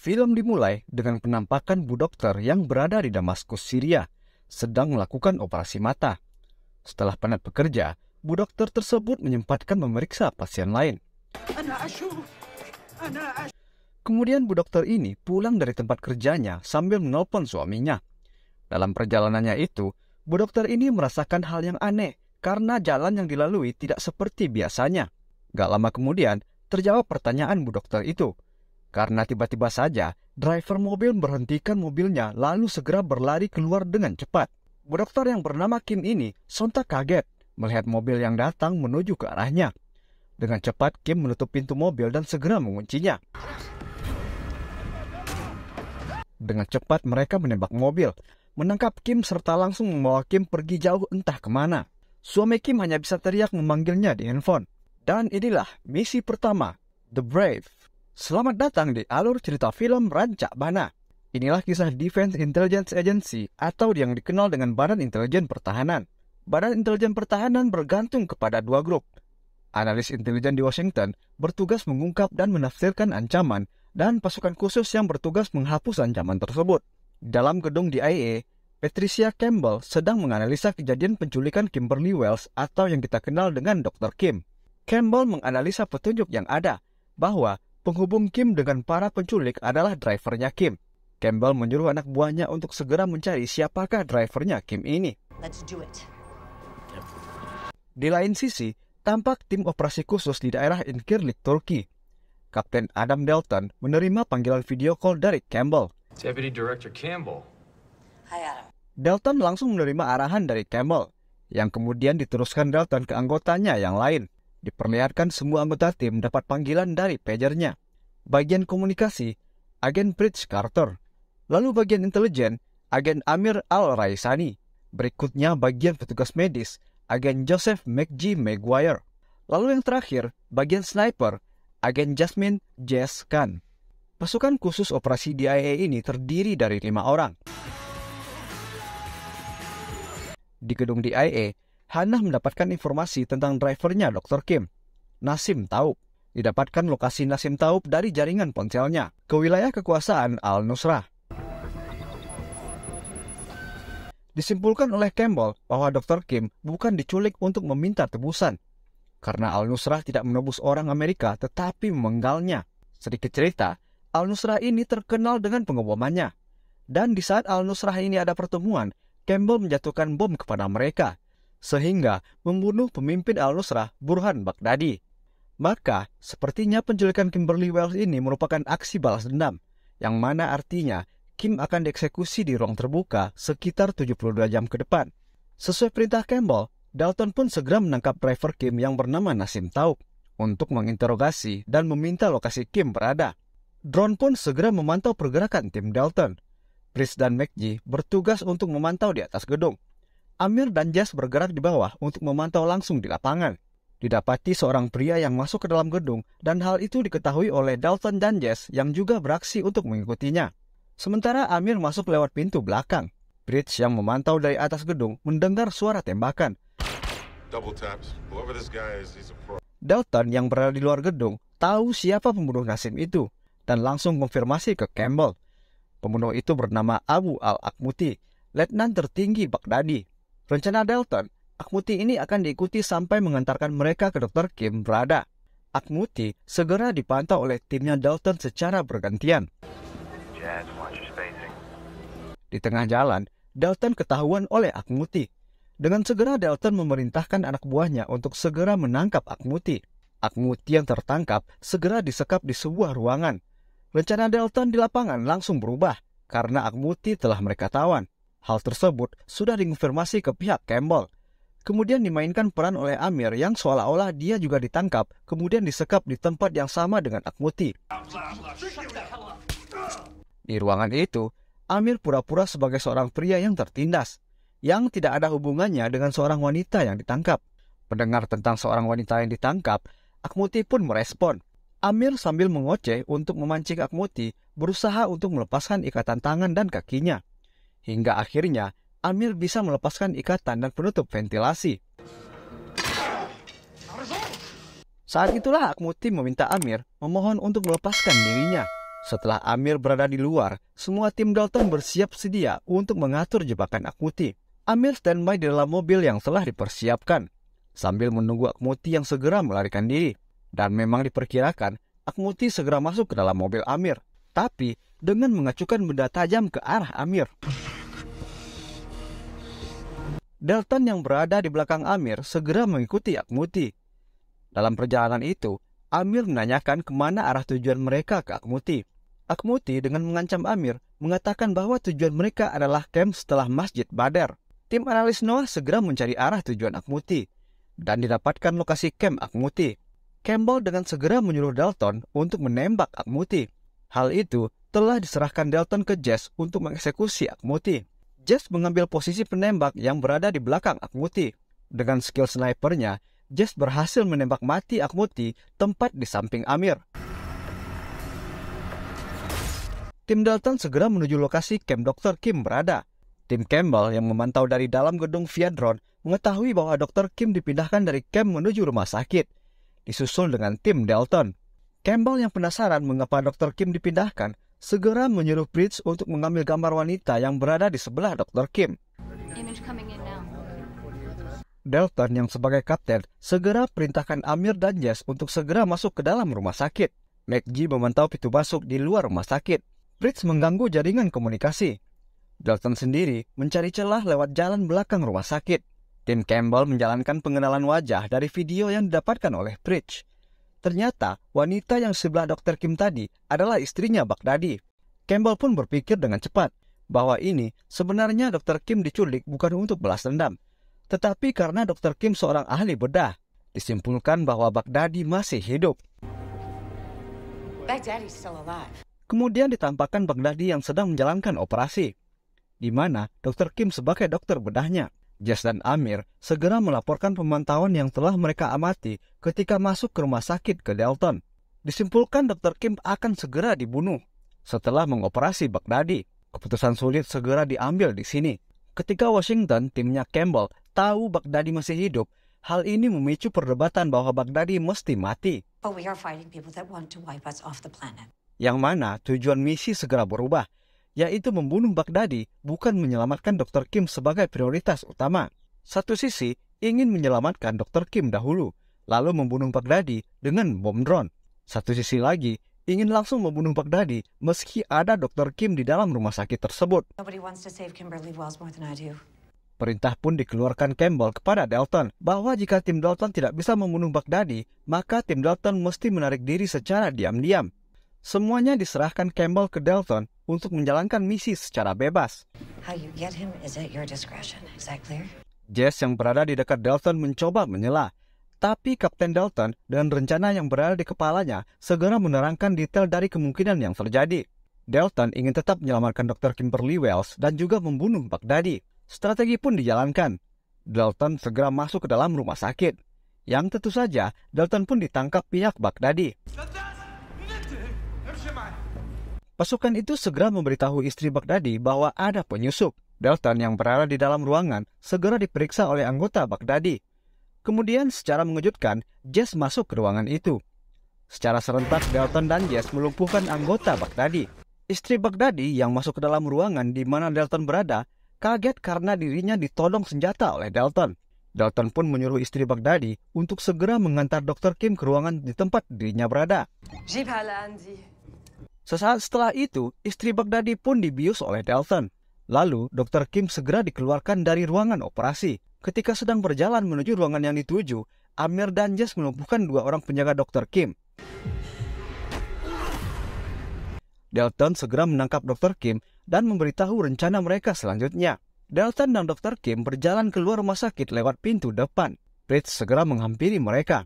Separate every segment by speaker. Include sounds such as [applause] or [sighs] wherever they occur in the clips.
Speaker 1: Film dimulai dengan penampakan Bu Dokter yang berada di Damaskus, Syria, sedang melakukan operasi mata. Setelah penat bekerja, Bu Dokter tersebut menyempatkan memeriksa pasien lain. Kemudian Bu Dokter ini pulang dari tempat kerjanya sambil menelpon suaminya. Dalam perjalanannya itu, Bu Dokter ini merasakan hal yang aneh karena jalan yang dilalui tidak seperti biasanya. Gak lama kemudian, terjawab pertanyaan Bu Dokter itu – karena tiba-tiba saja, driver mobil berhentikan mobilnya lalu segera berlari keluar dengan cepat. Bu dokter yang bernama Kim ini sontak kaget melihat mobil yang datang menuju ke arahnya. Dengan cepat, Kim menutup pintu mobil dan segera menguncinya. Dengan cepat mereka menembak mobil, menangkap Kim serta langsung membawa Kim pergi jauh entah kemana. Suami Kim hanya bisa teriak memanggilnya di handphone. Dan inilah misi pertama, The Brave. Selamat datang di alur cerita film Rancak Bana. Inilah kisah Defense Intelligence Agency atau yang dikenal dengan Badan Intelijen Pertahanan. Badan Intelijen Pertahanan bergantung kepada dua grup. Analis intelijen di Washington bertugas mengungkap dan menafsirkan ancaman dan pasukan khusus yang bertugas menghapus ancaman tersebut. Dalam gedung DIA, Patricia Campbell sedang menganalisa kejadian penculikan Kimberly Wells atau yang kita kenal dengan Dr. Kim. Campbell menganalisa petunjuk yang ada bahwa Penghubung Kim dengan para penculik adalah drivernya Kim. Campbell menyuruh anak buahnya untuk segera mencari siapakah drivernya Kim ini. Let's do it. Di lain sisi, tampak tim operasi khusus di daerah Inkirlik, Turki. Kapten Adam Dalton menerima panggilan video call dari Campbell. Deputy Director Campbell. Hi Adam. Dalton langsung menerima arahan dari Campbell, yang kemudian diteruskan Dalton ke anggotanya yang lain diperlihatkan semua anggota tim dapat panggilan dari pagernya. Bagian komunikasi, agen Bridge Carter. Lalu bagian intelijen, agen Amir Al-Raisani. Berikutnya bagian petugas medis, agen Joseph Mcgee Maguire. Lalu yang terakhir, bagian sniper, agen Jasmine Jess Khan. Pasukan khusus operasi DIA ini terdiri dari lima orang. Di gedung DIA, Hannah mendapatkan informasi tentang drivernya Dr. Kim, Nasim Taub. Didapatkan lokasi Nasim Taub dari jaringan ponselnya ke wilayah kekuasaan al Nusra. Disimpulkan oleh Campbell bahwa Dr. Kim bukan diculik untuk meminta tebusan, karena al Nusra tidak menebus orang Amerika tetapi memenggalnya. Sedikit cerita, al Nusra ini terkenal dengan pengebomannya. Dan di saat al Nusra ini ada pertemuan, Campbell menjatuhkan bom kepada mereka sehingga membunuh pemimpin al nusrah Burhan Baghdadi. Maka, sepertinya penculikan Kimberly Wells ini merupakan aksi balas dendam, yang mana artinya Kim akan dieksekusi di ruang terbuka sekitar 72 jam ke depan. Sesuai perintah Campbell, Dalton pun segera menangkap driver Kim yang bernama Nasim Taub untuk menginterogasi dan meminta lokasi Kim berada. Drone pun segera memantau pergerakan tim Dalton. Chris dan McGee bertugas untuk memantau di atas gedung. Amir dan Jas bergerak di bawah untuk memantau langsung di lapangan. Didapati seorang pria yang masuk ke dalam gedung dan hal itu diketahui oleh Dalton dan Jess yang juga beraksi untuk mengikutinya. Sementara Amir masuk lewat pintu belakang. Bridge yang memantau dari atas gedung mendengar suara tembakan. Dalton yang berada di luar gedung tahu siapa pembunuh Nasim itu dan langsung konfirmasi ke Campbell. Pembunuh itu bernama Abu Al-Akmuti, letnan tertinggi Baghdadi Rencana Dalton, Akmuti ini akan diikuti sampai mengantarkan mereka ke dokter Kim berada. Akmuti segera dipantau oleh timnya Dalton secara bergantian. Di tengah jalan, Dalton ketahuan oleh Akmuti. Dengan segera Dalton memerintahkan anak buahnya untuk segera menangkap Akmuti. Akmuti yang tertangkap segera disekap di sebuah ruangan. Rencana Dalton di lapangan langsung berubah karena Akmuti telah mereka tawan. Hal tersebut sudah dikonfirmasi ke pihak Campbell. Kemudian dimainkan peran oleh Amir yang seolah-olah dia juga ditangkap, kemudian disekap di tempat yang sama dengan Akmuti. Di ruangan itu, Amir pura-pura sebagai seorang pria yang tertindas, yang tidak ada hubungannya dengan seorang wanita yang ditangkap. Mendengar tentang seorang wanita yang ditangkap, Akmuti pun merespon. Amir sambil mengoceh untuk memancing Akmuti berusaha untuk melepaskan ikatan tangan dan kakinya hingga akhirnya Amir bisa melepaskan ikatan dan penutup ventilasi. Saat itulah Akmuti meminta Amir memohon untuk melepaskan dirinya. Setelah Amir berada di luar, semua tim Dalton bersiap sedia untuk mengatur jebakan Akmuti. Amir standby di dalam mobil yang telah dipersiapkan, sambil menunggu Akmuti yang segera melarikan diri. Dan memang diperkirakan, Akmuti segera masuk ke dalam mobil Amir, tapi dengan mengacukan benda tajam ke arah Amir. Dalton yang berada di belakang Amir segera mengikuti Akmuti. Dalam perjalanan itu, Amir menanyakan kemana arah tujuan mereka ke Akmuti. Akmuti dengan mengancam Amir mengatakan bahwa tujuan mereka adalah camp setelah Masjid Badar. Tim analis Noah segera mencari arah tujuan Akmuti dan didapatkan lokasi camp Akmuti. Campbell dengan segera menyuruh Dalton untuk menembak Akmuti. Hal itu telah diserahkan Dalton ke Jess untuk mengeksekusi Akmuti. Jess mengambil posisi penembak yang berada di belakang Akmuti. Dengan skill snipernya, Jess berhasil menembak mati Akmuti tempat di samping Amir. Tim Dalton segera menuju lokasi camp Dr. Kim berada. Tim Campbell yang memantau dari dalam gedung Viadron mengetahui bahwa Dr. Kim dipindahkan dari camp menuju rumah sakit, disusul dengan tim Dalton. Campbell yang penasaran mengapa Dr. Kim dipindahkan segera menyuruh Pritz untuk mengambil gambar wanita yang berada di sebelah Dr. Kim. Dalton yang sebagai kapten segera perintahkan Amir dan Jess untuk segera masuk ke dalam rumah sakit. McGee memantau pintu masuk di luar rumah sakit. Pritz mengganggu jaringan komunikasi. Dalton sendiri mencari celah lewat jalan belakang rumah sakit. Tim Campbell menjalankan pengenalan wajah dari video yang didapatkan oleh Pritz. Ternyata wanita yang sebelah Dr. Kim tadi adalah istrinya Baghdadi. Campbell pun berpikir dengan cepat bahwa ini sebenarnya Dr. Kim diculik bukan untuk belas dendam, tetapi karena Dr. Kim seorang ahli bedah. Disimpulkan bahwa Baghdadi masih hidup. Kemudian ditampakkan Baghdadi yang sedang menjalankan operasi, di mana Dr. Kim sebagai dokter bedahnya. Jess dan Amir segera melaporkan pemantauan yang telah mereka amati ketika masuk ke rumah sakit ke Dalton. Disimpulkan Dr. Kim akan segera dibunuh setelah mengoperasi Baghdadi. Keputusan sulit segera diambil di sini. Ketika Washington, timnya Campbell, tahu Baghdadi masih hidup, hal ini memicu perdebatan bahwa Baghdadi mesti mati. Yang mana tujuan misi segera berubah yaitu membunuh Baghdadi bukan menyelamatkan Dr. Kim sebagai prioritas utama. Satu sisi, ingin menyelamatkan Dr. Kim dahulu, lalu membunuh Baghdadi dengan bom drone. Satu sisi lagi, ingin langsung membunuh Baghdadi meski ada Dr. Kim di dalam rumah sakit tersebut. Perintah pun dikeluarkan Campbell kepada Dalton bahwa jika tim Dalton tidak bisa membunuh Baghdadi, maka tim Dalton mesti menarik diri secara diam-diam. Semuanya diserahkan Campbell ke Dalton untuk menjalankan misi secara bebas. Jess yang berada di dekat Dalton mencoba menyela, tapi Kapten Dalton dan rencana yang berada di kepalanya segera menerangkan detail dari kemungkinan yang terjadi. Dalton ingin tetap menyelamatkan Dr. Kimberly Wells dan juga membunuh Baghdadi. Strategi pun dijalankan. Dalton segera masuk ke dalam rumah sakit. Yang tentu saja, Dalton pun ditangkap pihak Baghdadi. Dalton! Pasukan itu segera memberitahu istri Baghdadi bahwa ada penyusup. Dalton yang berada di dalam ruangan segera diperiksa oleh anggota Baghdadi. Kemudian secara mengejutkan, Jess masuk ke ruangan itu. Secara serentak, Dalton dan Jess melumpuhkan anggota Baghdadi. Istri Baghdadi yang masuk ke dalam ruangan di mana Dalton berada, kaget karena dirinya ditodong senjata oleh Dalton. Dalton pun menyuruh istri Baghdadi untuk segera mengantar Dr. Kim ke ruangan di tempat dirinya berada. Sesaat setelah itu, istri Baghdadi pun dibius oleh Dalton. Lalu, Dr. Kim segera dikeluarkan dari ruangan operasi. Ketika sedang berjalan menuju ruangan yang dituju, Amir dan Jess melumpuhkan dua orang penjaga Dr. Kim. Dalton segera menangkap Dr. Kim dan memberitahu rencana mereka selanjutnya. Dalton dan Dr. Kim berjalan keluar rumah sakit lewat pintu depan. Rich segera menghampiri mereka.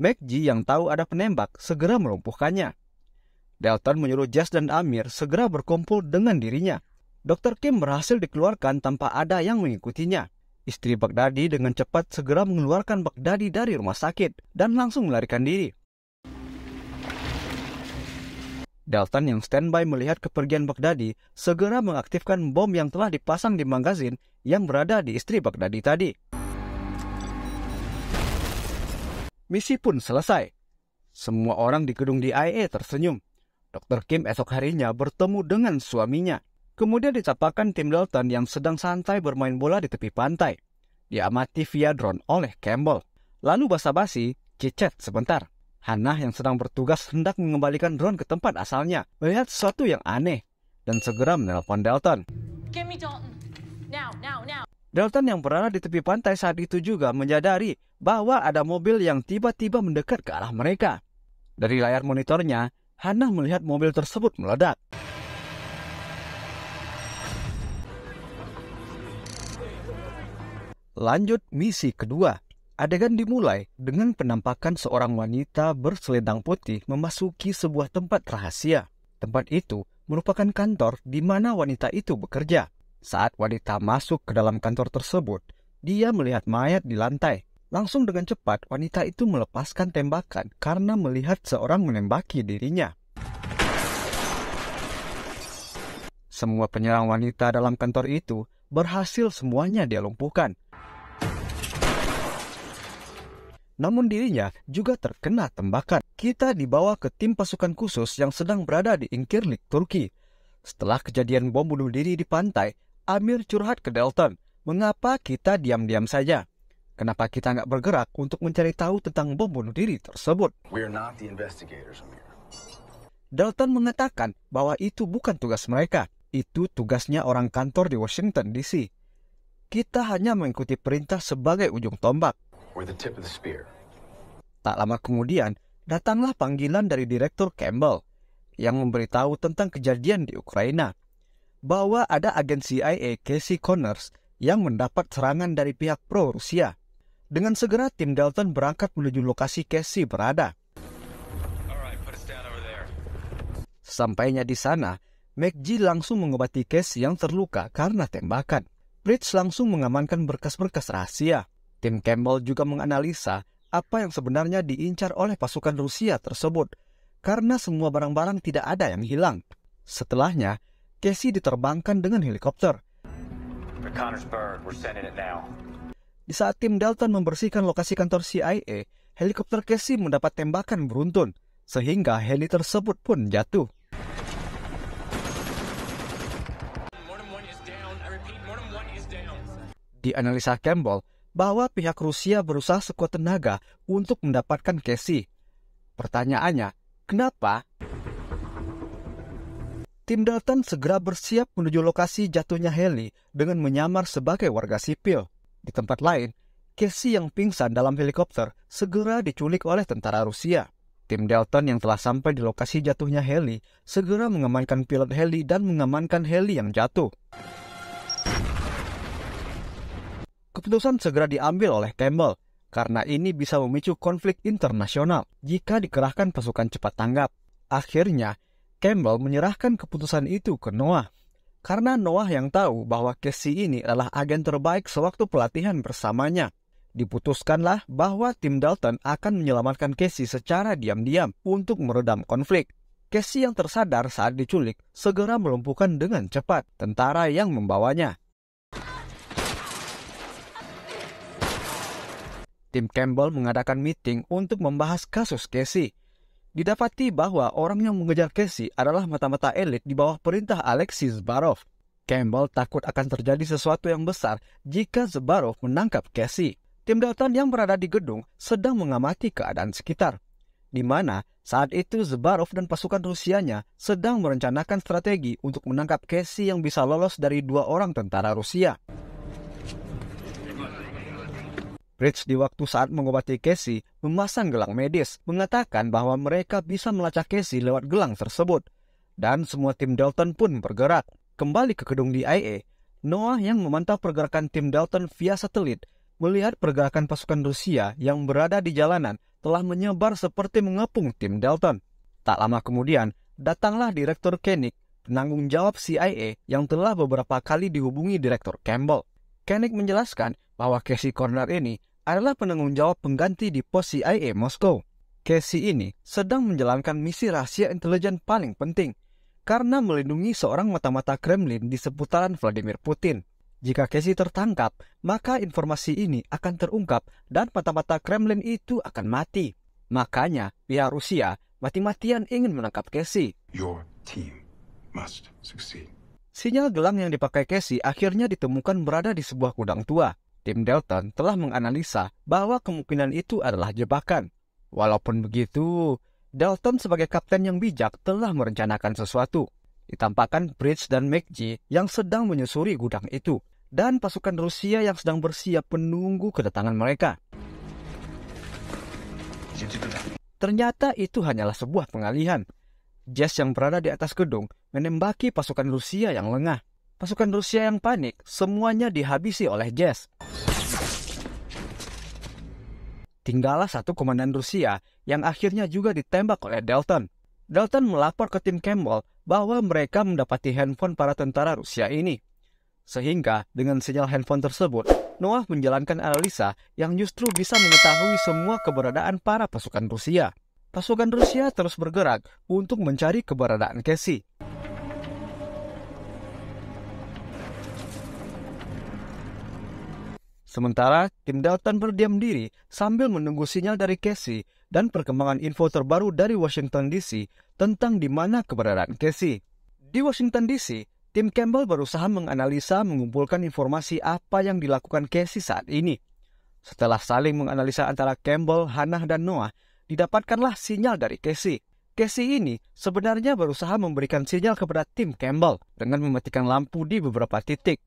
Speaker 1: McG yang tahu ada penembak segera melumpuhkannya. Dalton menyuruh Jess dan Amir segera berkumpul dengan dirinya. Dr. Kim berhasil dikeluarkan tanpa ada yang mengikutinya. Istri Baghdadi dengan cepat segera mengeluarkan Baghdadi dari rumah sakit dan langsung melarikan diri. Dalton yang standby melihat kepergian Baghdadi segera mengaktifkan bom yang telah dipasang di magazin yang berada di istri Baghdadi tadi. Misi pun selesai. Semua orang di gedung DIA tersenyum. Dr. Kim esok harinya bertemu dengan suaminya. Kemudian dicapakan Tim Dalton yang sedang santai bermain bola di tepi pantai. Diamati via drone oleh Campbell. Lalu basa-basi, cicet sebentar. Hannah yang sedang bertugas hendak mengembalikan drone ke tempat asalnya, melihat sesuatu yang aneh, dan segera menelpon Dalton. me Dalton. Now, now, now. Dalton yang berada di tepi pantai saat itu juga menyadari bahwa ada mobil yang tiba-tiba mendekat ke arah mereka. Dari layar monitornya, Hannah melihat mobil tersebut meledak. Lanjut misi kedua. Adegan dimulai dengan penampakan seorang wanita berselendang putih memasuki sebuah tempat rahasia. Tempat itu merupakan kantor di mana wanita itu bekerja. Saat wanita masuk ke dalam kantor tersebut, dia melihat mayat di lantai. Langsung dengan cepat, wanita itu melepaskan tembakan karena melihat seorang menembaki dirinya. Semua penyerang wanita dalam kantor itu berhasil semuanya dia lumpuhkan. Namun dirinya juga terkena tembakan. Kita dibawa ke tim pasukan khusus yang sedang berada di Inkirlik, Turki. Setelah kejadian bom bunuh diri di pantai, Amir curhat ke Dalton, mengapa kita diam-diam saja? Kenapa kita nggak bergerak untuk mencari tahu tentang bom bunuh diri tersebut? Dalton mengatakan bahwa itu bukan tugas mereka. Itu tugasnya orang kantor di Washington DC. Kita hanya mengikuti perintah sebagai ujung tombak. Tak lama kemudian, datanglah panggilan dari Direktur Campbell yang memberitahu tentang kejadian di Ukraina. Bahwa ada agen CIA Casey Connors yang mendapat serangan dari pihak pro-Rusia dengan segera, tim Dalton berangkat menuju lokasi Casey berada. Sampainya di sana, McG langsung mengobati Casey yang terluka karena tembakan. Bridge langsung mengamankan berkas-berkas rahasia. Tim Campbell juga menganalisa apa yang sebenarnya diincar oleh pasukan Rusia tersebut karena semua barang-barang tidak ada yang hilang. Setelahnya, Casey diterbangkan dengan helikopter. Di saat tim Dalton membersihkan lokasi kantor CIA, helikopter Casey mendapat tembakan beruntun, sehingga heli tersebut pun jatuh. Di analisa Campbell, bahwa pihak Rusia berusaha sekuat tenaga untuk mendapatkan Casey. Pertanyaannya, kenapa? Tim Dalton segera bersiap menuju lokasi jatuhnya heli dengan menyamar sebagai warga sipil. Di tempat lain, Casey yang pingsan dalam helikopter segera diculik oleh tentara Rusia. Tim Dalton yang telah sampai di lokasi jatuhnya heli segera mengamankan pilot heli dan mengamankan heli yang jatuh. Keputusan segera diambil oleh Campbell karena ini bisa memicu konflik internasional jika dikerahkan pasukan cepat tanggap. Akhirnya, Campbell menyerahkan keputusan itu ke Noah. Karena Noah yang tahu bahwa Casey ini adalah agen terbaik sewaktu pelatihan bersamanya. Diputuskanlah bahwa tim Dalton akan menyelamatkan Casey secara diam-diam untuk meredam konflik. Casey yang tersadar saat diculik segera melumpuhkan dengan cepat tentara yang membawanya. Tim Campbell mengadakan meeting untuk membahas kasus Casey. Didapati bahwa orang yang mengejar Casey adalah mata-mata elit di bawah perintah Alexis Zbarov. Campbell takut akan terjadi sesuatu yang besar jika Zbarov menangkap Casey. Tim Dalton yang berada di gedung sedang mengamati keadaan sekitar, di mana saat itu Zbarov dan pasukan Rusianya sedang merencanakan strategi untuk menangkap Casey yang bisa lolos dari dua orang tentara Rusia. Bridge di waktu saat mengobati Casey memasang gelang medis, mengatakan bahwa mereka bisa melacak Casey lewat gelang tersebut. Dan semua tim Dalton pun bergerak kembali ke gedung DIA. Noah yang memantau pergerakan tim Dalton via satelit melihat pergerakan pasukan Rusia yang berada di jalanan telah menyebar seperti mengepung tim Dalton. Tak lama kemudian, datanglah Direktur Koenig, penanggung jawab CIA yang telah beberapa kali dihubungi Direktur Campbell. Koenig menjelaskan bahwa Casey Corner ini adalah penanggung jawab pengganti di pos CIA Moskow. Casey ini sedang menjalankan misi rahasia intelijen paling penting karena melindungi seorang mata-mata Kremlin di seputaran Vladimir Putin. Jika Casey tertangkap, maka informasi ini akan terungkap dan mata-mata Kremlin itu akan mati. Makanya, pihak Rusia mati-matian ingin menangkap Casey. Your team must succeed. Sinyal gelang yang dipakai Casey akhirnya ditemukan berada di sebuah gudang tua. Tim Dalton telah menganalisa bahwa kemungkinan itu adalah jebakan. Walaupun begitu, Dalton sebagai kapten yang bijak telah merencanakan sesuatu. Ditampakkan Bridge dan McGee yang sedang menyusuri gudang itu, dan pasukan Rusia yang sedang bersiap menunggu kedatangan mereka. Ternyata itu hanyalah sebuah pengalihan. Jazz yang berada di atas gedung menembaki pasukan Rusia yang lengah. Pasukan Rusia yang panik, semuanya dihabisi oleh Jazz. Tinggallah satu komandan Rusia yang akhirnya juga ditembak oleh Dalton. Dalton melapor ke tim Campbell bahwa mereka mendapati handphone para tentara Rusia ini. Sehingga dengan sinyal handphone tersebut, Noah menjalankan analisa yang justru bisa mengetahui semua keberadaan para pasukan Rusia. Pasukan Rusia terus bergerak untuk mencari keberadaan Casey. Sementara, tim Dalton berdiam diri sambil menunggu sinyal dari Casey dan perkembangan info terbaru dari Washington DC tentang di mana keberadaan Casey. Di Washington DC, tim Campbell berusaha menganalisa mengumpulkan informasi apa yang dilakukan Casey saat ini. Setelah saling menganalisa antara Campbell, Hannah, dan Noah, didapatkanlah sinyal dari Casey. Casey ini sebenarnya berusaha memberikan sinyal kepada tim Campbell dengan mematikan lampu di beberapa titik.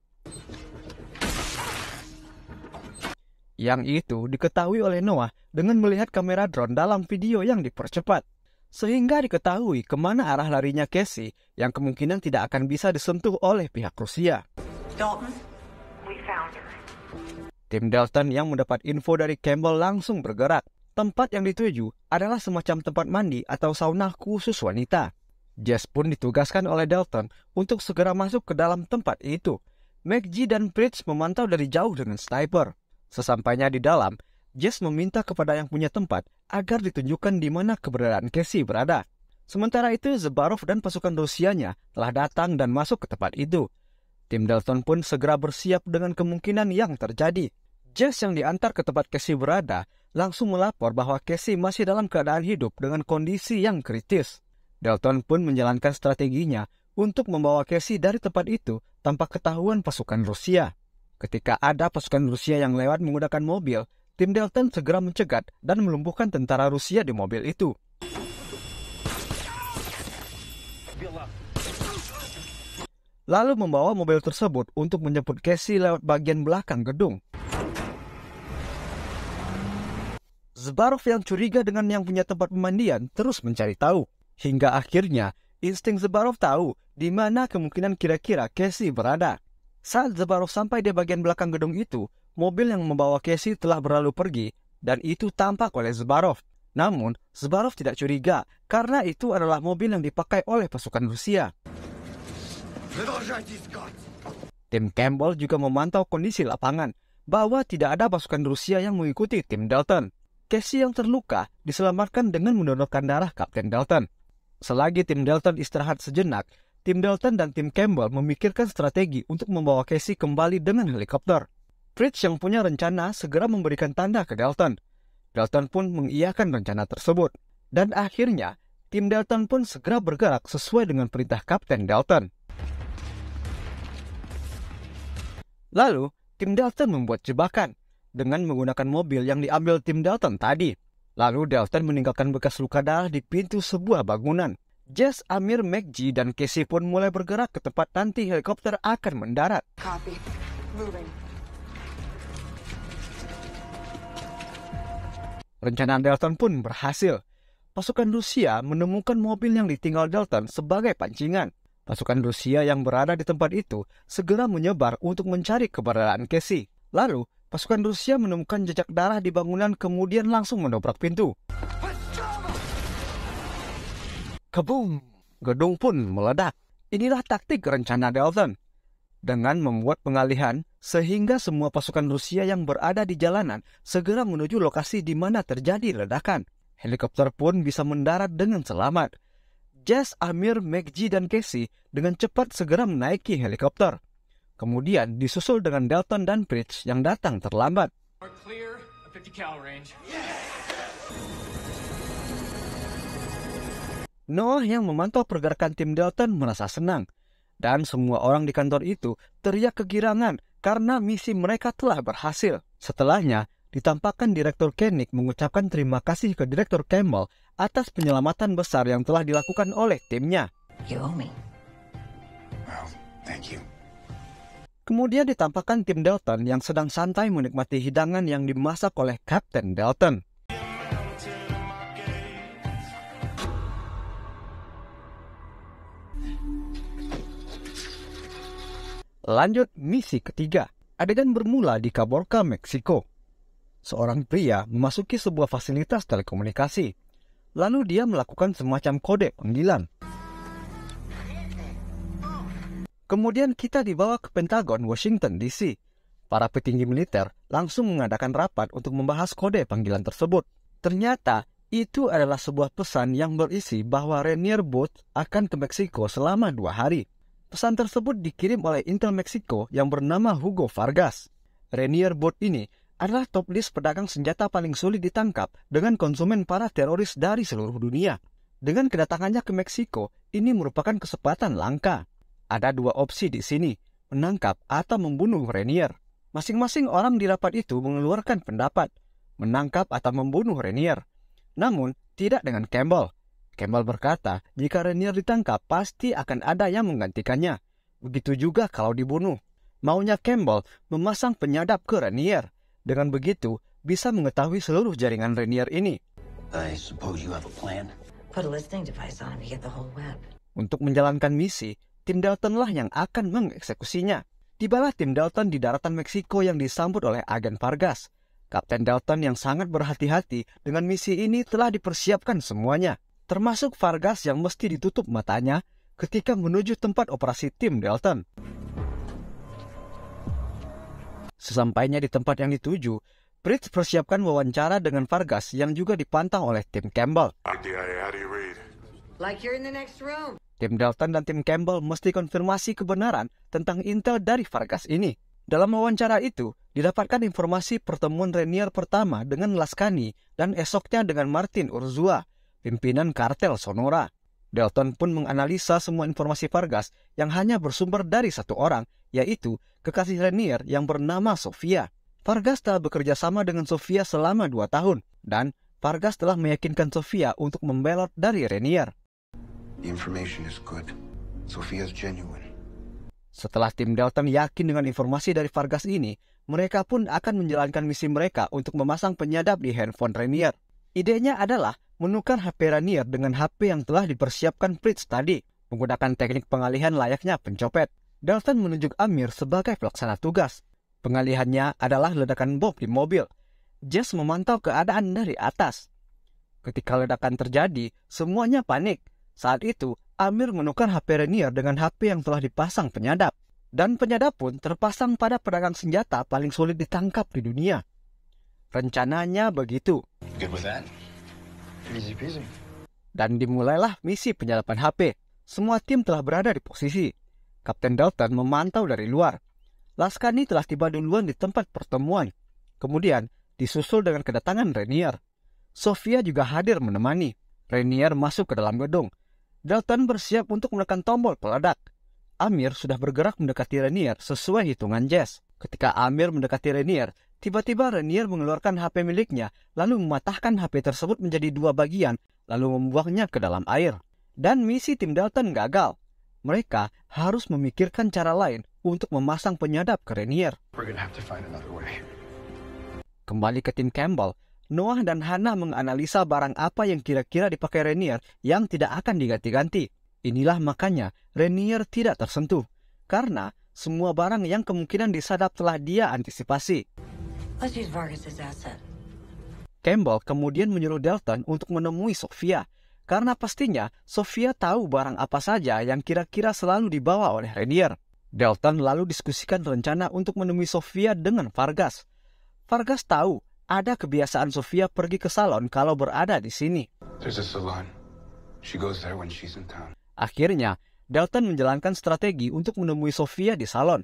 Speaker 1: Yang itu diketahui oleh Noah dengan melihat kamera drone dalam video yang dipercepat. Sehingga diketahui kemana arah larinya Casey yang kemungkinan tidak akan bisa disentuh oleh pihak Rusia. Dalton, we found her. Tim Dalton yang mendapat info dari Campbell langsung bergerak Tempat yang dituju adalah semacam tempat mandi atau sauna khusus wanita. Jess pun ditugaskan oleh Dalton untuk segera masuk ke dalam tempat itu. McG dan Fritz memantau dari jauh dengan sniper. Sesampainya di dalam, Jess meminta kepada yang punya tempat agar ditunjukkan di mana keberadaan Casey berada. Sementara itu, Zebarov dan pasukan Rusianya telah datang dan masuk ke tempat itu. Tim Dalton pun segera bersiap dengan kemungkinan yang terjadi. Jess yang diantar ke tempat Casey berada langsung melapor bahwa Casey masih dalam keadaan hidup dengan kondisi yang kritis. Dalton pun menjalankan strateginya untuk membawa Casey dari tempat itu tanpa ketahuan pasukan Rusia. Ketika ada pasukan Rusia yang lewat menggunakan mobil, tim Dalton segera mencegat dan melumpuhkan tentara Rusia di mobil itu. Lalu membawa mobil tersebut untuk menjemput Casey lewat bagian belakang gedung. Zbarov yang curiga dengan yang punya tempat pemandian terus mencari tahu. Hingga akhirnya, insting Zbarov tahu di mana kemungkinan kira-kira Casey berada. Saat Zbarov sampai di bagian belakang gedung itu, mobil yang membawa Casey telah berlalu pergi dan itu tampak oleh Zbarov. Namun, Zbarov tidak curiga karena itu adalah mobil yang dipakai oleh pasukan Rusia. Tim Campbell juga memantau kondisi lapangan bahwa tidak ada pasukan Rusia yang mengikuti tim Dalton. Casey yang terluka diselamatkan dengan mendonorkan darah Kapten Dalton. Selagi tim Dalton istirahat sejenak, tim Dalton dan tim Campbell memikirkan strategi untuk membawa Casey kembali dengan helikopter. Fritz yang punya rencana segera memberikan tanda ke Dalton. Dalton pun mengiyakan rencana tersebut. Dan akhirnya, tim Dalton pun segera bergerak sesuai dengan perintah Kapten Dalton. Lalu, tim Dalton membuat jebakan dengan menggunakan mobil yang diambil tim Dalton tadi. Lalu Dalton meninggalkan bekas luka darah di pintu sebuah bangunan. Jess, Amir, McG, dan Casey pun mulai bergerak ke tempat nanti helikopter akan mendarat. Copy. Rencana Dalton pun berhasil. Pasukan Rusia menemukan mobil yang ditinggal Dalton sebagai pancingan. Pasukan Rusia yang berada di tempat itu segera menyebar untuk mencari keberadaan Casey. Lalu, Pasukan Rusia menemukan jejak darah di bangunan kemudian langsung mendobrak pintu. Kebum! Gedung pun meledak. Inilah taktik rencana Dalton. Dengan membuat pengalihan, sehingga semua pasukan Rusia yang berada di jalanan segera menuju lokasi di mana terjadi ledakan. Helikopter pun bisa mendarat dengan selamat. Jess, Amir, Megji, dan Casey dengan cepat segera menaiki helikopter. Kemudian disusul dengan Dalton dan Bridge yang datang terlambat. Noah yang memantau pergerakan tim Dalton merasa senang. Dan semua orang di kantor itu teriak kegirangan karena misi mereka telah berhasil. Setelahnya, ditampakkan Direktur Koenig mengucapkan terima kasih ke Direktur Campbell atas penyelamatan besar yang telah dilakukan oleh timnya. You owe me. Well, thank you. Kemudian ditampakkan tim Dalton yang sedang santai menikmati hidangan yang dimasak oleh Kapten Dalton. Lanjut misi ketiga. Adegan bermula di Caborca, Meksiko. Seorang pria memasuki sebuah fasilitas telekomunikasi. Lalu dia melakukan semacam kode panggilan Kemudian kita dibawa ke Pentagon, Washington, D.C. Para petinggi militer langsung mengadakan rapat untuk membahas kode panggilan tersebut. Ternyata, itu adalah sebuah pesan yang berisi bahwa Rainier Booth akan ke Meksiko selama dua hari. Pesan tersebut dikirim oleh Intel Meksiko yang bernama Hugo Vargas. Rainier Booth ini adalah top list pedagang senjata paling sulit ditangkap dengan konsumen para teroris dari seluruh dunia. Dengan kedatangannya ke Meksiko, ini merupakan kesempatan langka. Ada dua opsi di sini, menangkap atau membunuh Renier. Masing-masing orang di rapat itu mengeluarkan pendapat, menangkap atau membunuh Renier. Namun, tidak dengan Campbell. Campbell berkata, jika Renier ditangkap, pasti akan ada yang menggantikannya. Begitu juga kalau dibunuh. Maunya Campbell memasang penyadap ke Renier. Dengan begitu, bisa mengetahui seluruh jaringan Renier ini. Untuk menjalankan misi, tim Dalton lah yang akan mengeksekusinya. Tibalah tim Dalton di daratan Meksiko yang disambut oleh agen Vargas. Kapten Dalton yang sangat berhati-hati dengan misi ini telah dipersiapkan semuanya, termasuk Vargas yang mesti ditutup matanya ketika menuju tempat operasi tim Dalton. Sesampainya di tempat yang dituju, Pritz persiapkan wawancara dengan Vargas yang juga dipantau oleh tim Campbell. Tim Dalton dan tim Campbell mesti konfirmasi kebenaran tentang intel dari Vargas ini. Dalam wawancara itu, didapatkan informasi pertemuan Renier pertama dengan Laskani dan esoknya dengan Martin Urzua, pimpinan kartel Sonora. Dalton pun menganalisa semua informasi Vargas yang hanya bersumber dari satu orang, yaitu kekasih Renier yang bernama Sofia. Vargas telah bekerja sama dengan Sofia selama dua tahun, dan Vargas telah meyakinkan Sofia untuk membelot dari Renier. Setelah tim Dalton yakin dengan informasi dari Vargas ini, mereka pun akan menjalankan misi mereka untuk memasang penyadap di handphone Rainier. Idenya adalah menukar HP Rainier dengan HP yang telah dipersiapkan Fritz tadi, menggunakan teknik pengalihan layaknya pencopet. Dalton menunjuk Amir sebagai pelaksana tugas. Pengalihannya adalah ledakan bom di mobil. Jess memantau keadaan dari atas. Ketika ledakan terjadi, semuanya panik. Saat itu, Amir menukar HP Renier dengan HP yang telah dipasang penyadap. Dan penyadap pun terpasang pada pedagang senjata paling sulit ditangkap di dunia. Rencananya begitu. Dan dimulailah misi penyadapan HP. Semua tim telah berada di posisi. Kapten Dalton memantau dari luar. Laskani telah tiba duluan di tempat pertemuan. Kemudian disusul dengan kedatangan Renier. Sofia juga hadir menemani. Renier masuk ke dalam gedung Dalton bersiap untuk menekan tombol peledak. Amir sudah bergerak mendekati Renier sesuai hitungan Jess. Ketika Amir mendekati Renier, tiba-tiba Renier mengeluarkan HP miliknya lalu mematahkan HP tersebut menjadi dua bagian lalu membuangnya ke dalam air. Dan misi tim Dalton gagal. Mereka harus memikirkan cara lain untuk memasang penyadap ke Renier. Kembali ke tim Campbell, Noah dan Hana menganalisa barang apa yang kira-kira dipakai Renier yang tidak akan diganti-ganti. Inilah makanya Renier tidak tersentuh, karena semua barang yang kemungkinan disadap telah dia antisipasi. Campbell kemudian menyuruh Dalton untuk menemui Sofia, karena pastinya Sofia tahu barang apa saja yang kira-kira selalu dibawa oleh Renier. Dalton lalu diskusikan rencana untuk menemui Sofia dengan Vargas. Vargas tahu ada kebiasaan Sofia pergi ke salon kalau berada di sini. Akhirnya, Dalton menjalankan strategi untuk menemui Sofia di salon.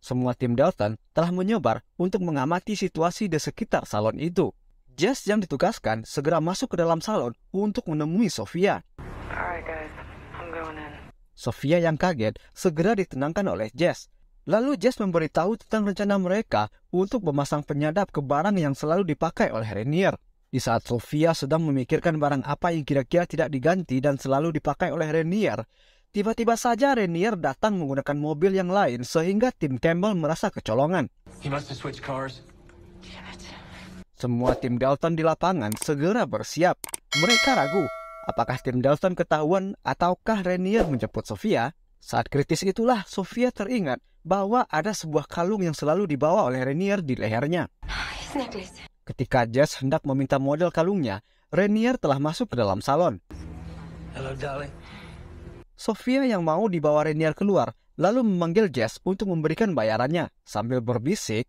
Speaker 1: Semua tim Dalton telah menyebar untuk mengamati situasi di sekitar salon itu. Jess yang ditugaskan segera masuk ke dalam salon untuk menemui Sofia. Sofia yang kaget segera ditenangkan oleh Jess. Lalu Jess memberitahu tentang rencana mereka untuk memasang penyadap ke barang yang selalu dipakai oleh Renier. Di saat Sofia sedang memikirkan barang apa yang kira-kira tidak diganti dan selalu dipakai oleh Renier, tiba-tiba saja Renier datang menggunakan mobil yang lain sehingga tim Campbell merasa kecolongan. Semua tim Dalton di lapangan segera bersiap. Mereka ragu, apakah tim Dalton ketahuan ataukah Renier menjemput Sofia? Saat kritis itulah Sofia teringat bahwa ada sebuah kalung yang selalu dibawa oleh Renier di lehernya. Ketika Jess hendak meminta model kalungnya, Renier telah masuk ke dalam salon. Hello, darling. Sofia yang mau dibawa Renier keluar lalu memanggil Jess untuk memberikan bayarannya sambil berbisik.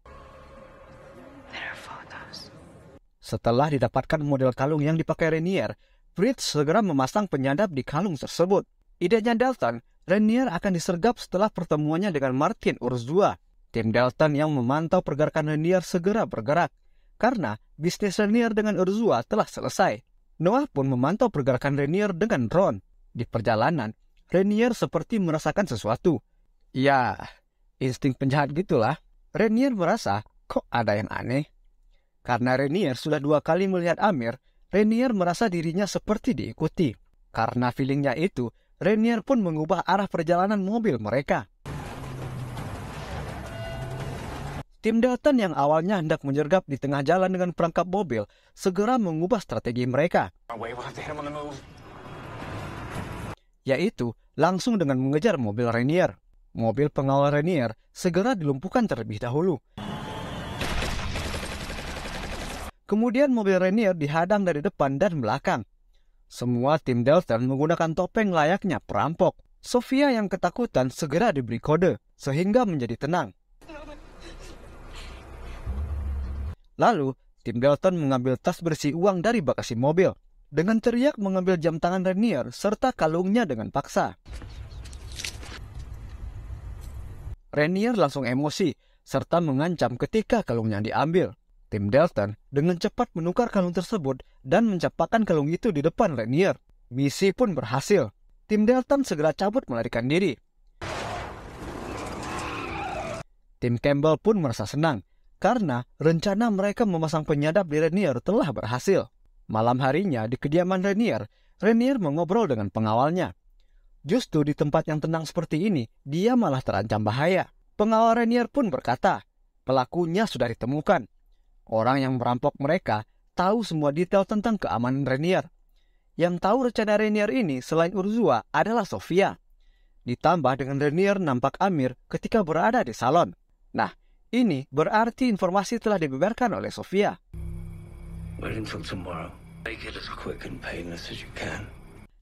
Speaker 1: Setelah didapatkan model kalung yang dipakai Renier, Fritz segera memasang penyadap di kalung tersebut. Idenya Dalton Renier akan disergap setelah pertemuannya dengan Martin Urzua. Tim Dalton yang memantau pergerakan Renier segera bergerak, karena bisnis Renier dengan Urzua telah selesai. Noah pun memantau pergerakan Renier dengan drone. Di perjalanan, Renier seperti merasakan sesuatu. Ya, insting penjahat gitulah. Renier merasa kok ada yang aneh. Karena Renier sudah dua kali melihat Amir, Renier merasa dirinya seperti diikuti. Karena feelingnya itu, Rainier pun mengubah arah perjalanan mobil mereka. Tim Dalton yang awalnya hendak menyergap di tengah jalan dengan perangkap mobil, segera mengubah strategi mereka. Yaitu, langsung dengan mengejar mobil Rainier. Mobil pengawal Rainier segera dilumpuhkan terlebih dahulu. Kemudian mobil Rainier dihadang dari depan dan belakang. Semua tim Delta menggunakan topeng layaknya perampok. Sofia yang ketakutan segera diberi kode, sehingga menjadi tenang. Lalu, tim Dalton mengambil tas bersih uang dari bagasi mobil. Dengan teriak mengambil jam tangan Renier serta kalungnya dengan paksa. Renier langsung emosi, serta mengancam ketika kalungnya diambil. Tim Dalton dengan cepat menukar kalung tersebut dan mencapakan kalung itu di depan Rainier. Misi pun berhasil. Tim Dalton segera cabut melarikan diri. Tim Campbell pun merasa senang karena rencana mereka memasang penyadap di Rainier telah berhasil. Malam harinya di kediaman Rainier, Rainier mengobrol dengan pengawalnya. Justru di tempat yang tenang seperti ini, dia malah terancam bahaya. Pengawal Rainier pun berkata, pelakunya sudah ditemukan. Orang yang merampok mereka tahu semua detail tentang keamanan Renier. Yang tahu rencana Renier ini selain Urzua adalah Sofia. Ditambah dengan Renier nampak Amir ketika berada di salon. Nah, ini berarti informasi telah dibeberkan oleh Sofia.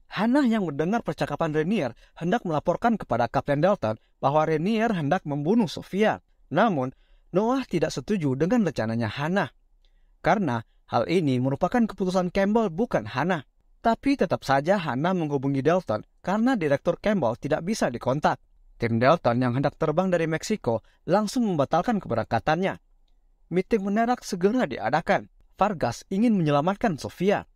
Speaker 1: Hannah yang mendengar percakapan Renier hendak melaporkan kepada Kapten Dalton bahwa Renier hendak membunuh Sofia. Namun, Noah tidak setuju dengan rencananya Hana. Karena hal ini merupakan keputusan Campbell bukan Hana. Tapi tetap saja Hana menghubungi Dalton karena Direktur Campbell tidak bisa dikontak. Tim Dalton yang hendak terbang dari Meksiko langsung membatalkan keberangkatannya. Meeting menerak segera diadakan. Vargas ingin menyelamatkan Sofia.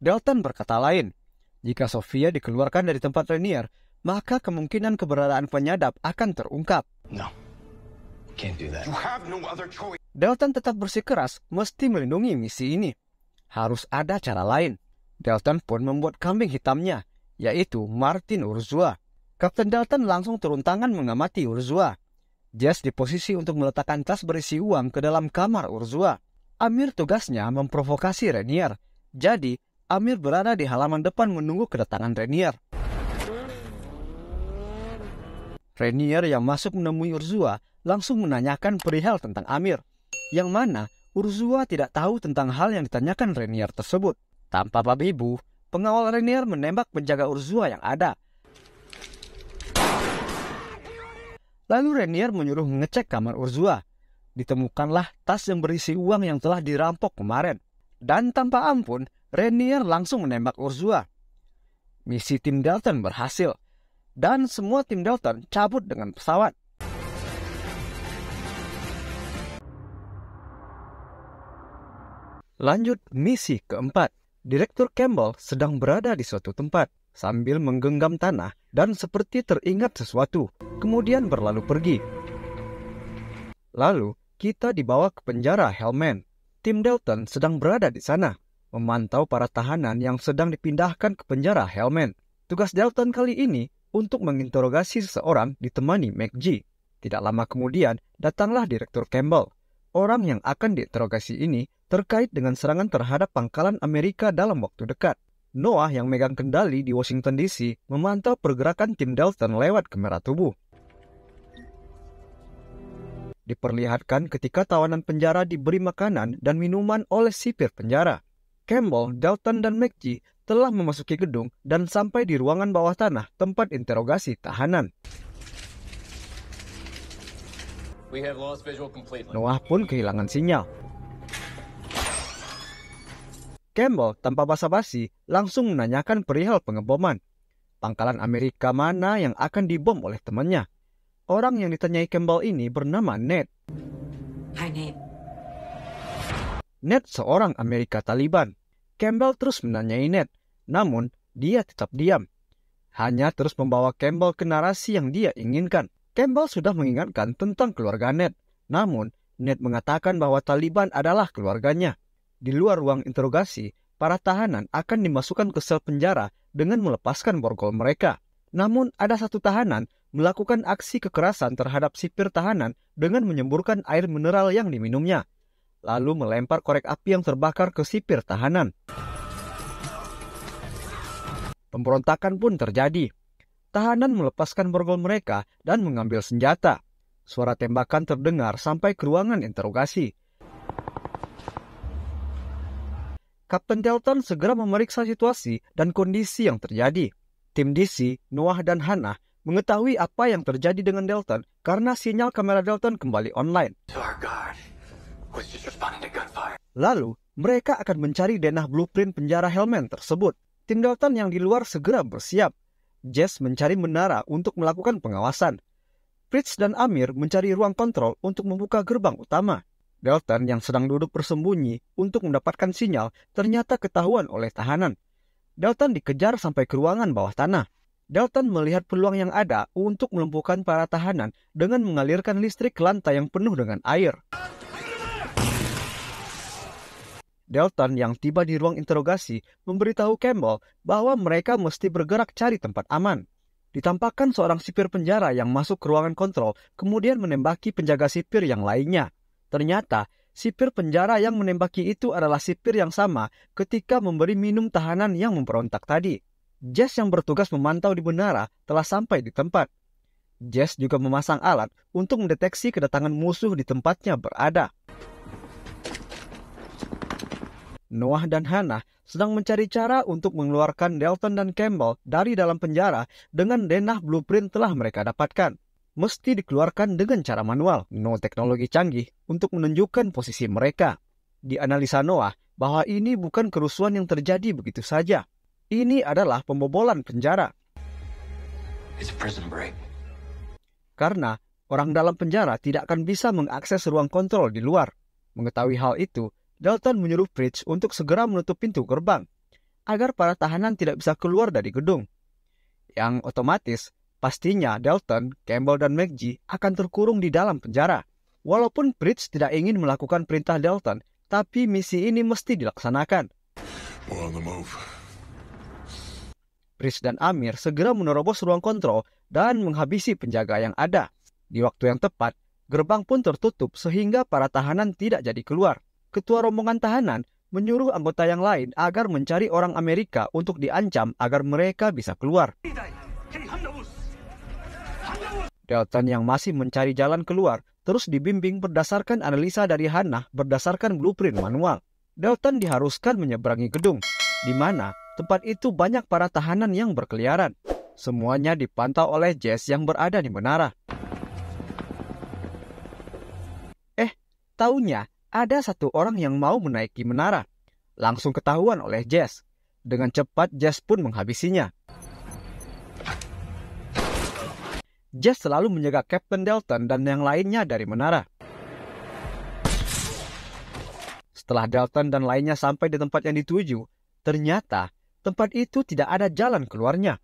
Speaker 1: Dalton berkata lain, jika Sofia dikeluarkan dari tempat Rainier, maka kemungkinan keberadaan penyadap akan terungkap. No. Dalton tetap bersikeras mesti melindungi misi ini. Harus ada cara lain. Dalton pun membuat kambing hitamnya, yaitu Martin Urzua. Kapten Dalton langsung turun tangan mengamati Urzua. Jess di posisi untuk meletakkan tas berisi uang ke dalam kamar Urzua. Amir tugasnya memprovokasi Renier. Jadi, Amir berada di halaman depan menunggu kedatangan Renier. Renier yang masuk menemui Urzua langsung menanyakan perihal tentang Amir, yang mana Urzua tidak tahu tentang hal yang ditanyakan Renier tersebut. Tanpa babi ibu, pengawal Renier menembak penjaga Urzua yang ada. Lalu Renier menyuruh mengecek kamar Urzua. Ditemukanlah tas yang berisi uang yang telah dirampok kemarin. Dan tanpa ampun, Renier langsung menembak Urzua. Misi tim Dalton berhasil. Dan semua tim Dalton cabut dengan pesawat. Lanjut misi keempat. Direktur Campbell sedang berada di suatu tempat sambil menggenggam tanah dan seperti teringat sesuatu, kemudian berlalu pergi. Lalu, kita dibawa ke penjara Hellman. Tim Dalton sedang berada di sana, memantau para tahanan yang sedang dipindahkan ke penjara Hellman. Tugas Dalton kali ini untuk menginterogasi seseorang ditemani McG. Tidak lama kemudian, datanglah Direktur Campbell orang yang akan diinterogasi ini terkait dengan serangan terhadap pangkalan Amerika dalam waktu dekat. Noah yang megang kendali di Washington DC memantau pergerakan tim Dalton lewat kamera tubuh. Diperlihatkan ketika tawanan penjara diberi makanan dan minuman oleh sipir penjara. Campbell, Dalton, dan McGee telah memasuki gedung dan sampai di ruangan bawah tanah tempat interogasi tahanan. Noah pun kehilangan sinyal. Campbell tanpa basa-basi langsung menanyakan perihal pengeboman. Pangkalan Amerika mana yang akan dibom oleh temannya? Orang yang ditanyai Campbell ini bernama Ned. Hai Ned. Ned seorang Amerika Taliban. Campbell terus menanyai Ned, namun dia tetap diam. Hanya terus membawa Campbell ke narasi yang dia inginkan. Campbell sudah mengingatkan tentang keluarga Ned. Namun, Ned mengatakan bahwa Taliban adalah keluarganya. Di luar ruang interogasi, para tahanan akan dimasukkan ke sel penjara dengan melepaskan borgol mereka. Namun, ada satu tahanan melakukan aksi kekerasan terhadap sipir tahanan dengan menyemburkan air mineral yang diminumnya, lalu melempar korek api yang terbakar ke sipir tahanan. Pemberontakan pun terjadi tahanan melepaskan borgol mereka dan mengambil senjata. Suara tembakan terdengar sampai ke ruangan interogasi. Kapten Delton segera memeriksa situasi dan kondisi yang terjadi. Tim DC, Noah dan Hannah mengetahui apa yang terjadi dengan Delton karena sinyal kamera Delton kembali online. Lalu, mereka akan mencari denah blueprint penjara Hellman tersebut. Tim Delton yang di luar segera bersiap Jess mencari menara untuk melakukan pengawasan. Fritz dan Amir mencari ruang kontrol untuk membuka gerbang utama. Dalton yang sedang duduk bersembunyi untuk mendapatkan sinyal ternyata ketahuan oleh tahanan. Dalton dikejar sampai ke ruangan bawah tanah. Dalton melihat peluang yang ada untuk melumpuhkan para tahanan dengan mengalirkan listrik ke lantai yang penuh dengan air. Delton yang tiba di ruang interogasi memberitahu Campbell bahwa mereka mesti bergerak cari tempat aman. Ditampakkan seorang sipir penjara yang masuk ke ruangan kontrol kemudian menembaki penjaga sipir yang lainnya. Ternyata, sipir penjara yang menembaki itu adalah sipir yang sama ketika memberi minum tahanan yang memperontak tadi. Jess yang bertugas memantau di menara telah sampai di tempat. Jess juga memasang alat untuk mendeteksi kedatangan musuh di tempatnya berada. Noah dan Hannah sedang mencari cara untuk mengeluarkan Dalton dan Campbell dari dalam penjara dengan denah blueprint telah mereka dapatkan. Mesti dikeluarkan dengan cara manual, no teknologi canggih, untuk menunjukkan posisi mereka. Di analisa Noah, bahwa ini bukan kerusuhan yang terjadi begitu saja. Ini adalah pembobolan penjara. Karena orang dalam penjara tidak akan bisa mengakses ruang kontrol di luar. Mengetahui hal itu, Dalton menyuruh Fritz untuk segera menutup pintu gerbang agar para tahanan tidak bisa keluar dari gedung. Yang otomatis, pastinya Dalton, Campbell, dan McGee akan terkurung di dalam penjara. Walaupun Fritz tidak ingin melakukan perintah Dalton, tapi misi ini mesti dilaksanakan. Fritz dan Amir segera menerobos ruang kontrol dan menghabisi penjaga yang ada. Di waktu yang tepat, gerbang pun tertutup sehingga para tahanan tidak jadi keluar ketua rombongan tahanan menyuruh anggota yang lain agar mencari orang Amerika untuk diancam agar mereka bisa keluar. Dalton yang masih mencari jalan keluar terus dibimbing berdasarkan analisa dari Hana berdasarkan blueprint manual. Dalton diharuskan menyeberangi gedung, di mana tempat itu banyak para tahanan yang berkeliaran. Semuanya dipantau oleh Jess yang berada di menara. Eh, taunya ada satu orang yang mau menaiki menara. Langsung ketahuan oleh Jess. Dengan cepat Jess pun menghabisinya. Jess selalu menjaga Captain Dalton dan yang lainnya dari menara. Setelah Dalton dan lainnya sampai di tempat yang dituju, ternyata tempat itu tidak ada jalan keluarnya.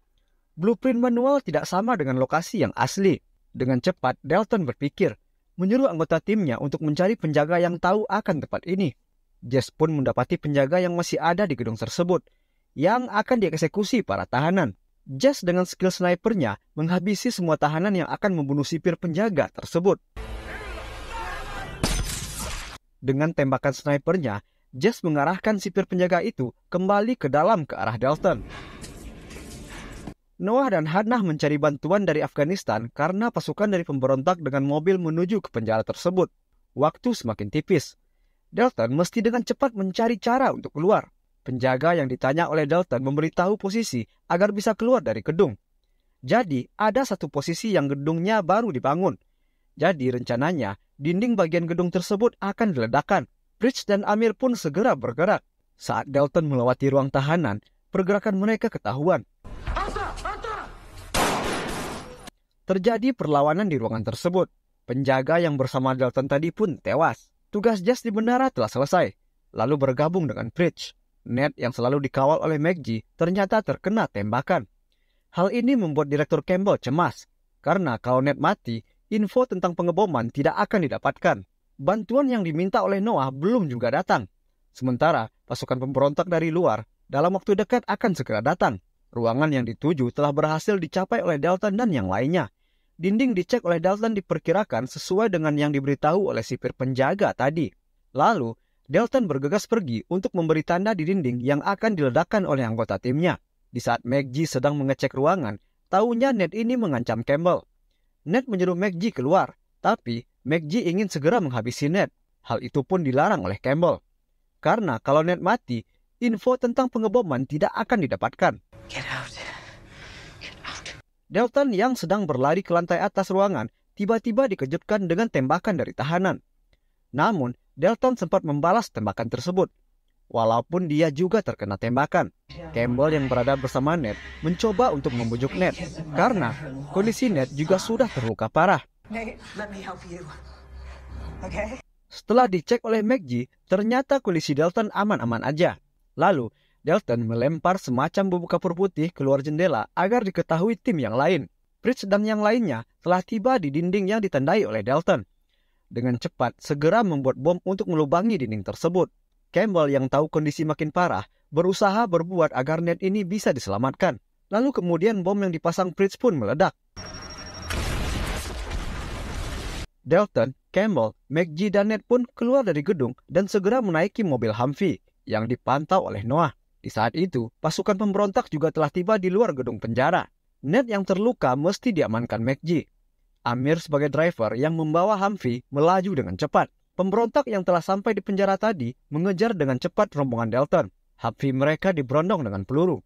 Speaker 1: Blueprint manual tidak sama dengan lokasi yang asli. Dengan cepat, Dalton berpikir, menyuruh anggota timnya untuk mencari penjaga yang tahu akan tempat ini. Jess pun mendapati penjaga yang masih ada di gedung tersebut, yang akan dieksekusi para tahanan. Jess dengan skill snipernya menghabisi semua tahanan yang akan membunuh sipir penjaga tersebut. Dengan tembakan snipernya, Jess mengarahkan sipir penjaga itu kembali ke dalam ke arah Dalton. Noah dan Hannah mencari bantuan dari Afghanistan karena pasukan dari pemberontak dengan mobil menuju ke penjara tersebut. Waktu semakin tipis. Dalton mesti dengan cepat mencari cara untuk keluar. Penjaga yang ditanya oleh Dalton memberitahu posisi agar bisa keluar dari gedung. Jadi, ada satu posisi yang gedungnya baru dibangun. Jadi, rencananya dinding bagian gedung tersebut akan diledakkan. Bridge dan Amir pun segera bergerak. Saat Dalton melewati ruang tahanan, pergerakan mereka ketahuan. Asa! Terjadi perlawanan di ruangan tersebut. Penjaga yang bersama Dalton tadi pun tewas. Tugas Jess di bendara telah selesai. Lalu bergabung dengan Fridge. Ned yang selalu dikawal oleh Maggie ternyata terkena tembakan. Hal ini membuat Direktur Campbell cemas. Karena kalau Ned mati, info tentang pengeboman tidak akan didapatkan. Bantuan yang diminta oleh Noah belum juga datang. Sementara pasukan pemberontak dari luar dalam waktu dekat akan segera datang. Ruangan yang dituju telah berhasil dicapai oleh Dalton dan yang lainnya. Dinding dicek oleh Dalton diperkirakan sesuai dengan yang diberitahu oleh sipir penjaga tadi. Lalu, Dalton bergegas pergi untuk memberi tanda di dinding yang akan diledakkan oleh anggota timnya. Di saat McG sedang mengecek ruangan, tahunya Ned ini mengancam Campbell. Ned menyuruh McG keluar, tapi McG ingin segera menghabisi Ned. Hal itu pun dilarang oleh Campbell. Karena kalau Ned mati, info tentang pengeboman tidak akan didapatkan. Get out. Delton yang sedang berlari ke lantai atas ruangan tiba-tiba dikejutkan dengan tembakan dari tahanan. Namun, Delton sempat membalas tembakan tersebut. Walaupun dia juga terkena tembakan, Campbell yang berada bersama Ned mencoba untuk membujuk Ned karena kondisi Ned juga sudah terluka parah. Setelah dicek oleh Maggie, ternyata kondisi Dalton aman-aman aja. Lalu, Delton melempar semacam bubuk kapur putih keluar jendela agar diketahui tim yang lain. Fritz dan yang lainnya telah tiba di dinding yang ditandai oleh Dalton. Dengan cepat, segera membuat bom untuk melubangi dinding tersebut. Campbell yang tahu kondisi makin parah, berusaha berbuat agar net ini bisa diselamatkan. Lalu kemudian bom yang dipasang Fritz pun meledak. Dalton, Campbell, McGee dan Ned pun keluar dari gedung dan segera menaiki mobil Humvee yang dipantau oleh Noah. Di saat itu, pasukan pemberontak juga telah tiba di luar gedung penjara. Ned yang terluka mesti diamankan MacG. Amir sebagai driver yang membawa Humphrey melaju dengan cepat. Pemberontak yang telah sampai di penjara tadi mengejar dengan cepat rombongan Dalton. Humphrey mereka diberondong dengan peluru.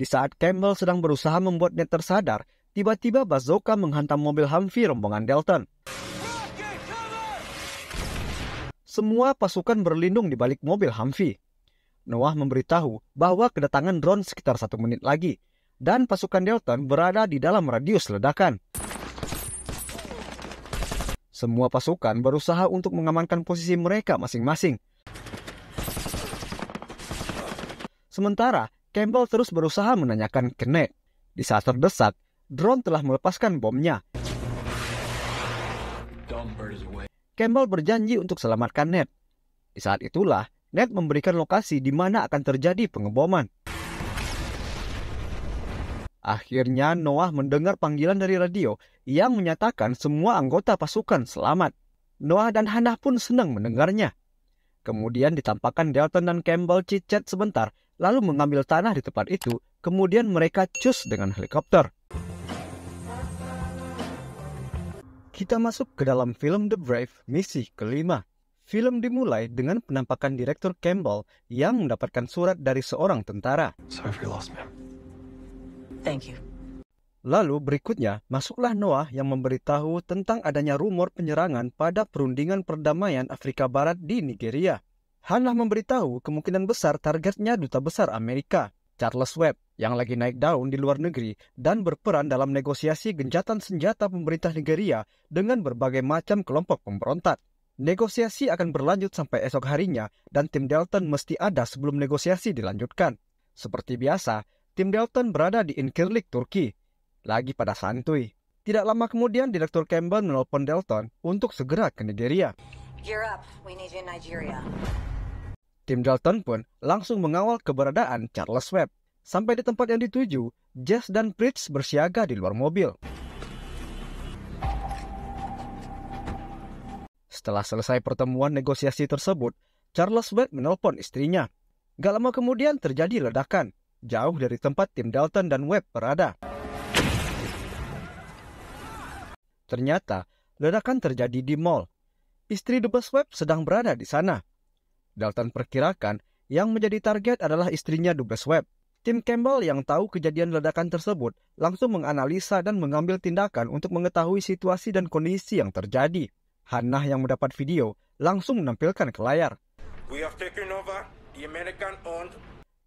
Speaker 1: Di saat Campbell sedang berusaha membuat Ned tersadar, tiba-tiba Bazooka menghantam mobil Humphrey rombongan Dalton. Semua pasukan berlindung di balik mobil Humvee. Noah memberitahu bahwa kedatangan drone sekitar satu menit lagi, dan pasukan Delta berada di dalam radius ledakan. Semua pasukan berusaha untuk mengamankan posisi mereka masing-masing. Sementara, Campbell terus berusaha menanyakan Kenneth. Di saat terdesak, drone telah melepaskan bomnya Campbell berjanji untuk selamatkan Ned. Di saat itulah, Ned memberikan lokasi di mana akan terjadi pengeboman. Akhirnya Noah mendengar panggilan dari radio yang menyatakan semua anggota pasukan selamat. Noah dan Hannah pun senang mendengarnya. Kemudian ditampakkan Dalton dan Campbell cicat sebentar, lalu mengambil tanah di tempat itu, kemudian mereka cus dengan helikopter. Kita masuk ke dalam film The Brave, misi kelima. Film dimulai dengan penampakan Direktur Campbell yang mendapatkan surat dari seorang tentara. Thank you. Lalu berikutnya, masuklah Noah yang memberitahu tentang adanya rumor penyerangan pada perundingan perdamaian Afrika Barat di Nigeria. Hannah memberitahu kemungkinan besar targetnya duta besar Amerika. Charles Webb yang lagi naik daun di luar negeri dan berperan dalam negosiasi genjatan senjata pemerintah Nigeria dengan berbagai macam kelompok pemberontak. Negosiasi akan berlanjut sampai esok harinya dan tim Dalton mesti ada sebelum negosiasi dilanjutkan. Seperti biasa, tim Dalton berada di Inkirlik, Turki. Lagi pada santuy. Tidak lama kemudian, Direktur Campbell menelpon Dalton untuk segera ke Nigeria. Gear up, we need you in Nigeria. Tim Dalton pun langsung mengawal keberadaan Charles Webb. Sampai di tempat yang dituju, Jess dan Pritz bersiaga di luar mobil. Setelah selesai pertemuan negosiasi tersebut, Charles Webb menelpon istrinya. Gak lama kemudian terjadi ledakan, jauh dari tempat tim Dalton dan Webb berada. Ternyata, ledakan terjadi di mall. Istri Dubes Webb sedang berada di sana. Dalton perkirakan yang menjadi target adalah istrinya Douglas Webb. Tim Campbell yang tahu kejadian ledakan tersebut langsung menganalisa dan mengambil tindakan untuk mengetahui situasi dan kondisi yang terjadi. Hannah yang mendapat video langsung menampilkan ke layar. We have taken over the American owned.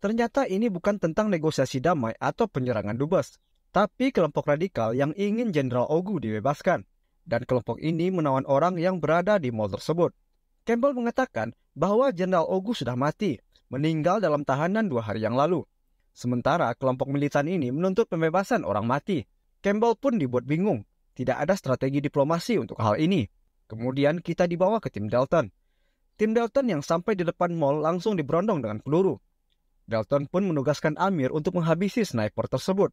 Speaker 1: Ternyata ini bukan tentang negosiasi damai atau penyerangan dubes, tapi kelompok radikal yang ingin Jenderal Ogu dibebaskan. Dan kelompok ini menawan orang yang berada di mall tersebut. Campbell mengatakan bahwa Jenderal Ogu sudah mati, meninggal dalam tahanan dua hari yang lalu. Sementara kelompok militan ini menuntut pembebasan orang mati. Campbell pun dibuat bingung. Tidak ada strategi diplomasi untuk hal ini. Kemudian kita dibawa ke tim Dalton. Tim Dalton yang sampai di depan mall langsung diberondong dengan peluru. Dalton pun menugaskan Amir untuk menghabisi sniper tersebut.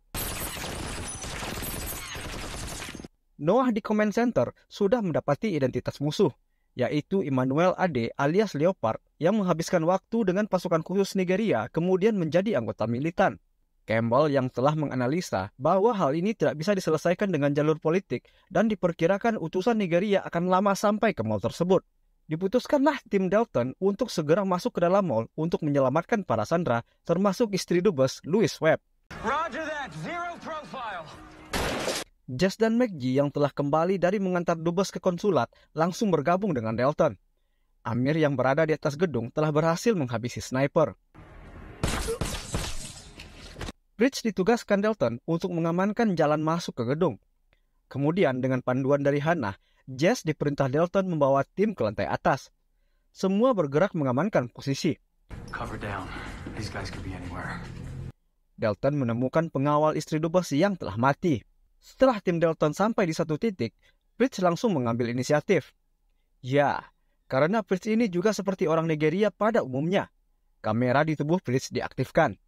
Speaker 1: Noah di Command Center sudah mendapati identitas musuh yaitu Immanuel Ade alias Leopard yang menghabiskan waktu dengan pasukan khusus Nigeria kemudian menjadi anggota militan. Campbell yang telah menganalisa bahwa hal ini tidak bisa diselesaikan dengan jalur politik dan diperkirakan utusan Nigeria akan lama sampai ke mall tersebut. Diputuskanlah tim Dalton untuk segera masuk ke dalam mall untuk menyelamatkan para sandra termasuk istri dubes Louis Webb. Roger that, zero Jess dan McGee yang telah kembali dari mengantar Dubes ke konsulat langsung bergabung dengan Delton. Amir yang berada di atas gedung telah berhasil menghabisi sniper. Bridge ditugaskan Delton untuk mengamankan jalan masuk ke gedung. Kemudian dengan panduan dari Hannah, Jess diperintah Delton membawa tim ke lantai atas. Semua bergerak mengamankan posisi. Cover Delton menemukan pengawal istri Dubes yang telah mati. Setelah tim Dalton sampai di satu titik, Fritz langsung mengambil inisiatif. Ya, karena Fritz ini juga seperti orang Nigeria pada umumnya. Kamera di tubuh Fritz diaktifkan.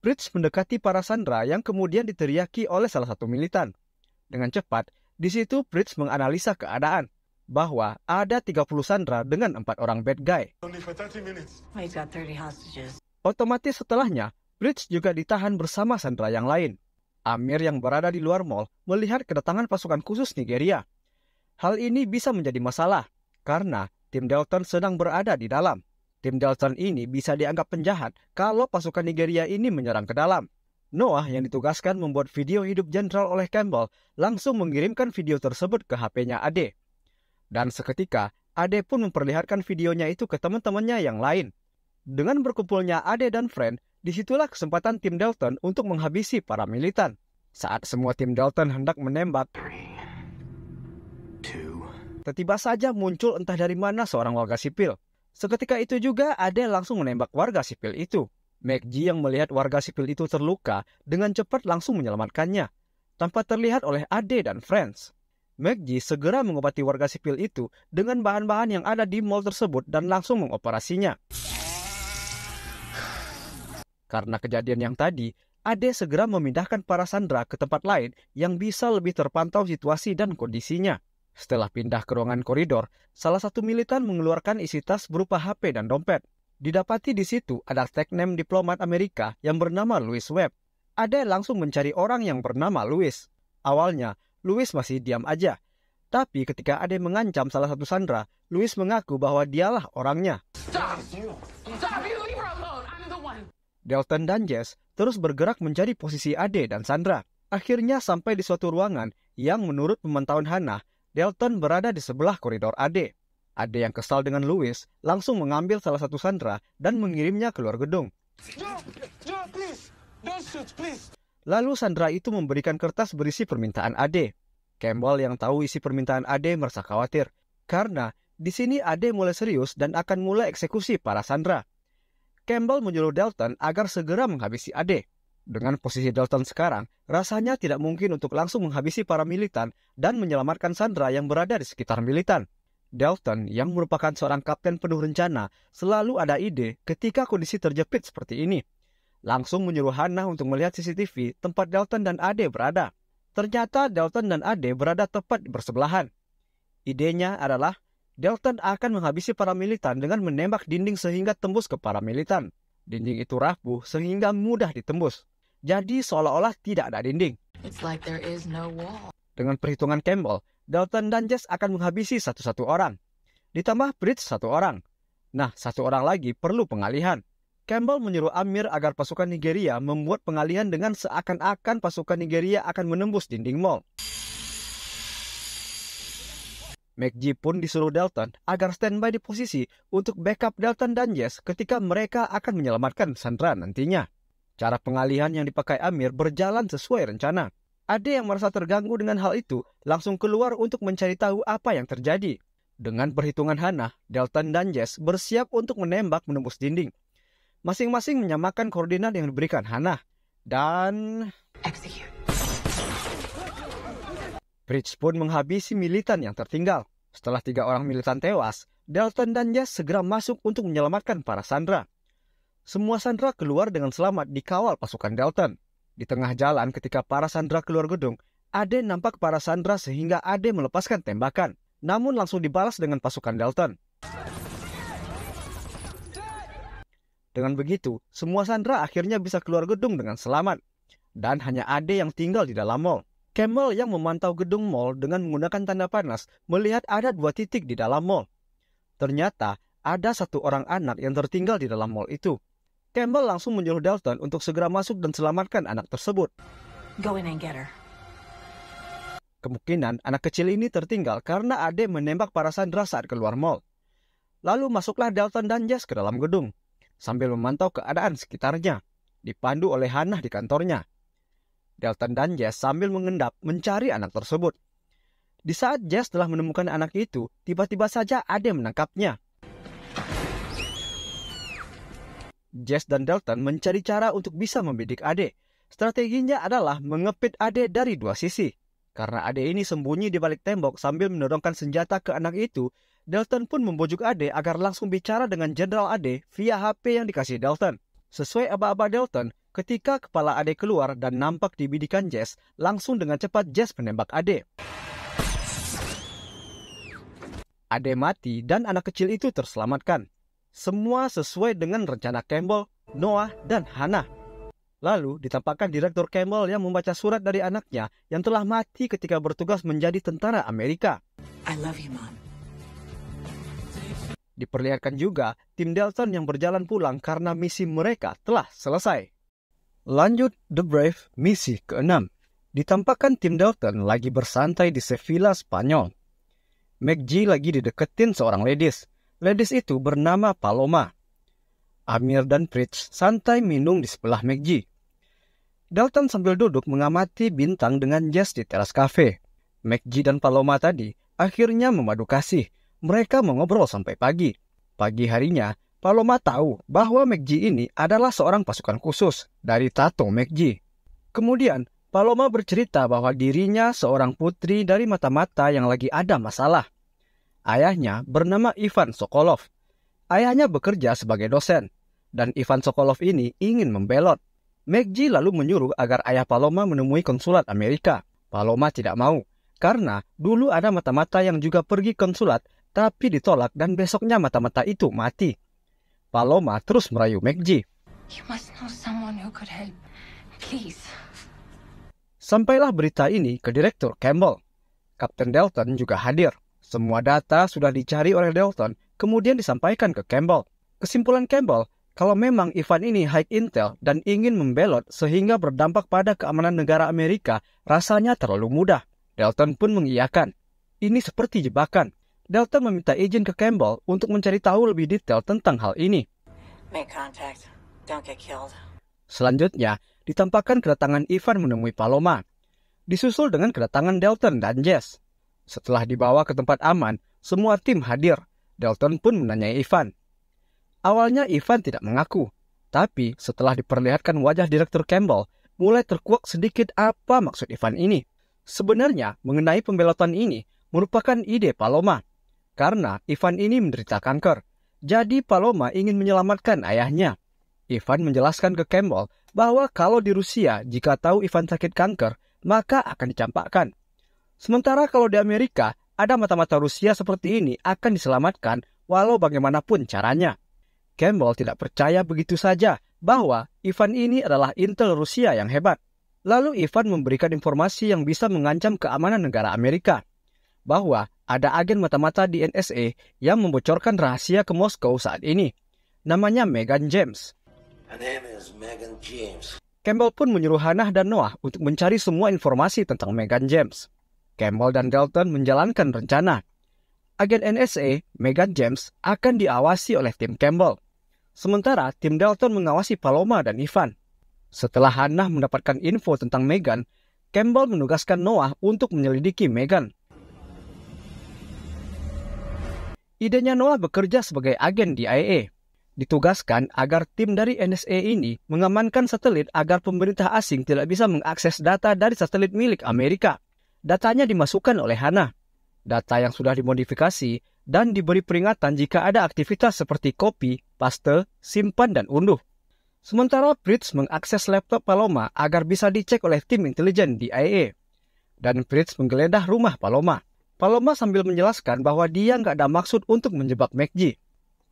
Speaker 1: Fritz mendekati para sandra yang kemudian diteriaki oleh salah satu militan. Dengan cepat, di situ Fritz menganalisa keadaan bahwa ada 30 sandra dengan empat orang bad guy. Otomatis setelahnya, Bridge juga ditahan bersama sandera yang lain. Amir yang berada di luar mall melihat kedatangan pasukan khusus Nigeria. Hal ini bisa menjadi masalah karena tim Dalton sedang berada di dalam. Tim Dalton ini bisa dianggap penjahat kalau pasukan Nigeria ini menyerang ke dalam. Noah yang ditugaskan membuat video hidup jenderal oleh Campbell langsung mengirimkan video tersebut ke HP-nya Ade. Dan seketika, Ade pun memperlihatkan videonya itu ke teman-temannya yang lain. Dengan berkumpulnya Ade dan Friend, Disitulah kesempatan tim Dalton untuk menghabisi para militan. Saat semua tim Dalton hendak menembak, tiba-tiba saja muncul entah dari mana seorang warga sipil. Seketika itu juga ada yang langsung menembak warga sipil itu. Maggie yang melihat warga sipil itu terluka dengan cepat langsung menyelamatkannya, tanpa terlihat oleh Ade dan Friends. Maggie segera mengobati warga sipil itu dengan bahan-bahan yang ada di mall tersebut dan langsung mengoperasinya. Karena kejadian yang tadi, Ade segera memindahkan para sandera ke tempat lain yang bisa lebih terpantau situasi dan kondisinya. Setelah pindah ke ruangan koridor, salah satu militan mengeluarkan isi tas berupa HP dan dompet. Didapati di situ ada name diplomat Amerika yang bernama Louis Webb. Ade langsung mencari orang yang bernama Louis. Awalnya, Louis masih diam aja. Tapi ketika Ade mengancam salah satu sandera, Louis mengaku bahwa dialah orangnya. Stop! Stop Delton dan Jess terus bergerak mencari posisi Ade dan Sandra. Akhirnya sampai di suatu ruangan yang menurut pemantauan Hana, Delton berada di sebelah koridor Ade. Ade yang kesal dengan Louis langsung mengambil salah satu Sandra dan mengirimnya keluar gedung. No, no, please. Don't shoot, please. Lalu Sandra itu memberikan kertas berisi permintaan Ade. Campbell yang tahu isi permintaan Ade merasa khawatir karena di sini Ade mulai serius dan akan mulai eksekusi para Sandra. Campbell menyuruh Dalton agar segera menghabisi Ade. Dengan posisi Dalton sekarang, rasanya tidak mungkin untuk langsung menghabisi para militan dan menyelamatkan Sandra yang berada di sekitar militan. Dalton, yang merupakan seorang kapten penuh rencana, selalu ada ide ketika kondisi terjepit seperti ini. Langsung menyuruh Hannah untuk melihat CCTV tempat Dalton dan Ade berada. Ternyata Dalton dan Ade berada tepat bersebelahan. Idenya adalah Dalton akan menghabisi para militan dengan menembak dinding sehingga tembus ke para militan. Dinding itu rapuh sehingga mudah ditembus. Jadi seolah-olah tidak ada dinding. It's like there is no wall. Dengan perhitungan Campbell, Dalton dan Jess akan menghabisi satu-satu orang. Ditambah Bridge satu orang. Nah, satu orang lagi perlu pengalihan. Campbell menyuruh Amir agar pasukan Nigeria membuat pengalihan dengan seakan-akan pasukan Nigeria akan menembus dinding mall. McG pun disuruh Dalton agar standby di posisi untuk backup Dalton dan Jess ketika mereka akan menyelamatkan Sandra nantinya. Cara pengalihan yang dipakai Amir berjalan sesuai rencana. Ade yang merasa terganggu dengan hal itu langsung keluar untuk mencari tahu apa yang terjadi. Dengan perhitungan Hana, Dalton dan Jess bersiap untuk menembak menembus dinding. Masing-masing menyamakan koordinat yang diberikan Hana. Dan... Execute. Bridge pun menghabisi militan yang tertinggal. Setelah tiga orang militan tewas, Dalton dan Jess segera masuk untuk menyelamatkan para sandra. Semua sandra keluar dengan selamat dikawal pasukan Dalton. Di tengah jalan ketika para sandra keluar gedung, Ade nampak para sandra sehingga Ade melepaskan tembakan. Namun langsung dibalas dengan pasukan Dalton. Dengan begitu, semua sandra akhirnya bisa keluar gedung dengan selamat. Dan hanya Ade yang tinggal di dalam mall. Camel yang memantau gedung mall dengan menggunakan tanda panas melihat ada dua titik di dalam mall. Ternyata ada satu orang anak yang tertinggal di dalam mall itu. Campbell langsung menyuruh Dalton untuk segera masuk dan selamatkan anak tersebut. Go in and get her. Kemungkinan anak kecil ini tertinggal karena Ade menembak para Sandra saat keluar mall. Lalu masuklah Dalton dan Jess ke dalam gedung sambil memantau keadaan sekitarnya, dipandu oleh Hannah di kantornya. Delton dan Jess sambil mengendap mencari anak tersebut. Di saat Jess telah menemukan anak itu, tiba-tiba saja ada yang menangkapnya. Jess dan Dalton mencari cara untuk bisa membidik Ade. Strateginya adalah mengepit Ade dari dua sisi. Karena Ade ini sembunyi di balik tembok sambil mendorongkan senjata ke anak itu, Dalton pun membujuk Ade agar langsung bicara dengan Jenderal Ade via HP yang dikasih Dalton. Sesuai aba-aba Dalton, Ketika kepala Ade keluar dan nampak di bidikan Jess, langsung dengan cepat Jess menembak Ade. Ade mati dan anak kecil itu terselamatkan. Semua sesuai dengan rencana Campbell, Noah, dan Hannah. Lalu ditampakkan Direktur Campbell yang membaca surat dari anaknya yang telah mati ketika bertugas menjadi tentara Amerika. I love you, Mom. Diperlihatkan juga tim Dalton yang berjalan pulang karena misi mereka telah selesai. Lanjut The Brave, misi ke-6. Ditampakkan tim Dalton lagi bersantai di Sevilla, Spanyol. McG lagi dideketin seorang ladies. Ladies itu bernama Paloma. Amir dan Fritz santai minum di sebelah McG. Dalton sambil duduk mengamati bintang dengan jazz di teras kafe. McG dan Paloma tadi akhirnya memadu kasih. Mereka mengobrol sampai pagi. Pagi harinya, Paloma tahu bahwa MacG ini adalah seorang pasukan khusus dari Tato MacG. Kemudian, Paloma bercerita bahwa dirinya seorang putri dari mata-mata yang lagi ada masalah. Ayahnya bernama Ivan Sokolov. Ayahnya bekerja sebagai dosen, dan Ivan Sokolov ini ingin membelot. MacG lalu menyuruh agar ayah Paloma menemui konsulat Amerika. Paloma tidak mau, karena dulu ada mata-mata yang juga pergi konsulat, tapi ditolak dan besoknya mata-mata itu mati. Paloma terus merayu MacG. Sampailah berita ini ke Direktur Campbell. Kapten Dalton juga hadir. Semua data sudah dicari oleh Dalton kemudian disampaikan ke Campbell. Kesimpulan Campbell, kalau memang Ivan ini high intel dan ingin membelot sehingga berdampak pada keamanan negara Amerika, rasanya terlalu mudah. Dalton pun mengiyakan. Ini seperti jebakan. Delta meminta izin ke Campbell untuk mencari tahu lebih detail tentang hal ini. Make contact. Don't get killed. Selanjutnya, ditampakkan kedatangan Ivan menemui Paloma. Disusul dengan kedatangan Delta dan Jess. Setelah dibawa ke tempat aman, semua tim hadir. Dalton pun menanyai Ivan. Awalnya Ivan tidak mengaku, tapi setelah diperlihatkan wajah Direktur Campbell, mulai terkuak sedikit apa maksud Ivan ini. Sebenarnya, mengenai pembelotan ini merupakan ide Paloma karena Ivan ini menderita kanker. Jadi Paloma ingin menyelamatkan ayahnya. Ivan menjelaskan ke Campbell bahwa kalau di Rusia jika tahu Ivan sakit kanker, maka akan dicampakkan. Sementara kalau di Amerika, ada mata-mata Rusia seperti ini akan diselamatkan walau bagaimanapun caranya. Campbell tidak percaya begitu saja bahwa Ivan ini adalah intel Rusia yang hebat. Lalu Ivan memberikan informasi yang bisa mengancam keamanan negara Amerika. Bahwa ada agen mata-mata di NSA yang membocorkan rahasia ke Moskow saat ini. Namanya Megan James. James. Campbell pun menyuruh Hannah dan Noah untuk mencari semua informasi tentang Megan James. Campbell dan Dalton menjalankan rencana. Agen NSA, Megan James, akan diawasi oleh tim Campbell. Sementara tim Dalton mengawasi Paloma dan Ivan. Setelah Hannah mendapatkan info tentang Megan, Campbell menugaskan Noah untuk menyelidiki Megan. Idenya Noah bekerja sebagai agen di IAE. Ditugaskan agar tim dari NSA ini mengamankan satelit agar pemerintah asing tidak bisa mengakses data dari satelit milik Amerika. Datanya dimasukkan oleh Hana. Data yang sudah dimodifikasi dan diberi peringatan jika ada aktivitas seperti copy, paste, simpan, dan unduh. Sementara Fritz mengakses laptop Paloma agar bisa dicek oleh tim intelijen di IAE. Dan Fritz menggeledah rumah Paloma. Paloma sambil menjelaskan bahwa dia nggak ada maksud untuk menjebak Mekji.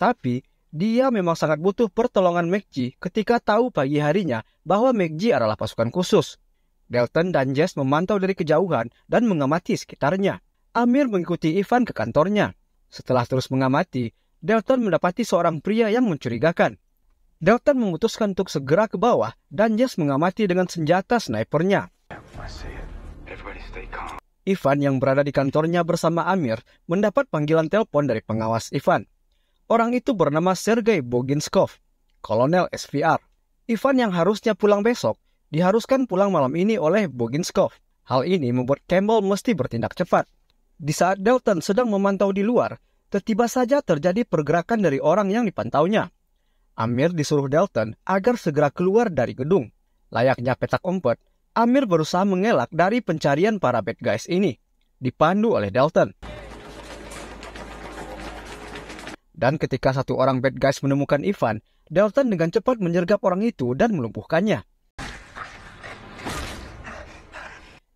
Speaker 1: Tapi, dia memang sangat butuh pertolongan Mekji ketika tahu pagi harinya bahwa Mekji adalah pasukan khusus. Delton dan Jess memantau dari kejauhan dan mengamati sekitarnya. Amir mengikuti Ivan ke kantornya. Setelah terus mengamati, Delton mendapati seorang pria yang mencurigakan. Delton memutuskan untuk segera ke bawah dan Jess mengamati dengan senjata snipernya. Ivan yang berada di kantornya bersama Amir mendapat panggilan telepon dari pengawas Ivan. Orang itu bernama Sergei Boginskov, kolonel SVR. Ivan yang harusnya pulang besok diharuskan pulang malam ini oleh Boginskov. Hal ini membuat Campbell mesti bertindak cepat. Di saat Dalton sedang memantau di luar, tiba-tiba saja terjadi pergerakan dari orang yang dipantaunya. Amir disuruh Dalton agar segera keluar dari gedung. Layaknya petak umpet, Amir berusaha mengelak dari pencarian para bad guys ini, dipandu oleh Dalton. Dan ketika satu orang bad guys menemukan Ivan, Dalton dengan cepat menyergap orang itu dan melumpuhkannya.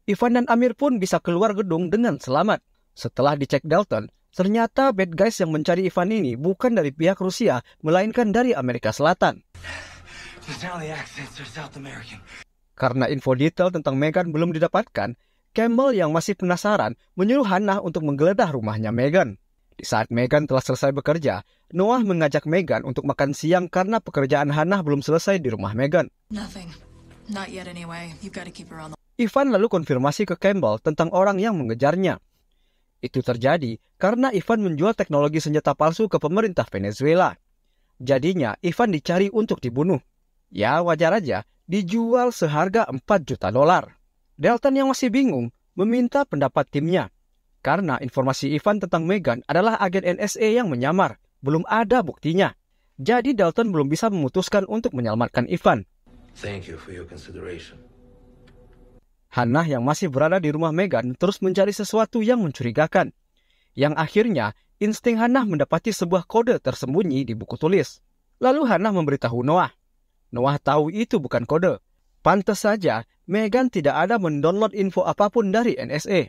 Speaker 1: Ivan dan Amir pun bisa keluar gedung dengan selamat. Setelah dicek Dalton, ternyata bad guys yang mencari Ivan ini bukan dari pihak Rusia, melainkan dari Amerika Selatan. Karena info detail tentang Meghan belum didapatkan, Campbell yang masih penasaran menyuruh Hannah untuk menggeledah rumahnya Meghan. Di saat Meghan telah selesai bekerja, Noah mengajak Meghan untuk makan siang karena pekerjaan Hannah belum selesai di rumah Meghan. Ivan lalu konfirmasi ke Campbell tentang orang yang mengejarnya. Itu terjadi karena Ivan menjual teknologi senjata palsu ke pemerintah Venezuela. Jadinya, Ivan dicari untuk dibunuh. Ya wajar aja, dijual seharga 4 juta dolar. Dalton yang masih bingung meminta pendapat timnya. Karena informasi Ivan tentang Megan adalah agen NSA yang menyamar, belum ada buktinya. Jadi Dalton belum bisa memutuskan untuk menyelamatkan Ivan. Thank you for your consideration. Hannah yang masih berada di rumah Megan terus mencari sesuatu yang mencurigakan. Yang akhirnya, insting Hannah mendapati sebuah kode tersembunyi di buku tulis. Lalu Hannah memberitahu Noah. Noah tahu itu bukan kode. Pantas saja Megan tidak ada mendownload info apapun dari NSA.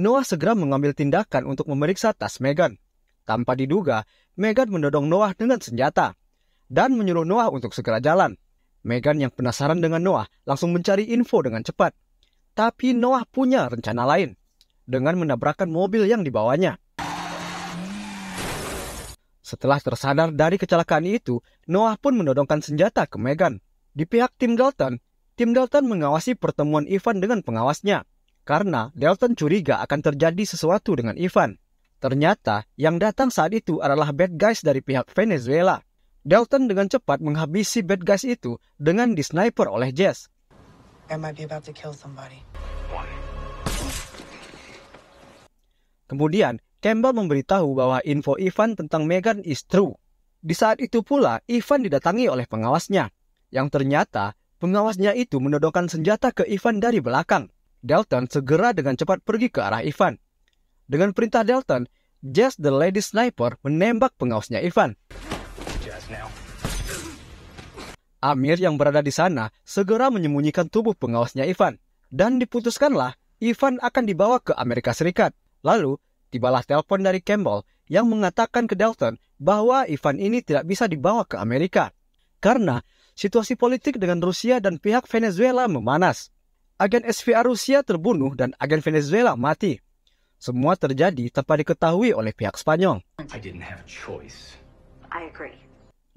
Speaker 1: Noah segera mengambil tindakan untuk memeriksa tas Megan. Tanpa diduga, Megan mendodong Noah dengan senjata dan menyuruh Noah untuk segera jalan. Megan yang penasaran dengan Noah langsung mencari info dengan cepat. Tapi Noah punya rencana lain dengan menabrakkan mobil yang dibawanya. Setelah tersadar dari kecelakaan itu, Noah pun menodongkan senjata ke Megan. Di pihak tim Dalton, tim Dalton mengawasi pertemuan Ivan dengan pengawasnya. Karena Dalton curiga akan terjadi sesuatu dengan Ivan. Ternyata yang datang saat itu adalah bad guys dari pihak Venezuela. Dalton dengan cepat menghabisi bad guys itu dengan disniper oleh Jess. Kemudian Campbell memberitahu bahwa info Ivan tentang Meghan is true. Di saat itu pula, Ivan didatangi oleh pengawasnya, yang ternyata pengawasnya itu menodongkan senjata ke Ivan dari belakang. Dalton segera dengan cepat pergi ke arah Ivan. Dengan perintah Dalton, Jess the Lady Sniper menembak pengawasnya Ivan. Amir yang berada di sana segera menyembunyikan tubuh pengawasnya Ivan. Dan diputuskanlah, Ivan akan dibawa ke Amerika Serikat. Lalu, tibalah telepon dari Campbell yang mengatakan ke Dalton bahwa Ivan ini tidak bisa dibawa ke Amerika karena situasi politik dengan Rusia dan pihak Venezuela memanas. Agen SVR Rusia terbunuh dan agen Venezuela mati. Semua terjadi tanpa diketahui oleh pihak Spanyol. I didn't have I agree.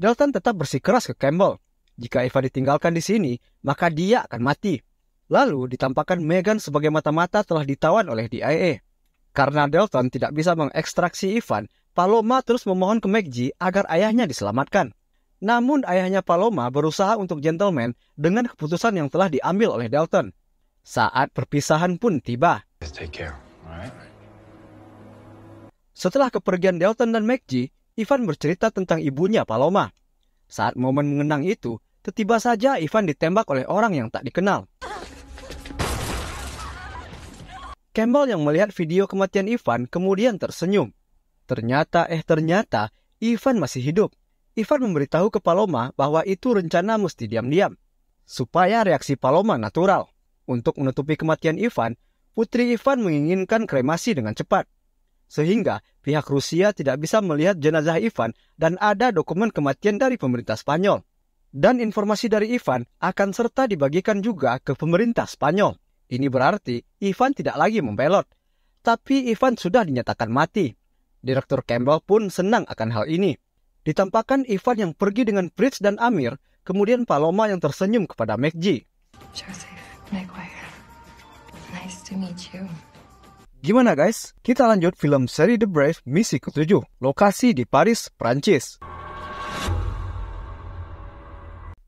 Speaker 1: Dalton tetap bersikeras ke Campbell. Jika Ivan ditinggalkan di sini, maka dia akan mati. Lalu ditampakkan Megan sebagai mata-mata telah ditawan oleh DIA. Karena Dalton tidak bisa mengekstraksi Ivan, Paloma terus memohon ke Megji agar ayahnya diselamatkan. Namun ayahnya Paloma berusaha untuk gentleman dengan keputusan yang telah diambil oleh Dalton. Saat perpisahan pun tiba. Setelah kepergian Dalton dan Megji, Ivan bercerita tentang ibunya Paloma. Saat momen mengenang itu, tiba saja Ivan ditembak oleh orang yang tak dikenal. Campbell yang melihat video kematian Ivan kemudian tersenyum. Ternyata eh ternyata Ivan masih hidup. Ivan memberitahu ke Paloma bahwa itu rencana mesti diam-diam. Supaya reaksi Paloma natural. Untuk menutupi kematian Ivan, putri Ivan menginginkan kremasi dengan cepat. Sehingga pihak Rusia tidak bisa melihat jenazah Ivan dan ada dokumen kematian dari pemerintah Spanyol. Dan informasi dari Ivan akan serta dibagikan juga ke pemerintah Spanyol. Ini berarti Ivan tidak lagi membelot, tapi Ivan sudah dinyatakan mati. Direktur Campbell pun senang akan hal ini. Ditampakkan Ivan yang pergi dengan Fritz dan Amir, kemudian Paloma yang tersenyum kepada McG. Gimana guys? Kita lanjut film seri The Brave Misi ke-7, lokasi di Paris, Prancis.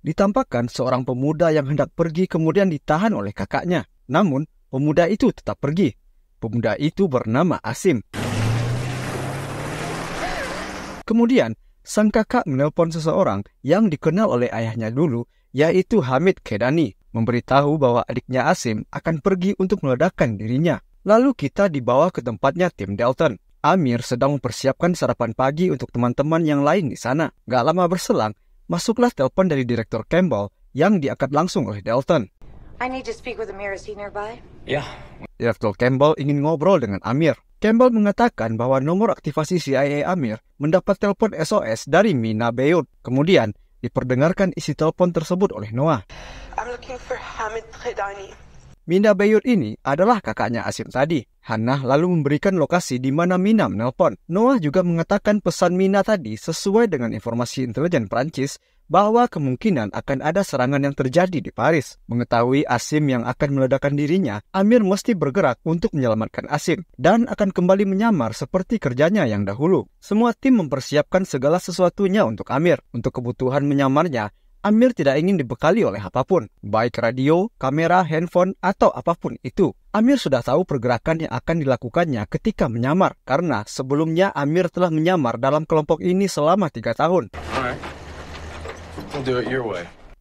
Speaker 1: Ditampakkan seorang pemuda yang hendak pergi kemudian ditahan oleh kakaknya. Namun, pemuda itu tetap pergi. Pemuda itu bernama Asim. Kemudian, sang kakak menelpon seseorang yang dikenal oleh ayahnya dulu, yaitu Hamid Kedani, memberitahu bahwa adiknya Asim akan pergi untuk meledakkan dirinya. Lalu kita dibawa ke tempatnya Tim Dalton. Amir sedang mempersiapkan sarapan pagi untuk teman-teman yang lain di sana. Gak lama berselang, masuklah telepon dari Direktur Campbell yang diangkat langsung oleh Dalton. I need to speak with Amir. Is he nearby? Yeah. Leftol ya, Campbell ingin ngobrol dengan Amir. Campbell mengatakan bahwa nomor aktivasi CIA Amir mendapat telepon SOS dari Mina Beyut. Kemudian, diperdengarkan isi telepon tersebut oleh Noah. I'm looking for Hamid Khedani. Mina Beyut ini adalah kakaknya Asim tadi. Hannah lalu memberikan lokasi di mana Mina menelpon. Noah juga mengatakan pesan Mina tadi sesuai dengan informasi intelijen Prancis bahwa kemungkinan akan ada serangan yang terjadi di Paris. Mengetahui Asim yang akan meledakkan dirinya, Amir mesti bergerak untuk menyelamatkan Asim dan akan kembali menyamar seperti kerjanya yang dahulu. Semua tim mempersiapkan segala sesuatunya untuk Amir. Untuk kebutuhan menyamarnya, Amir tidak ingin dibekali oleh apapun, baik radio, kamera, handphone, atau apapun itu. Amir sudah tahu pergerakan yang akan dilakukannya ketika menyamar, karena sebelumnya Amir telah menyamar dalam kelompok ini selama tiga tahun.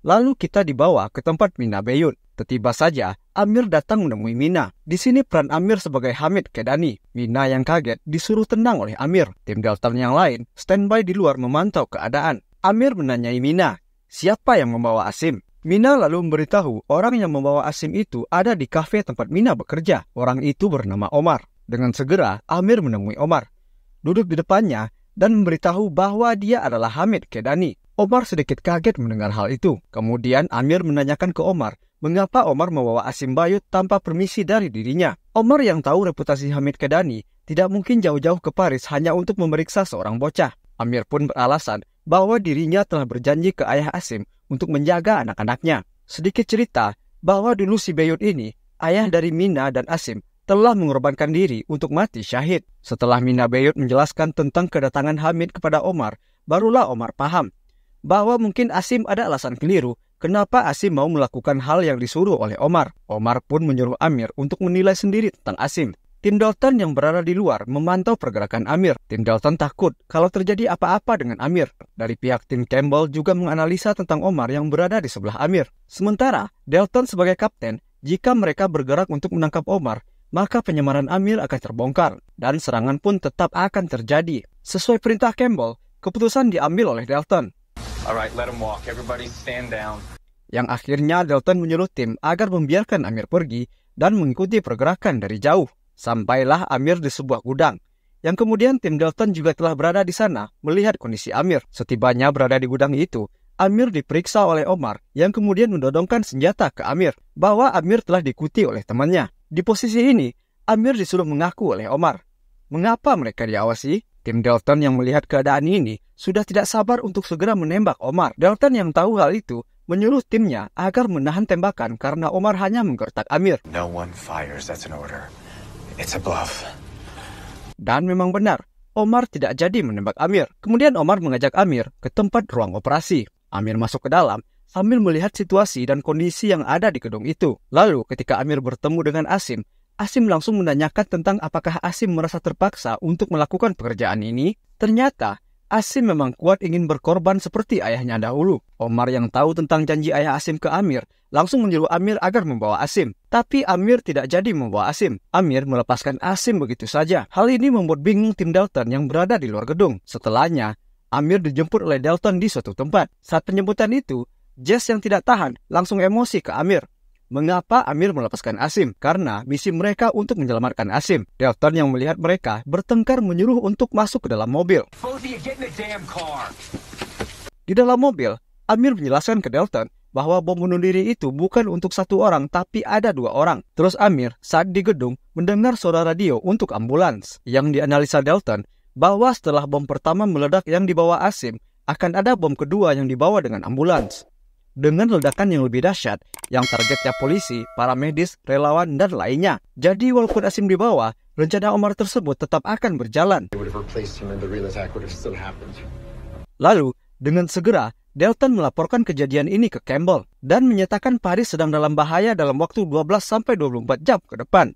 Speaker 1: Lalu kita dibawa ke tempat Mina Beyun. Tiba saja, Amir datang menemui Mina. Di sini peran Amir sebagai Hamid Kedani. Mina yang kaget disuruh tenang oleh Amir. Tim Dalton yang lain standby di luar memantau keadaan. Amir menanyai Mina, siapa yang membawa Asim? Mina lalu memberitahu orang yang membawa Asim itu ada di kafe tempat Mina bekerja. Orang itu bernama Omar. Dengan segera, Amir menemui Omar. Duduk di depannya dan memberitahu bahwa dia adalah Hamid Kedani. Omar sedikit kaget mendengar hal itu. Kemudian Amir menanyakan ke Omar, mengapa Omar membawa Asim Bayut tanpa permisi dari dirinya. Omar yang tahu reputasi Hamid Kedani tidak mungkin jauh-jauh ke Paris hanya untuk memeriksa seorang bocah. Amir pun beralasan bahwa dirinya telah berjanji ke ayah Asim untuk menjaga anak-anaknya. Sedikit cerita bahwa dulu si Bayut ini, ayah dari Mina dan Asim, telah mengorbankan diri untuk mati syahid. Setelah Mina Bayut menjelaskan tentang kedatangan Hamid kepada Omar, barulah Omar paham bahwa mungkin Asim ada alasan keliru kenapa Asim mau melakukan hal yang disuruh oleh Omar. Omar pun menyuruh Amir untuk menilai sendiri tentang Asim. Tim Dalton yang berada di luar memantau pergerakan Amir. Tim Dalton takut kalau terjadi apa-apa dengan Amir. Dari pihak tim Campbell juga menganalisa tentang Omar yang berada di sebelah Amir. Sementara, Dalton sebagai kapten, jika mereka bergerak untuk menangkap Omar, maka penyamaran Amir akan terbongkar dan serangan pun tetap akan terjadi. Sesuai perintah Campbell, keputusan diambil oleh Dalton. Yang akhirnya Dalton menyuruh tim agar membiarkan Amir pergi dan mengikuti pergerakan dari jauh. Sampailah Amir di sebuah gudang. Yang kemudian tim Dalton juga telah berada di sana melihat kondisi Amir. Setibanya berada di gudang itu, Amir diperiksa oleh Omar yang kemudian mendodongkan senjata ke Amir bahwa Amir telah diikuti oleh temannya. Di posisi ini, Amir disuruh mengaku oleh Omar. Mengapa mereka diawasi? Tim Dalton yang melihat keadaan ini sudah tidak sabar untuk segera menembak Omar. Dalton yang tahu hal itu menyuruh timnya agar menahan tembakan karena Omar hanya menggertak Amir. No one fires, that's an order. It's a bluff. Dan memang benar, Omar tidak jadi menembak Amir. Kemudian Omar mengajak Amir ke tempat ruang operasi. Amir masuk ke dalam sambil melihat situasi dan kondisi yang ada di gedung itu. Lalu ketika Amir bertemu dengan Asim, Asim langsung menanyakan tentang apakah Asim merasa terpaksa untuk melakukan pekerjaan ini. Ternyata, Asim memang kuat ingin berkorban seperti ayahnya dahulu. Omar yang tahu tentang janji ayah Asim ke Amir, langsung menyuruh Amir agar membawa Asim. Tapi Amir tidak jadi membawa Asim. Amir melepaskan Asim begitu saja. Hal ini membuat bingung tim Dalton yang berada di luar gedung. Setelahnya, Amir dijemput oleh Dalton di suatu tempat. Saat penjemputan itu, Jess yang tidak tahan langsung emosi ke Amir. Mengapa Amir melepaskan Asim? Karena misi mereka untuk menyelamatkan Asim. Delton yang melihat mereka bertengkar menyuruh untuk masuk ke dalam mobil. Di dalam mobil, Amir menjelaskan ke Delton bahwa bom bunuh diri itu bukan untuk satu orang tapi ada dua orang. Terus Amir saat di gedung mendengar suara radio untuk ambulans. Yang dianalisa Delton bahwa setelah bom pertama meledak yang dibawa Asim, akan ada bom kedua yang dibawa dengan ambulans dengan ledakan yang lebih dahsyat yang targetnya polisi, para medis, relawan, dan lainnya. Jadi walaupun Asim dibawa, rencana Omar tersebut tetap akan berjalan. Lalu, dengan segera, Dalton melaporkan kejadian ini ke Campbell dan menyatakan Paris sedang dalam bahaya dalam waktu 12-24 jam ke depan.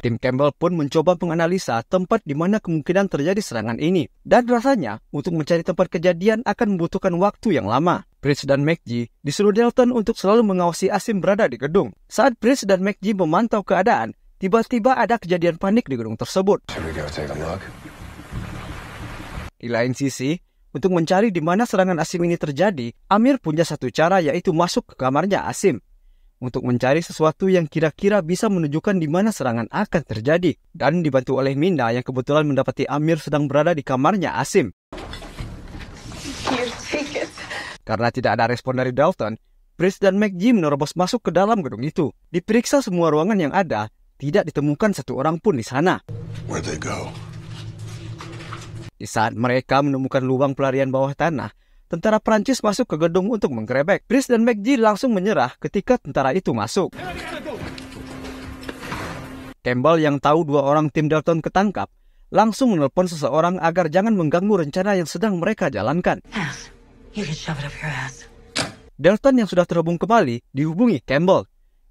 Speaker 1: Tim Campbell pun mencoba menganalisa tempat di mana kemungkinan terjadi serangan ini. Dan rasanya, untuk mencari tempat kejadian akan membutuhkan waktu yang lama. Prince dan McG disuruh Dalton untuk selalu mengawasi Asim berada di gedung. Saat Prince dan McG memantau keadaan, tiba-tiba ada kejadian panik di gedung tersebut. Di lain sisi, untuk mencari di mana serangan Asim ini terjadi, Amir punya satu cara yaitu masuk ke kamarnya Asim untuk mencari sesuatu yang kira-kira bisa menunjukkan di mana serangan akan terjadi dan dibantu oleh Minda yang kebetulan mendapati Amir sedang berada di kamarnya Asim. Karena tidak ada respon dari Dalton, Chris dan McGee menerobos masuk ke dalam gedung itu. Diperiksa semua ruangan yang ada, tidak ditemukan satu orang pun di sana. Di saat mereka menemukan lubang pelarian bawah tanah, tentara Prancis masuk ke gedung untuk menggerebek. Chris dan McGee langsung menyerah ketika tentara itu masuk. Campbell yang tahu dua orang tim Dalton ketangkap, langsung menelpon seseorang agar jangan mengganggu rencana yang sedang mereka jalankan. Dalton yang sudah terhubung kembali dihubungi Campbell.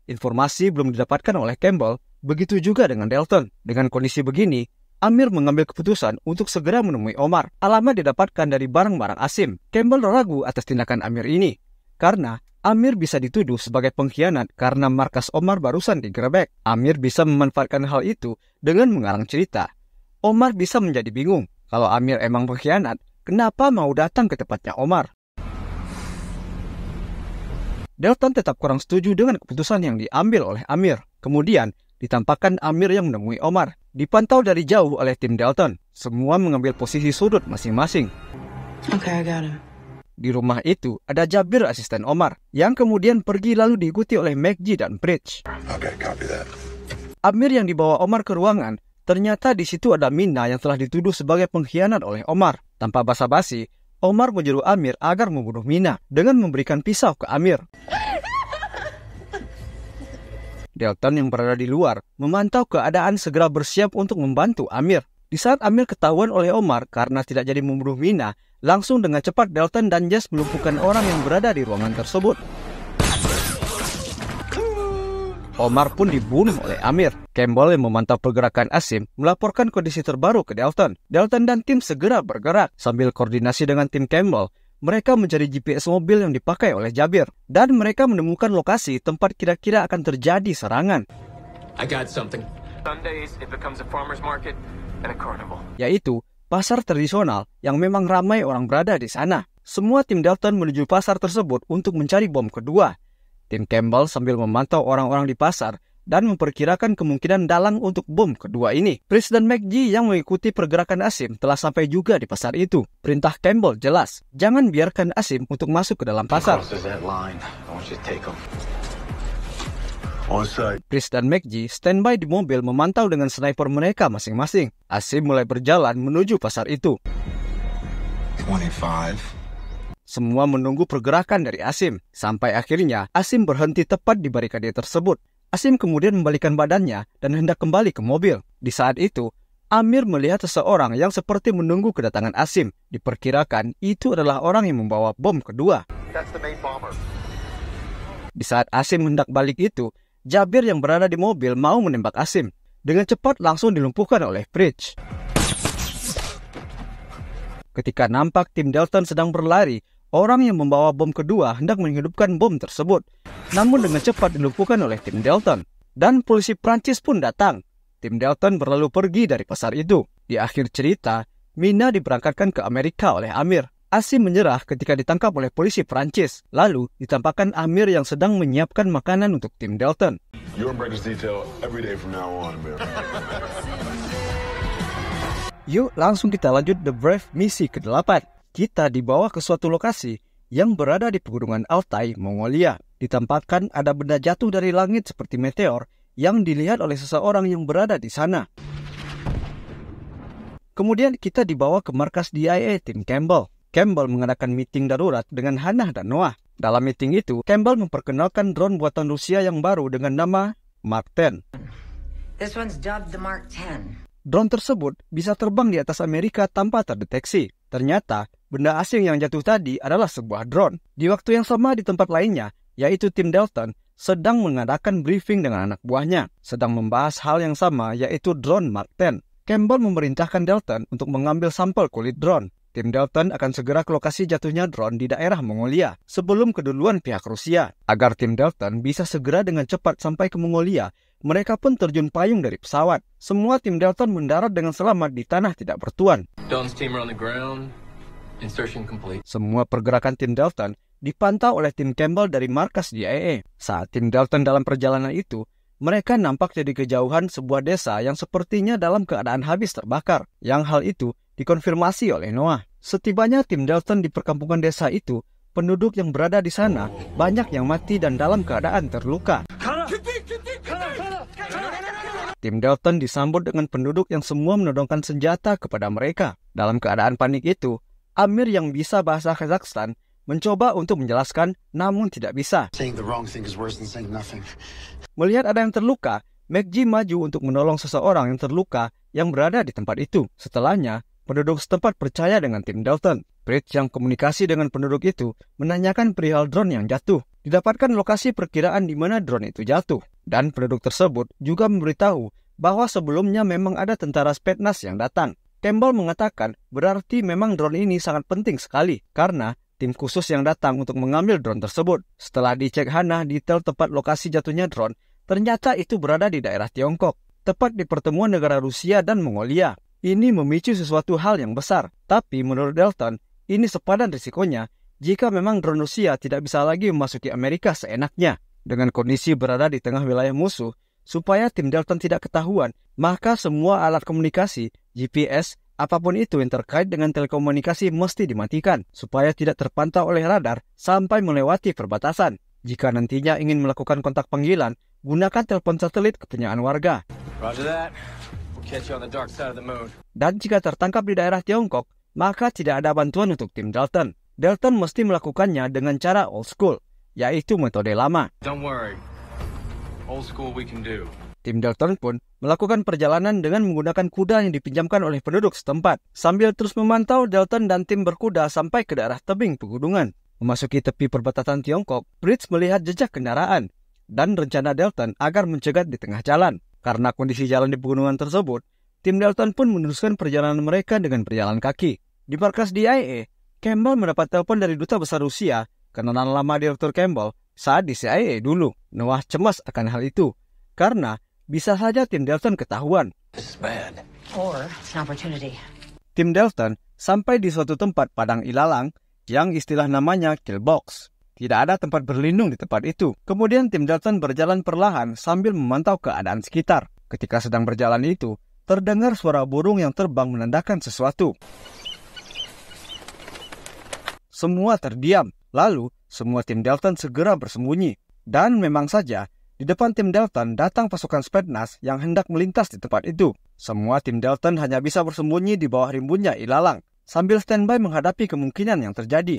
Speaker 1: Informasi belum didapatkan oleh Campbell, begitu juga dengan Dalton. Dengan kondisi begini, Amir mengambil keputusan untuk segera menemui Omar. Alamat didapatkan dari barang-barang Asim. Campbell ragu atas tindakan Amir ini, karena Amir bisa dituduh sebagai pengkhianat karena markas Omar barusan digerebek. Amir bisa memanfaatkan hal itu dengan mengarang cerita. Omar bisa menjadi bingung kalau Amir emang pengkhianat, kenapa mau datang ke tempatnya Omar? Dalton tetap kurang setuju dengan keputusan yang diambil oleh Amir. Kemudian, ditampakkan Amir yang menemui Omar. Dipantau dari jauh oleh tim Dalton, semua mengambil posisi sudut masing-masing. Okay, I got it. Di rumah itu ada Jabir asisten Omar yang kemudian pergi lalu diikuti oleh Maggie dan Bridge. Okay, copy that. Amir yang dibawa Omar ke ruangan, ternyata di situ ada Mina yang telah dituduh sebagai pengkhianat oleh Omar. Tanpa basa-basi, Omar menyuruh Amir agar membunuh Mina dengan memberikan pisau ke Amir. Delton yang berada di luar memantau keadaan segera bersiap untuk membantu Amir. Di saat Amir ketahuan oleh Omar karena tidak jadi membunuh Wina, langsung dengan cepat Delton dan Jess melumpuhkan orang yang berada di ruangan tersebut. Omar pun dibunuh oleh Amir. Campbell yang memantau pergerakan Asim melaporkan kondisi terbaru ke Dalton. Dalton dan tim segera bergerak sambil koordinasi dengan tim Campbell mereka mencari GPS mobil yang dipakai oleh Jabir dan mereka menemukan lokasi tempat kira-kira akan terjadi serangan. I got something. Sundays it becomes a farmers market and a carnival. Yaitu pasar tradisional yang memang ramai orang berada di sana. Semua tim Dalton menuju pasar tersebut untuk mencari bom kedua. Tim Campbell sambil memantau orang-orang di pasar dan memperkirakan kemungkinan dalang untuk bom kedua ini. Presiden McG yang mengikuti pergerakan Asim telah sampai juga di pasar itu. Perintah Campbell jelas, jangan biarkan Asim untuk masuk ke dalam pasar. Chris dan McG standby di mobil memantau dengan sniper mereka masing-masing. Asim mulai berjalan menuju pasar itu. 25. Semua menunggu pergerakan dari Asim, sampai akhirnya Asim berhenti tepat di barikade tersebut. Asim kemudian membalikkan badannya dan hendak kembali ke mobil. Di saat itu, Amir melihat seseorang yang seperti menunggu kedatangan Asim. Diperkirakan itu adalah orang yang membawa bom kedua. Di saat Asim hendak balik itu, Jabir yang berada di mobil mau menembak Asim. Dengan cepat langsung dilumpuhkan oleh Bridge. Ketika nampak tim Dalton sedang berlari, Orang yang membawa bom kedua hendak menghidupkan bom tersebut, namun dengan cepat dilumpuhkan oleh tim Dalton. Dan polisi Prancis pun datang. Tim Dalton berlalu pergi dari pasar itu. Di akhir cerita, Mina diberangkatkan ke Amerika oleh Amir. Asim menyerah ketika ditangkap oleh polisi Prancis. Lalu ditampakkan Amir yang sedang menyiapkan makanan untuk tim Dalton. Yuk langsung kita lanjut The Brave Misi ke-8 kita dibawa ke suatu lokasi yang berada di pegunungan Altai, Mongolia. Ditampakkan ada benda jatuh dari langit seperti meteor yang dilihat oleh seseorang yang berada di sana. Kemudian kita dibawa ke markas DIA Tim Campbell. Campbell mengadakan meeting darurat dengan Hannah dan Noah. Dalam meeting itu, Campbell memperkenalkan drone buatan Rusia yang baru dengan nama Mark 10. Mark 10. Drone tersebut bisa terbang di atas Amerika tanpa terdeteksi. Ternyata, benda asing yang jatuh tadi adalah sebuah drone. Di waktu yang sama di tempat lainnya, yaitu Tim Dalton, sedang mengadakan briefing dengan anak buahnya, sedang membahas hal yang sama yaitu drone Mark 10. Campbell memerintahkan Dalton untuk mengambil sampel kulit drone. Tim Dalton akan segera ke lokasi jatuhnya drone di daerah Mongolia sebelum keduluan pihak Rusia. Agar tim Dalton bisa segera dengan cepat sampai ke Mongolia, mereka pun terjun payung dari pesawat. Semua tim Dalton mendarat dengan selamat di tanah tidak bertuan. Insertion complete. Semua pergerakan tim Dalton dipantau oleh tim Campbell dari markas JIA. E. Saat tim Dalton dalam perjalanan itu, mereka nampak jadi kejauhan sebuah desa yang sepertinya dalam keadaan habis terbakar, yang hal itu dikonfirmasi oleh Noah. Setibanya tim Dalton di perkampungan desa itu, penduduk yang berada di sana banyak yang mati dan dalam keadaan terluka. Tim Dalton disambut dengan penduduk yang semua menodongkan senjata kepada mereka. Dalam keadaan panik itu, Amir yang bisa bahasa Kazakhstan mencoba untuk menjelaskan namun tidak bisa. Melihat ada yang terluka, McG maju untuk menolong seseorang yang terluka yang berada di tempat itu. Setelahnya, penduduk setempat percaya dengan tim Dalton. Bridge yang komunikasi dengan penduduk itu menanyakan perihal drone yang jatuh. Didapatkan lokasi perkiraan di mana drone itu jatuh. Dan penduduk tersebut juga memberitahu bahwa sebelumnya memang ada tentara Spetsnaz yang datang. Tembal mengatakan berarti memang drone ini sangat penting sekali karena tim khusus yang datang untuk mengambil drone tersebut. Setelah dicek Hana detail tempat lokasi jatuhnya drone, ternyata itu berada di daerah Tiongkok, tepat di pertemuan negara Rusia dan Mongolia. Ini memicu sesuatu hal yang besar, tapi menurut Dalton, ini sepadan risikonya jika memang drone Rusia tidak bisa lagi memasuki Amerika seenaknya. Dengan kondisi berada di tengah wilayah musuh, supaya tim Dalton tidak ketahuan, maka semua alat komunikasi, GPS, apapun itu yang terkait dengan telekomunikasi mesti dimatikan supaya tidak terpantau oleh radar sampai melewati perbatasan. Jika nantinya ingin melakukan kontak panggilan, gunakan telepon satelit kepunyaan warga. Dan jika tertangkap di daerah Tiongkok, maka tidak ada bantuan untuk tim Dalton. Dalton mesti melakukannya dengan cara old school, yaitu metode lama. Don't worry, Tim Dalton pun melakukan perjalanan dengan menggunakan kuda yang dipinjamkan oleh penduduk setempat, sambil terus memantau Dalton dan tim berkuda sampai ke daerah tebing pegunungan. Memasuki tepi perbatasan Tiongkok, Brits melihat jejak kendaraan dan rencana Dalton agar mencegat di tengah jalan. Karena kondisi jalan di pegunungan tersebut, tim Dalton pun meneruskan perjalanan mereka dengan berjalan kaki. Di markas DIA, Campbell mendapat telepon dari Duta Besar Rusia karena lama Direktur Campbell saat di CIA ya, eh, dulu. Noah cemas akan hal itu karena bisa saja tim Dalton ketahuan. tim Dalton sampai di suatu tempat padang ilalang yang istilah namanya kill box. Tidak ada tempat berlindung di tempat itu. Kemudian tim Dalton berjalan perlahan sambil memantau keadaan sekitar. Ketika sedang berjalan itu, terdengar suara burung yang terbang menandakan sesuatu. Semua terdiam. Lalu, semua tim Dalton segera bersembunyi. Dan memang saja, di depan tim Dalton datang pasukan Spednas yang hendak melintas di tempat itu. Semua tim Dalton hanya bisa bersembunyi di bawah rimbunnya ilalang, sambil standby menghadapi kemungkinan yang terjadi.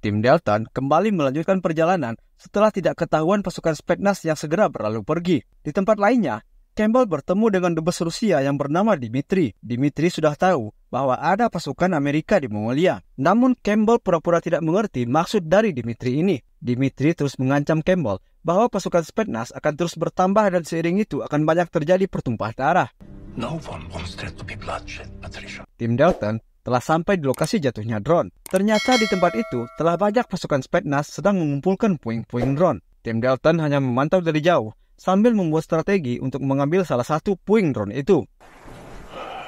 Speaker 1: Tim Dalton kembali melanjutkan perjalanan setelah tidak ketahuan pasukan Spednas yang segera berlalu pergi. Di tempat lainnya, Campbell bertemu dengan dubes Rusia yang bernama Dimitri. Dimitri sudah tahu bahwa ada pasukan Amerika di Mongolia. Namun Campbell pura-pura tidak mengerti maksud dari Dimitri ini. Dimitri terus mengancam Campbell bahwa pasukan Spetsnaz akan terus bertambah dan seiring itu akan banyak terjadi pertumpahan darah. No one wants there to be bloodshed, Patricia. Tim Dalton telah sampai di lokasi jatuhnya drone. Ternyata di tempat itu telah banyak pasukan Spetsnaz sedang mengumpulkan puing-puing drone. Tim Dalton hanya memantau dari jauh sambil membuat strategi untuk mengambil salah satu puing drone itu.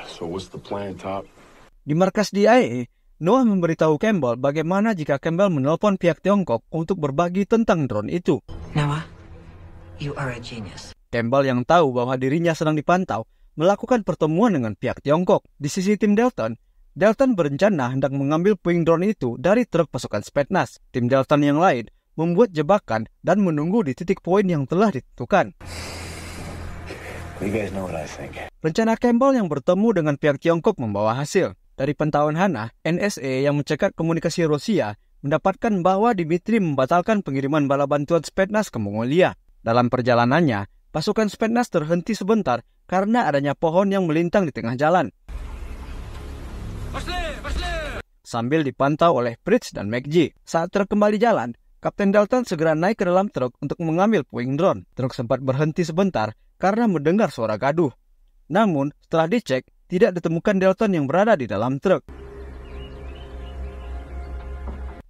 Speaker 1: So what's the plan, Top? Di markas DIA, Noah memberitahu Campbell bagaimana jika Campbell menelpon pihak Tiongkok untuk berbagi tentang drone itu. Noah, you are a genius. Campbell yang tahu bahwa dirinya sedang dipantau melakukan pertemuan dengan pihak Tiongkok. Di sisi tim Dalton, Dalton berencana hendak mengambil puing drone itu dari truk pasukan Spetnas. Tim Dalton yang lain membuat jebakan dan menunggu di titik poin yang telah ditentukan. Rencana Campbell yang bertemu dengan pihak Tiongkok membawa hasil. Dari pantauan Hana, NSA yang mencegat komunikasi Rusia mendapatkan bahwa Dimitri membatalkan pengiriman bala bantuan Spetsnaz ke Mongolia. Dalam perjalanannya, pasukan Spetsnaz terhenti sebentar karena adanya pohon yang melintang di tengah jalan. Sambil dipantau oleh Fritz dan McGee. saat terkembali jalan, Kapten Dalton segera naik ke dalam truk untuk mengambil puing drone. Truk sempat berhenti sebentar karena mendengar suara gaduh. Namun, setelah dicek, tidak ditemukan Dalton yang berada di dalam truk.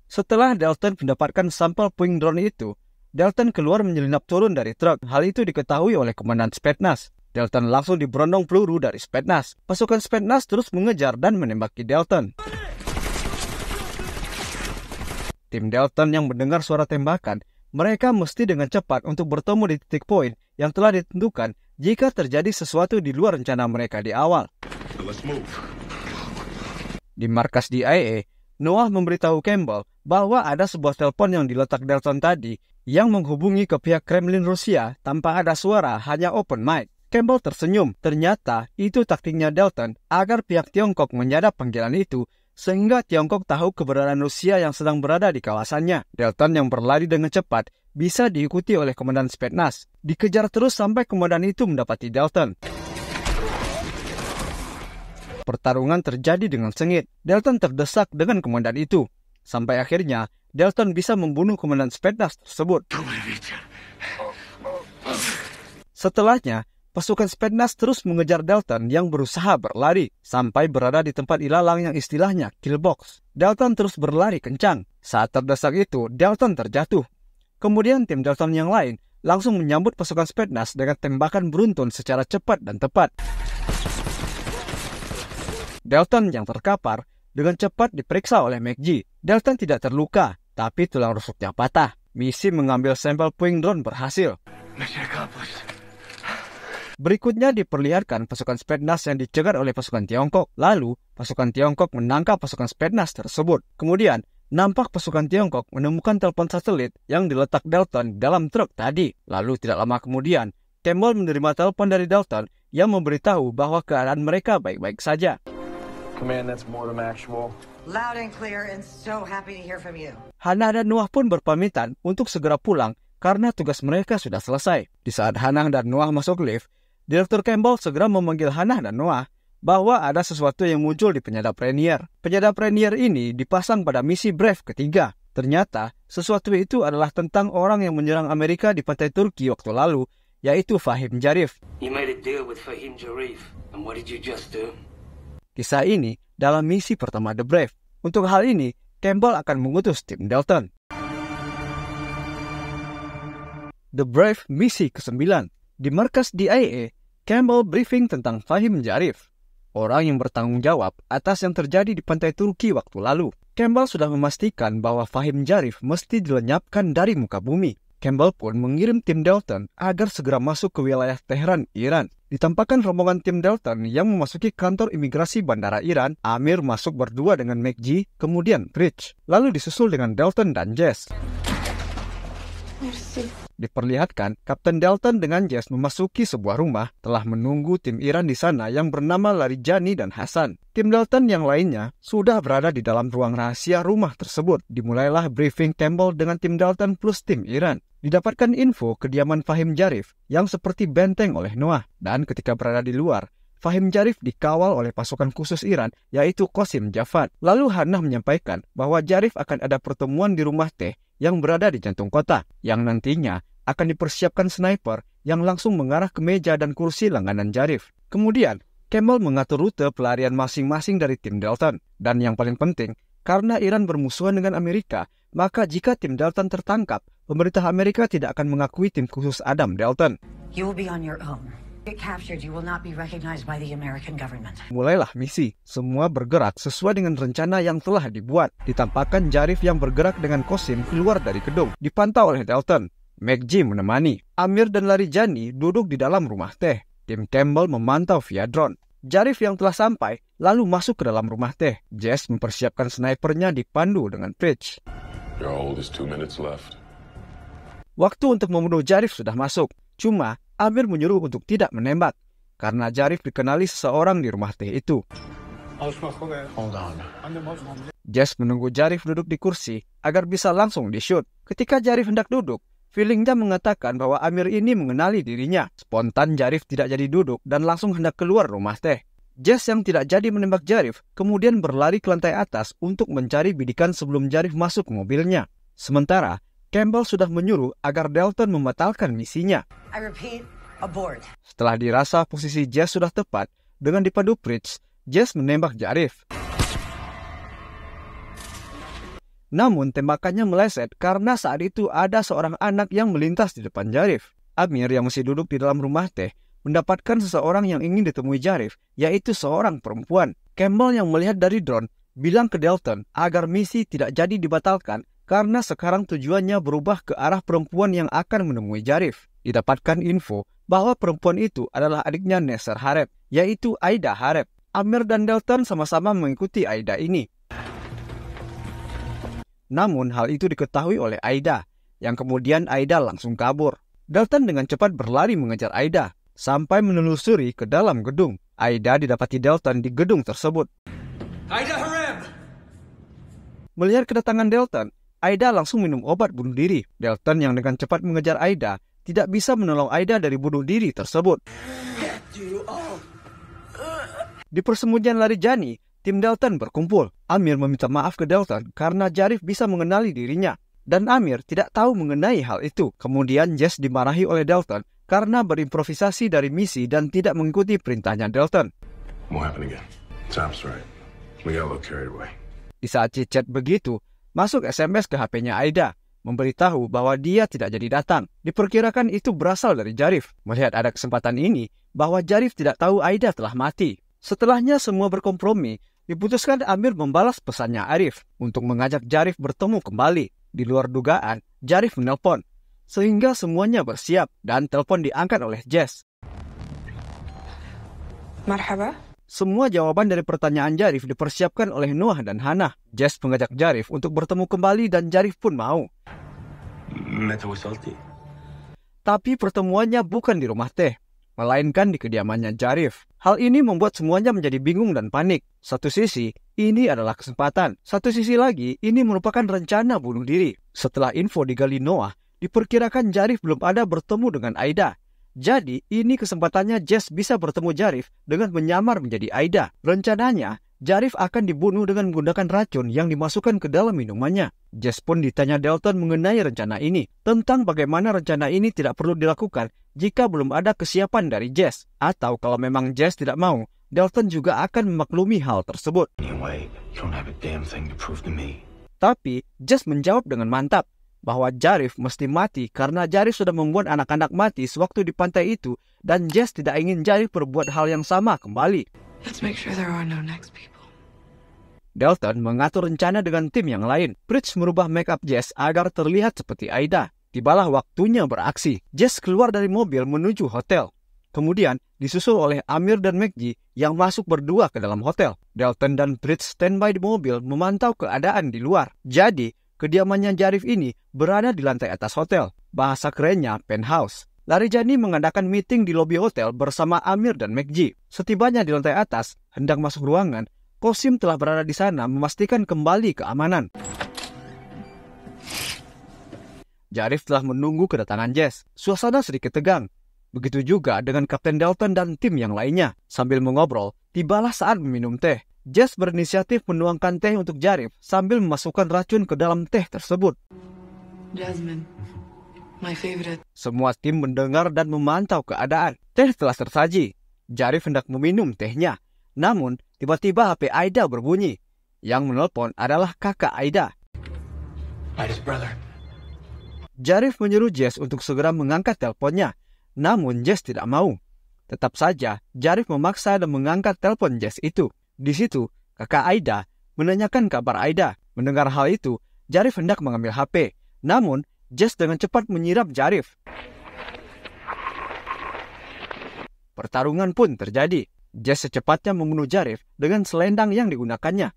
Speaker 1: Setelah Dalton mendapatkan sampel puing drone itu, Dalton keluar menyelinap turun dari truk. Hal itu diketahui oleh Komandan Spetnas. Dalton langsung diberondong peluru dari Spetnas. Pasukan Spetnas terus mengejar dan menembaki Dalton. Tim Dalton yang mendengar suara tembakan, mereka mesti dengan cepat untuk bertemu di titik poin yang telah ditentukan jika terjadi sesuatu di luar rencana mereka di awal. Di markas DIA, e, Noah memberitahu Campbell bahwa ada sebuah telepon yang diletak Dalton tadi yang menghubungi ke pihak Kremlin Rusia tanpa ada suara, hanya open mic. Campbell tersenyum. Ternyata itu taktiknya Dalton agar pihak Tiongkok menyadap panggilan itu sehingga Tiongkok tahu keberadaan Rusia yang sedang berada di kawasannya. Delton yang berlari dengan cepat bisa diikuti oleh Komandan Spetnas. Dikejar terus sampai komandan itu mendapati Delton. Pertarungan terjadi dengan sengit. Delton terdesak dengan komandan itu. Sampai akhirnya, Delton bisa membunuh komandan Spetnas tersebut. Setelahnya, Pasukan Spednas terus mengejar Dalton yang berusaha berlari sampai berada di tempat ilalang yang istilahnya killbox. Dalton terus berlari kencang. Saat terdesak itu, Dalton terjatuh. Kemudian tim Dalton yang lain langsung menyambut pasukan Spednas dengan tembakan beruntun secara cepat dan tepat. Dalton yang terkapar dengan cepat diperiksa oleh McG. Dalton tidak terluka, tapi tulang rusuknya patah. Misi mengambil sampel puing drone berhasil. Mission Berikutnya diperlihatkan pasukan Spetsnaz yang dicegat oleh pasukan Tiongkok. Lalu, pasukan Tiongkok menangkap pasukan Spetsnaz tersebut. Kemudian, nampak pasukan Tiongkok menemukan telepon satelit yang diletak Dalton dalam truk tadi. Lalu tidak lama kemudian, Campbell menerima telepon dari Dalton yang memberitahu bahwa keadaan mereka baik-baik saja. Command, Hana dan Noah pun berpamitan untuk segera pulang karena tugas mereka sudah selesai. Di saat Hanang dan Noah masuk lift, Direktur Campbell segera memanggil Hannah dan Noah bahwa ada sesuatu yang muncul di penyadap Rainier. Penyadap Rainier ini dipasang pada misi Brave ketiga. Ternyata, sesuatu itu adalah tentang orang yang menyerang Amerika di pantai Turki waktu lalu, yaitu Fahim Jarif. Kisah ini dalam misi pertama The Brave. Untuk hal ini, Campbell akan mengutus tim Dalton. The Brave misi ke-9 di markas DIA Campbell briefing tentang Fahim Jarif, orang yang bertanggung jawab atas yang terjadi di pantai Turki waktu lalu. Campbell sudah memastikan bahwa Fahim Jarif mesti dilenyapkan dari muka bumi. Campbell pun mengirim tim Dalton agar segera masuk ke wilayah Teheran, Iran. Ditampakkan rombongan tim Dalton yang memasuki kantor imigrasi bandara Iran, Amir masuk berdua dengan McGee, kemudian Rich, lalu disusul dengan Dalton dan Jess diperlihatkan Kapten Dalton dengan Jess memasuki sebuah rumah telah menunggu tim Iran di sana yang bernama Larijani dan Hasan. Tim Dalton yang lainnya sudah berada di dalam ruang rahasia rumah tersebut. Dimulailah briefing tembol dengan tim Dalton plus tim Iran. Didapatkan info kediaman Fahim Jarif yang seperti benteng oleh Noah dan ketika berada di luar, Fahim Jarif dikawal oleh pasukan khusus Iran, yaitu Qasim Jafat. Lalu Hannah menyampaikan bahwa Jarif akan ada pertemuan di rumah teh yang berada di jantung kota, yang nantinya akan dipersiapkan sniper yang langsung mengarah ke meja dan kursi langganan Jarif. Kemudian, Kemal mengatur rute pelarian masing-masing dari tim Dalton. Dan yang paling penting, karena Iran bermusuhan dengan Amerika, maka jika tim Dalton tertangkap, pemerintah Amerika tidak akan mengakui tim khusus Adam Dalton. You will be on your own. Mulailah misi. Semua bergerak sesuai dengan rencana yang telah dibuat. Ditampakkan Jarif yang bergerak dengan Kosim keluar dari gedung, dipantau oleh Dalton. McG menemani. Amir dan Lari Larijani duduk di dalam rumah teh. Tim Campbell memantau via drone. Jarif yang telah sampai lalu masuk ke dalam rumah teh. Jess mempersiapkan snipernya dipandu dengan Fritz. Waktu untuk membunuh Jarif sudah masuk. Cuma Amir menyuruh untuk tidak menembak karena Jarif dikenali seseorang di rumah teh itu. Jess menunggu Jarif duduk di kursi agar bisa langsung di-shoot. Ketika Jarif hendak duduk, Feelingnya mengatakan bahwa Amir ini mengenali dirinya. Spontan Jarif tidak jadi duduk dan langsung hendak keluar rumah teh. Jess yang tidak jadi menembak Jarif kemudian berlari ke lantai atas untuk mencari bidikan sebelum Jarif masuk mobilnya. Sementara, Campbell sudah menyuruh agar Dalton membatalkan misinya. I repeat, abort. Setelah dirasa posisi Jess sudah tepat, dengan dipadu Pritch, Jess menembak Jarif. Namun tembakannya meleset karena saat itu ada seorang anak yang melintas di depan Jarif. Amir yang masih duduk di dalam rumah teh mendapatkan seseorang yang ingin ditemui Jarif, yaitu seorang perempuan. Campbell yang melihat dari drone bilang ke Dalton agar misi tidak jadi dibatalkan karena sekarang tujuannya berubah ke arah perempuan yang akan menemui Jarif. Didapatkan info bahwa perempuan itu adalah adiknya Nesser Harep, yaitu Aida Harep. Amir dan Dalton sama-sama mengikuti Aida ini. Namun hal itu diketahui oleh Aida, yang kemudian Aida langsung kabur. Dalton dengan cepat berlari mengejar Aida, sampai menelusuri ke dalam gedung. Aida didapati Dalton di gedung tersebut. Aida Harem! Melihat kedatangan Dalton, Aida langsung minum obat bunuh diri. Dalton yang dengan cepat mengejar Aida, tidak bisa menolong Aida dari bunuh diri tersebut. Di persembunyian lari Jani, Tim Dalton berkumpul. Amir meminta maaf ke Dalton karena Jarif bisa mengenali dirinya. Dan Amir tidak tahu mengenai hal itu. Kemudian Jess dimarahi oleh Dalton karena berimprovisasi dari misi dan tidak mengikuti perintahnya Dalton. Di saat cicet begitu, masuk SMS ke HP-nya Aida memberitahu bahwa dia tidak jadi datang. Diperkirakan itu berasal dari Jarif. Melihat ada kesempatan ini, bahwa Jarif tidak tahu Aida telah mati. Setelahnya semua berkompromi Diputuskan Amir membalas pesannya Arif untuk mengajak Jarif bertemu kembali. Di luar dugaan, Jarif menelpon. Sehingga semuanya bersiap dan telepon diangkat oleh Jess. Marhaba. Semua jawaban dari pertanyaan Jarif dipersiapkan oleh Noah dan Hana. Jess mengajak Jarif untuk bertemu kembali dan Jarif pun mau. Tapi pertemuannya bukan di rumah teh, melainkan di kediamannya Jarif. Hal ini membuat semuanya menjadi bingung dan panik. Satu sisi, ini adalah kesempatan. Satu sisi lagi, ini merupakan rencana bunuh diri. Setelah info digali Noah, diperkirakan Jarif belum ada bertemu dengan Aida. Jadi, ini kesempatannya Jess bisa bertemu Jarif dengan menyamar menjadi Aida. Rencananya, Jarif akan dibunuh dengan menggunakan racun yang dimasukkan ke dalam minumannya. Jess pun ditanya Dalton mengenai rencana ini, tentang bagaimana rencana ini tidak perlu dilakukan jika belum ada kesiapan dari Jess, atau kalau memang Jess tidak mau, Dalton juga akan memaklumi hal tersebut. Tapi, Jess menjawab dengan mantap bahwa Jarif mesti mati karena Jarif sudah membuat anak-anak mati sewaktu di pantai itu dan Jess tidak ingin Jarif berbuat hal yang sama kembali. Let's make sure there are no next people. Dalton mengatur rencana dengan tim yang lain. Bridge merubah makeup Jess agar terlihat seperti Aida. Tibalah waktunya beraksi. Jess keluar dari mobil menuju hotel. Kemudian disusul oleh Amir dan McGee yang masuk berdua ke dalam hotel. Dalton dan Bridge standby di mobil memantau keadaan di luar. Jadi, kediamannya Jarif ini berada di lantai atas hotel. Bahasa kerennya penthouse. Larijani mengadakan meeting di lobi hotel bersama Amir dan McGee. Setibanya di lantai atas, hendak masuk ruangan, Kosim telah berada di sana memastikan kembali keamanan. Jarif telah menunggu kedatangan Jess. Suasana sedikit tegang. Begitu juga dengan Kapten Dalton dan tim yang lainnya. Sambil mengobrol, tibalah saat meminum teh. Jess berinisiatif menuangkan teh untuk Jarif sambil memasukkan racun ke dalam teh tersebut. Jasmine, my favorite. Semua tim mendengar dan memantau keadaan. Teh telah tersaji. Jarif hendak meminum tehnya. Namun, Tiba-tiba HP Aida berbunyi. Yang menelpon adalah kakak Aida. Jarif menyuruh Jess untuk segera mengangkat teleponnya, namun Jess tidak mau. Tetap saja, Jarif memaksa dan mengangkat telepon Jess itu. Di situ, kakak Aida menanyakan kabar Aida. Mendengar hal itu, Jarif hendak mengambil HP. Namun, Jess dengan cepat menyiram Jarif. Pertarungan pun terjadi. Jess secepatnya membunuh Jarif dengan selendang yang digunakannya.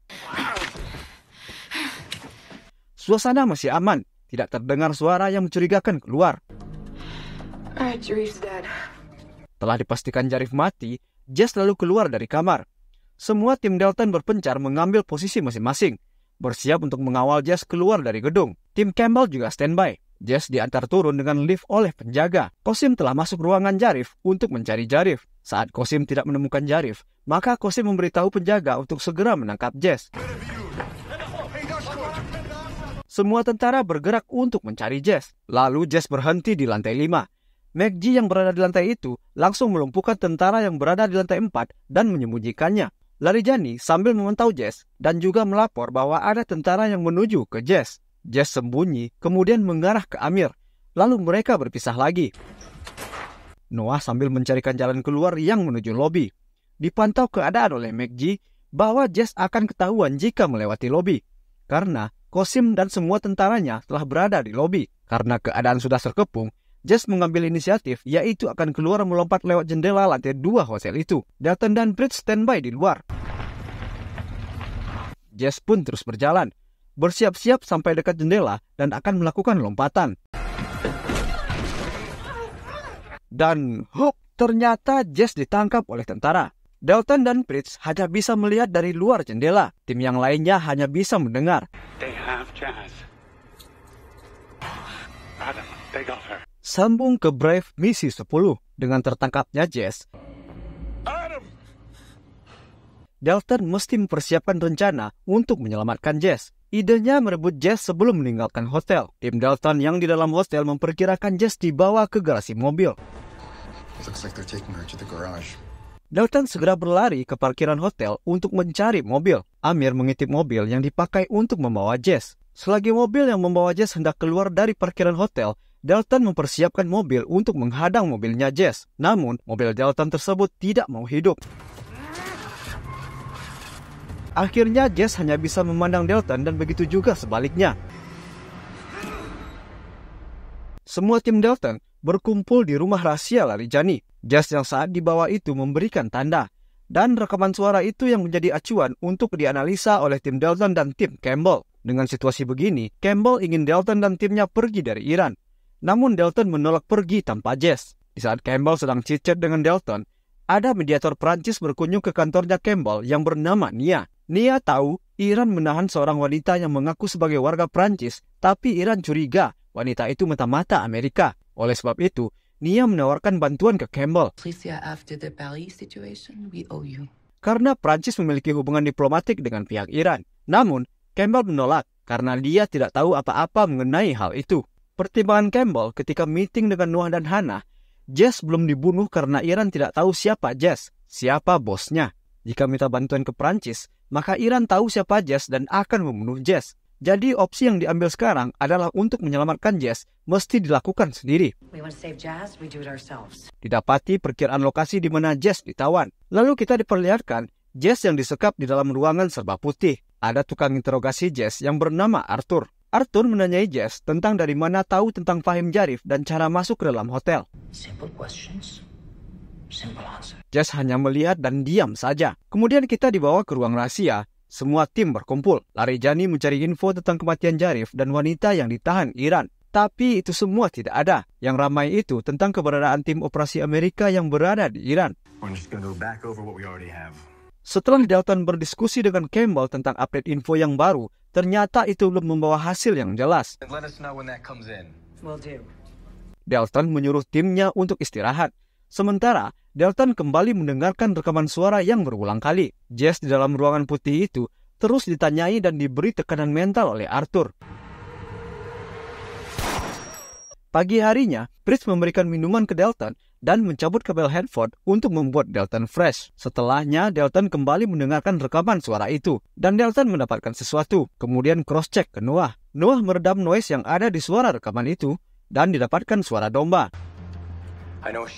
Speaker 1: Suasana masih aman, tidak terdengar suara yang mencurigakan keluar. Telah dipastikan Jarif mati, Jess lalu keluar dari kamar. Semua tim Dalton berpencar mengambil posisi masing-masing, bersiap untuk mengawal Jess keluar dari gedung. Tim Campbell juga standby. Jess diantar turun dengan lift oleh penjaga. Kosim telah masuk ruangan Jarif untuk mencari Jarif. Saat Kosim tidak menemukan Jarif, maka Kosim memberitahu penjaga untuk segera menangkap Jess. Semua tentara bergerak untuk mencari Jess. Lalu Jess berhenti di lantai 5. Maggie yang berada di lantai itu langsung melumpuhkan tentara yang berada di lantai 4 dan menyembunyikannya. Lari Jani sambil memantau Jess dan juga melapor bahwa ada tentara yang menuju ke Jess. Jess sembunyi, kemudian mengarah ke Amir. Lalu mereka berpisah lagi. Noah sambil mencarikan jalan keluar yang menuju lobi. Dipantau keadaan oleh McG bahwa Jess akan ketahuan jika melewati lobi. Karena Kosim dan semua tentaranya telah berada di lobi. Karena keadaan sudah terkepung, Jess mengambil inisiatif yaitu akan keluar melompat lewat jendela lantai dua hotel itu. Dalton dan Bridge standby di luar. Jess pun terus berjalan bersiap-siap sampai dekat jendela dan akan melakukan lompatan. Dan hook, ternyata Jess ditangkap oleh tentara. Dalton dan Pritz hanya bisa melihat dari luar jendela. Tim yang lainnya hanya bisa mendengar. They have Jazz. Adam, they got her. Sambung ke Brave misi 10 dengan tertangkapnya Jess. Adam. Dalton mesti mempersiapkan rencana untuk menyelamatkan Jess. Idenya merebut Jess sebelum meninggalkan hotel. Tim Dalton yang di dalam hotel memperkirakan Jess dibawa ke garasi mobil. Dalton segera berlari ke parkiran hotel untuk mencari mobil. Amir mengitip mobil yang dipakai untuk membawa Jess. Selagi mobil yang membawa Jess hendak keluar dari parkiran hotel, Dalton mempersiapkan mobil untuk menghadang mobilnya Jess. Namun, mobil Dalton tersebut tidak mau hidup. Akhirnya Jess hanya bisa memandang Dalton dan begitu juga sebaliknya. Semua tim Dalton berkumpul di rumah rahasia lari Jani. Jess yang saat dibawa itu memberikan tanda. Dan rekaman suara itu yang menjadi acuan untuk dianalisa oleh tim Dalton dan tim Campbell. Dengan situasi begini, Campbell ingin Dalton dan timnya pergi dari Iran. Namun Dalton menolak pergi tanpa Jess. Di saat Campbell sedang cicet dengan Dalton, ada mediator Prancis berkunjung ke kantornya Campbell yang bernama Nia. Nia tahu Iran menahan seorang wanita yang mengaku sebagai warga Prancis, tapi Iran curiga wanita itu mata-mata Amerika. Oleh sebab itu, Nia menawarkan bantuan ke Campbell. Karena Prancis memiliki hubungan diplomatik dengan pihak Iran. Namun, Campbell menolak karena dia tidak tahu apa-apa mengenai hal itu. Pertimbangan Campbell ketika meeting dengan Noah dan Hannah, Jess belum dibunuh karena Iran tidak tahu siapa Jess, siapa bosnya. Jika minta bantuan ke Prancis, maka Iran tahu siapa Jess dan akan membunuh Jess. Jadi opsi yang diambil sekarang adalah untuk menyelamatkan Jess mesti dilakukan sendiri. Didapati perkiraan lokasi di mana Jess ditawan. Lalu kita diperlihatkan Jess yang disekap di dalam ruangan serba putih. Ada tukang interogasi Jess yang bernama Arthur. Arthur menanyai Jess tentang dari mana tahu tentang Fahim Jarif dan cara masuk ke dalam hotel. Simple Jess hanya melihat dan diam saja. Kemudian kita dibawa ke ruang rahasia. Semua tim berkumpul. Lari Jani mencari info tentang kematian Jarif dan wanita yang ditahan Iran. Tapi itu semua tidak ada. Yang ramai itu tentang keberadaan tim operasi Amerika yang berada di Iran. Setelah Dalton berdiskusi dengan Campbell tentang update info yang baru, ternyata itu belum membawa hasil yang jelas. Dalton menyuruh timnya untuk istirahat. Sementara, Dalton kembali mendengarkan rekaman suara yang berulang kali. Jess di dalam ruangan putih itu terus ditanyai dan diberi tekanan mental oleh Arthur. Pagi harinya, Prince memberikan minuman ke Dalton dan mencabut kabel headphone untuk membuat Dalton fresh. Setelahnya, Dalton kembali mendengarkan rekaman suara itu, dan Dalton mendapatkan sesuatu. Kemudian cross-check ke Noah. Noah meredam noise yang ada di suara rekaman itu, dan didapatkan suara domba. I know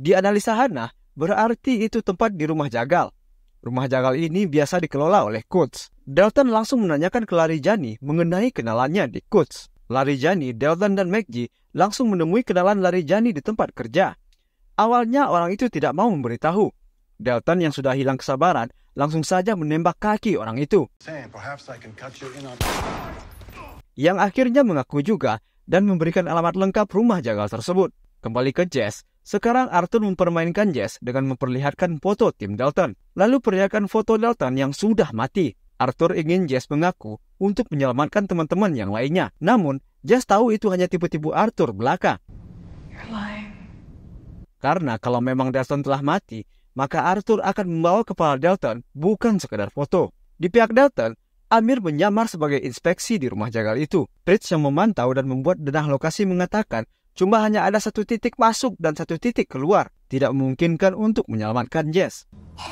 Speaker 1: Di analisa Hana, berarti itu tempat di rumah jagal. Rumah jagal ini biasa dikelola oleh Kutz. Dalton langsung menanyakan ke Lari Jani mengenai kenalannya di Kutz. Lari Jani, Dalton, dan Maggie langsung menemui kenalan Lari Jani di tempat kerja. Awalnya orang itu tidak mau memberitahu. Dalton yang sudah hilang kesabaran langsung saja menembak kaki orang itu. Yang akhirnya mengaku juga dan memberikan alamat lengkap rumah jagal tersebut. Kembali ke Jess, sekarang Arthur mempermainkan Jess dengan memperlihatkan foto Tim Dalton, lalu perlihatkan foto Dalton yang sudah mati. Arthur ingin Jess mengaku untuk menyelamatkan teman-teman yang lainnya. Namun, Jess tahu itu hanya tipu-tipu Arthur belaka. Karena kalau memang Dalton telah mati, maka Arthur akan membawa kepala Dalton bukan sekedar foto. Di pihak Dalton, Amir menyamar sebagai inspeksi di rumah jagal itu. Fritz yang memantau dan membuat denah lokasi mengatakan cuma hanya ada satu titik masuk dan satu titik keluar. Tidak memungkinkan untuk menyelamatkan Jess. [sighs]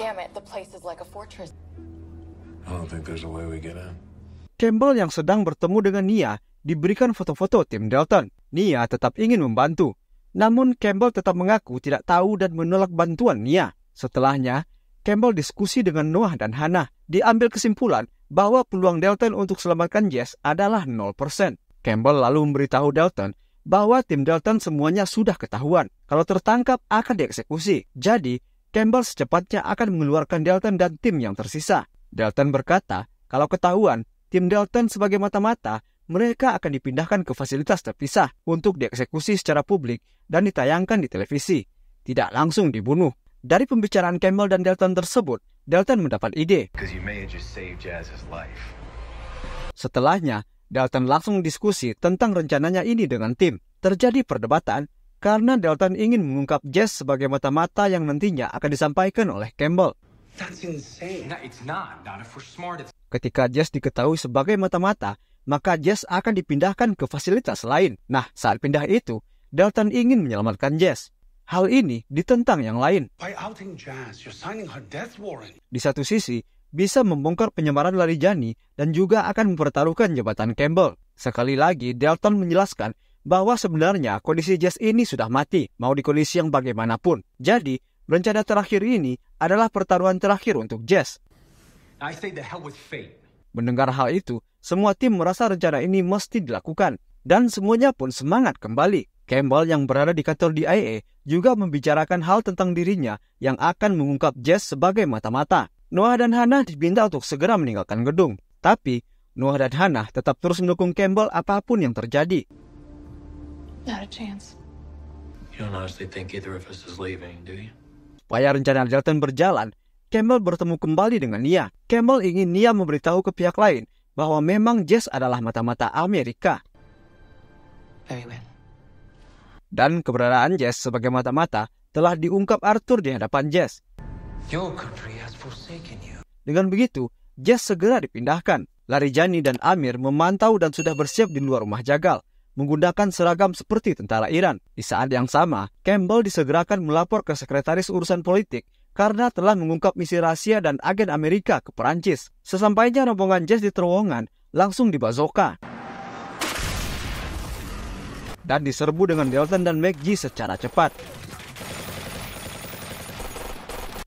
Speaker 1: Damn it, the place is like a fortress. I don't think there's a way we get in. Campbell yang sedang bertemu dengan Nia diberikan foto-foto tim Dalton. Nia tetap ingin membantu. Namun Campbell tetap mengaku tidak tahu dan menolak bantuan Nia. Setelahnya, Campbell diskusi dengan Noah dan Hannah. Diambil kesimpulan bahwa peluang Dalton untuk selamatkan Jazz adalah 0%. Campbell lalu memberitahu Dalton bahwa tim Dalton semuanya sudah ketahuan. Kalau tertangkap akan dieksekusi. Jadi, Campbell secepatnya akan mengeluarkan Dalton dan tim yang tersisa. Dalton berkata, kalau ketahuan, tim Dalton sebagai mata-mata, mereka akan dipindahkan ke fasilitas terpisah untuk dieksekusi secara publik dan ditayangkan di televisi. Tidak langsung dibunuh. Dari pembicaraan Campbell dan Dalton tersebut, Dalton mendapat ide. Setelahnya, Dalton langsung diskusi tentang rencananya ini dengan tim. Terjadi perdebatan karena Dalton ingin mengungkap Jazz sebagai mata-mata yang nantinya akan disampaikan oleh Campbell. Ketika Jazz diketahui sebagai mata-mata, maka Jazz akan dipindahkan ke fasilitas lain. Nah, saat pindah itu, Dalton ingin menyelamatkan Jazz. Hal ini ditentang yang lain. Di satu sisi, bisa membongkar penyemaran lari Jani dan juga akan mempertaruhkan jabatan Campbell. Sekali lagi, Dalton menjelaskan bahwa sebenarnya kondisi Jazz ini sudah mati, mau di kondisi yang bagaimanapun. Jadi, rencana terakhir ini adalah pertaruhan terakhir untuk Jazz. Mendengar hal itu, semua tim merasa rencana ini mesti dilakukan, dan semuanya pun semangat kembali. Campbell yang berada di kantor DIA juga membicarakan hal tentang dirinya yang akan mengungkap Jess sebagai mata-mata. Noah dan Hannah diminta untuk segera meninggalkan gedung, tapi Noah dan Hannah tetap terus mendukung Campbell apapun yang terjadi. Not Supaya rencana Dalton berjalan, Campbell bertemu kembali dengan Nia. Campbell ingin Nia memberitahu ke pihak lain bahwa memang Jess adalah mata-mata Amerika. Very dan keberadaan Jess sebagai mata-mata telah diungkap Arthur di hadapan Jess. Dengan begitu, Jess segera dipindahkan. Larijani dan Amir memantau dan sudah bersiap di luar rumah Jagal, menggunakan seragam seperti tentara Iran. Di saat yang sama, Campbell disegerakan melapor ke Sekretaris Urusan Politik karena telah mengungkap misi rahasia dan agen Amerika ke Perancis. Sesampainya rombongan Jess di terowongan, langsung dibazoka dan diserbu dengan Dalton dan McGee secara cepat.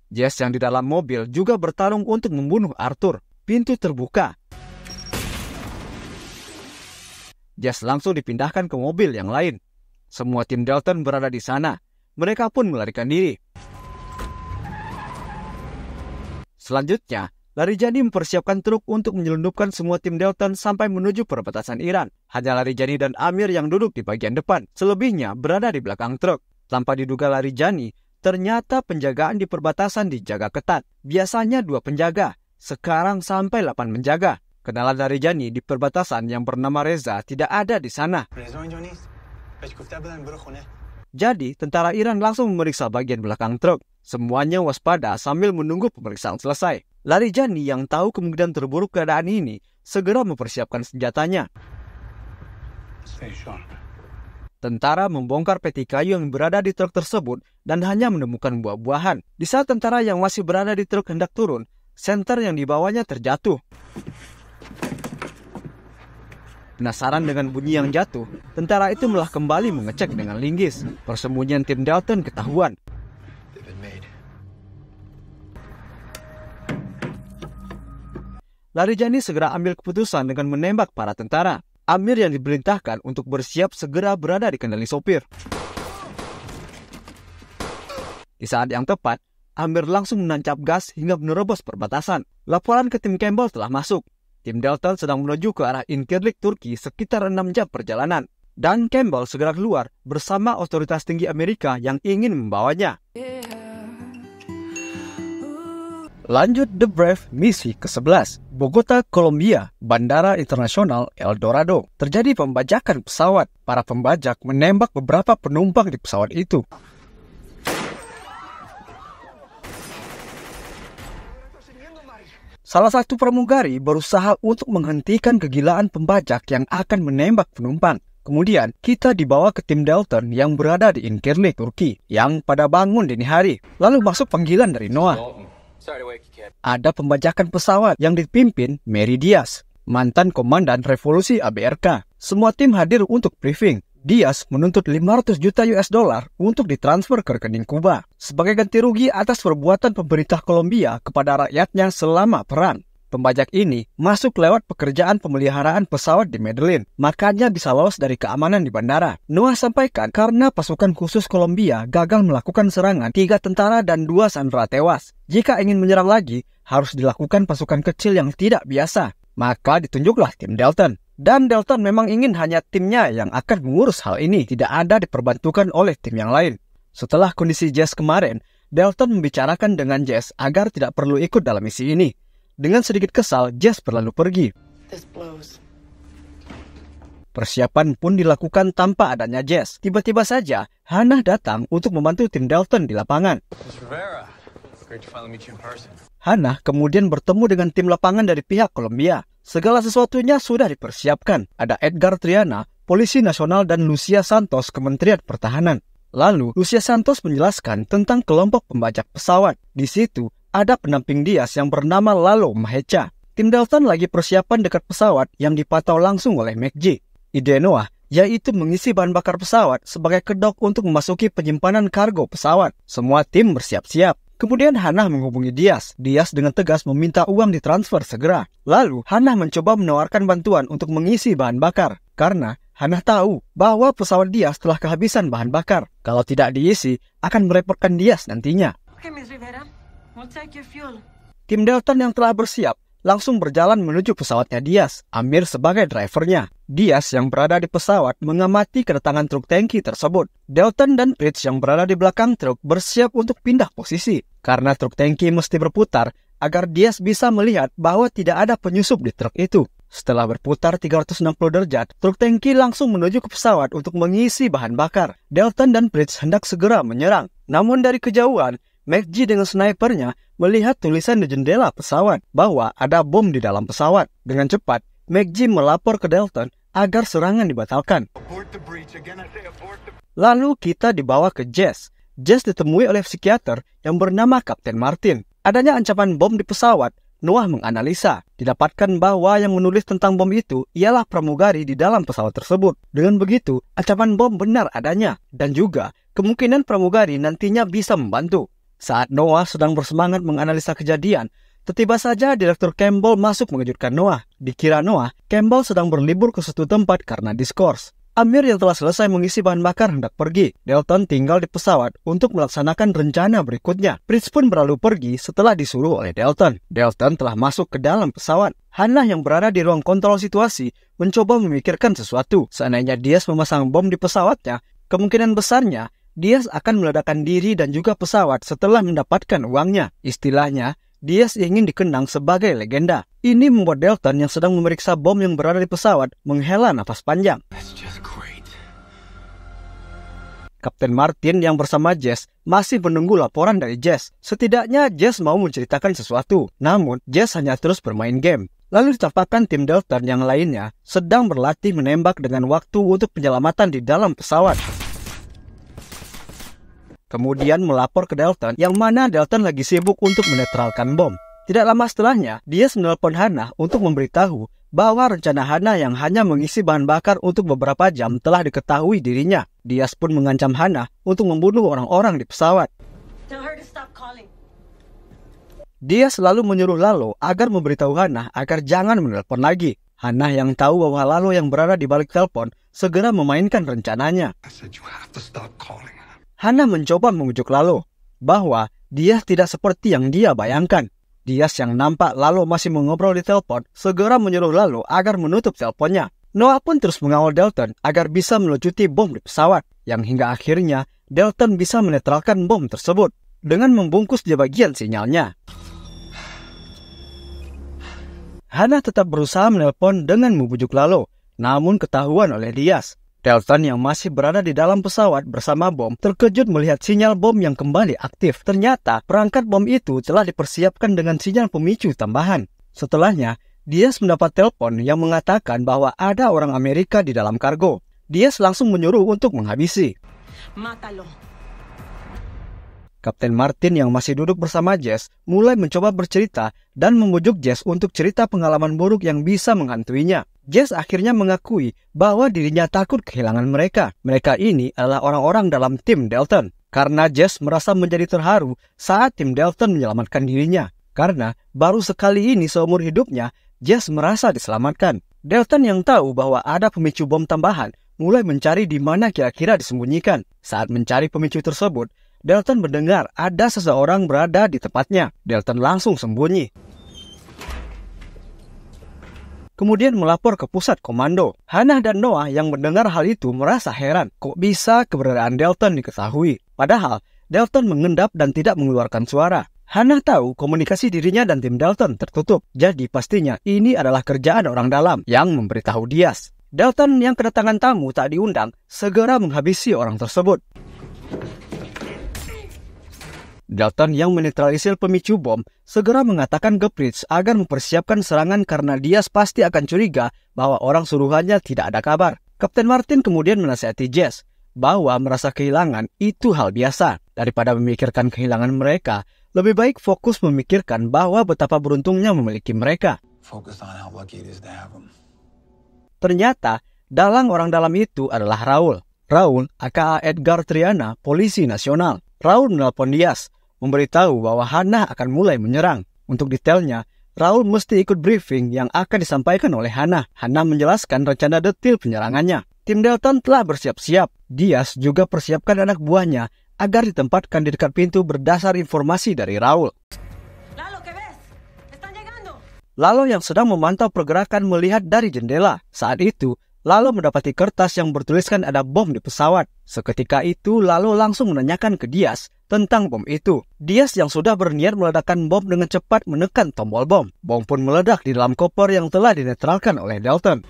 Speaker 1: Jess yang di dalam mobil juga bertarung untuk membunuh Arthur. Pintu terbuka. Jess langsung dipindahkan ke mobil yang lain. Semua tim Dalton berada di sana. Mereka pun melarikan diri. Selanjutnya, Jani mempersiapkan truk untuk menyelundupkan semua tim Delton sampai menuju perbatasan Iran. Hanya Jani dan Amir yang duduk di bagian depan, selebihnya berada di belakang truk. Tanpa diduga Jani, ternyata penjagaan di perbatasan dijaga ketat. Biasanya dua penjaga, sekarang sampai 8 menjaga. Kenalan Jani di perbatasan yang bernama Reza tidak ada di sana. Jadi, tentara Iran langsung memeriksa bagian belakang truk. Semuanya waspada sambil menunggu pemeriksaan selesai. Larijani yang tahu kemungkinan terburuk keadaan ini segera mempersiapkan senjatanya. Tentara membongkar peti kayu yang berada di truk tersebut dan hanya menemukan buah-buahan. Di saat tentara yang masih berada di truk hendak turun, senter yang dibawanya terjatuh. Penasaran dengan bunyi yang jatuh, tentara itu malah kembali mengecek dengan linggis. Persembunyian tim Dalton ketahuan Larijani segera ambil keputusan dengan menembak para tentara. Amir yang diperintahkan untuk bersiap segera berada di kendali sopir. Di saat yang tepat, Amir langsung menancap gas hingga menerobos perbatasan. Laporan ke tim Campbell telah masuk. Tim Delta sedang menuju ke arah Inkirlik, Turki sekitar 6 jam perjalanan. Dan Campbell segera keluar bersama otoritas tinggi Amerika yang ingin membawanya. Yeah. Lanjut The Brave misi ke-11, Bogota, Kolombia, Bandara Internasional El Dorado. Terjadi pembajakan pesawat. Para pembajak menembak beberapa penumpang di pesawat itu. Salah satu pramugari berusaha untuk menghentikan kegilaan pembajak yang akan menembak penumpang. Kemudian, kita dibawa ke tim Dalton yang berada di Inkirlik Turki, yang pada bangun dini hari, lalu masuk panggilan dari Noah. Ada pembajakan pesawat yang dipimpin Mary Diaz, mantan komandan revolusi ABRK. Semua tim hadir untuk briefing. Diaz menuntut 500 juta US dollar untuk ditransfer ke rekening Kuba sebagai ganti rugi atas perbuatan pemerintah Kolombia kepada rakyatnya selama perang. Pembajak ini masuk lewat pekerjaan pemeliharaan pesawat di Medellin, makanya bisa lolos dari keamanan di bandara. Noah sampaikan karena pasukan khusus Kolombia gagal melakukan serangan, tiga tentara dan dua sandera tewas. Jika ingin menyerang lagi, harus dilakukan pasukan kecil yang tidak biasa. Maka ditunjuklah tim Dalton. Dan Dalton memang ingin hanya timnya yang akan mengurus hal ini, tidak ada diperbantukan oleh tim yang lain. Setelah kondisi Jess kemarin, Dalton membicarakan dengan Jess agar tidak perlu ikut dalam misi ini. Dengan sedikit kesal, Jess berlalu pergi. Persiapan pun dilakukan tanpa adanya Jess. Tiba-tiba saja, Hannah datang untuk membantu tim Dalton di lapangan. Rivera. Hana kemudian bertemu dengan tim lapangan dari pihak Kolombia. Segala sesuatunya sudah dipersiapkan. Ada Edgar Triana, Polisi Nasional dan Lucia Santos, Kementerian Pertahanan. Lalu, Lucia Santos menjelaskan tentang kelompok pembajak pesawat. Di situ, ada pendamping Dias yang bernama Lalo Mahecha. Tim Dalton lagi persiapan dekat pesawat yang dipatau langsung oleh McG. Ide Noah yaitu mengisi bahan bakar pesawat sebagai kedok untuk memasuki penyimpanan kargo pesawat. Semua tim bersiap-siap. Kemudian Hannah menghubungi Dias. Dias dengan tegas meminta uang ditransfer segera. Lalu, Hannah mencoba menawarkan bantuan untuk mengisi bahan bakar. Karena Hannah tahu bahwa pesawat Dias telah kehabisan bahan bakar. Kalau tidak diisi, akan merepotkan Dias nantinya. Okay, Tim Dalton yang telah bersiap langsung berjalan menuju pesawatnya Dias, Amir sebagai drivernya. Dias yang berada di pesawat mengamati kedatangan truk tangki tersebut. Dalton dan Bridge yang berada di belakang truk bersiap untuk pindah posisi. Karena truk tangki mesti berputar agar Dias bisa melihat bahwa tidak ada penyusup di truk itu. Setelah berputar 360 derajat, truk tangki langsung menuju ke pesawat untuk mengisi bahan bakar. Dalton dan Pritz hendak segera menyerang. Namun dari kejauhan, McG dengan snipernya melihat tulisan di jendela pesawat bahwa ada bom di dalam pesawat. Dengan cepat, McG melapor ke Dalton agar serangan dibatalkan. Lalu kita dibawa ke Jess. Jess ditemui oleh psikiater yang bernama Kapten Martin. Adanya ancaman bom di pesawat, Noah menganalisa. Didapatkan bahwa yang menulis tentang bom itu ialah pramugari di dalam pesawat tersebut. Dengan begitu, ancaman bom benar adanya. Dan juga, kemungkinan pramugari nantinya bisa membantu. Saat Noah sedang bersemangat menganalisa kejadian, tiba saja Direktur Campbell masuk mengejutkan Noah. Dikira Noah, Campbell sedang berlibur ke suatu tempat karena diskors. Amir yang telah selesai mengisi bahan bakar hendak pergi. Delton tinggal di pesawat untuk melaksanakan rencana berikutnya. Prince pun berlalu pergi setelah disuruh oleh Delton. Delton telah masuk ke dalam pesawat. Hannah yang berada di ruang kontrol situasi mencoba memikirkan sesuatu. Seandainya Diaz memasang bom di pesawatnya, kemungkinan besarnya Diaz akan meledakkan diri dan juga pesawat setelah mendapatkan uangnya. Istilahnya, Diaz ingin dikenang sebagai legenda. Ini membuat Dalton yang sedang memeriksa bom yang berada di pesawat menghela nafas panjang. Kapten Martin yang bersama Jess masih menunggu laporan dari Jess. Setidaknya Jess mau menceritakan sesuatu, namun Jess hanya terus bermain game. Lalu ditampakkan tim Dalton yang lainnya sedang berlatih menembak dengan waktu untuk penyelamatan di dalam pesawat. Kemudian melapor ke Dalton, yang mana Dalton lagi sibuk untuk menetralkan bom. Tidak lama setelahnya, dia menelpon Hana untuk memberitahu bahwa rencana Hana yang hanya mengisi bahan bakar untuk beberapa jam telah diketahui dirinya. Dia pun mengancam Hana untuk membunuh orang-orang di pesawat. Dia selalu menyuruh Lalo agar memberitahu Hana agar jangan menelpon lagi. Hana yang tahu bahwa Lalo yang berada di balik telepon segera memainkan rencananya. I said you have to stop calling. Hana mencoba mengujuk Lalo bahwa dia tidak seperti yang dia bayangkan. Dias yang nampak Lalo masih mengobrol di telepon segera menyuruh Lalo agar menutup teleponnya. Noah pun terus mengawal Dalton agar bisa melucuti bom di pesawat yang hingga akhirnya Dalton bisa menetralkan bom tersebut dengan membungkus di bagian sinyalnya. Hana tetap berusaha menelpon dengan membujuk Lalo, namun ketahuan oleh Dias. Delton yang masih berada di dalam pesawat bersama bom terkejut melihat sinyal bom yang kembali aktif. Ternyata perangkat bom itu telah dipersiapkan dengan sinyal pemicu tambahan. Setelahnya, Diaz mendapat telepon yang mengatakan bahwa ada orang Amerika di dalam kargo. Diaz langsung menyuruh untuk menghabisi. Matalo. Kapten Martin yang masih duduk bersama Jess mulai mencoba bercerita dan membujuk Jess untuk cerita pengalaman buruk yang bisa menghantuinya. Jess akhirnya mengakui bahwa dirinya takut kehilangan mereka. Mereka ini adalah orang-orang dalam tim Dalton. Karena Jess merasa menjadi terharu saat tim Dalton menyelamatkan dirinya. Karena baru sekali ini seumur hidupnya, Jess merasa diselamatkan. Dalton yang tahu bahwa ada pemicu bom tambahan mulai mencari di mana kira-kira disembunyikan. Saat mencari pemicu tersebut, Dalton mendengar ada seseorang berada di tempatnya. Dalton langsung sembunyi kemudian melapor ke pusat komando. Hannah dan Noah yang mendengar hal itu merasa heran, kok bisa keberadaan Dalton diketahui. Padahal, Dalton mengendap dan tidak mengeluarkan suara. Hannah tahu komunikasi dirinya dan tim Dalton tertutup, jadi pastinya ini adalah kerjaan orang dalam yang memberitahu Dias. Dalton yang kedatangan tamu tak diundang segera menghabisi orang tersebut. Dalton yang menetralisir pemicu bom segera mengatakan ke Pritz agar mempersiapkan serangan karena dia pasti akan curiga bahwa orang suruhannya tidak ada kabar. Kapten Martin kemudian menasihati Jess bahwa merasa kehilangan itu hal biasa. Daripada memikirkan kehilangan mereka, lebih baik fokus memikirkan bahwa betapa beruntungnya memiliki mereka. Ternyata, dalang orang dalam itu adalah Raul. Raul, aka Edgar Triana, polisi nasional. Raul menelpon Dias, memberitahu bahwa Hana akan mulai menyerang. Untuk detailnya, Raul mesti ikut briefing yang akan disampaikan oleh Hana. Hana menjelaskan rencana detil penyerangannya. Tim Delton telah bersiap-siap. Dias juga persiapkan anak buahnya agar ditempatkan di dekat pintu berdasar informasi dari Raul. Lalo yang sedang memantau pergerakan melihat dari jendela. Saat itu, lalu mendapati kertas yang bertuliskan ada bom di pesawat. Seketika itu, Lalo langsung menanyakan ke Dias tentang bom itu. Dias yang sudah berniat meledakkan bom dengan cepat menekan tombol bom. Bom pun meledak di dalam koper yang telah dinetralkan oleh Dalton.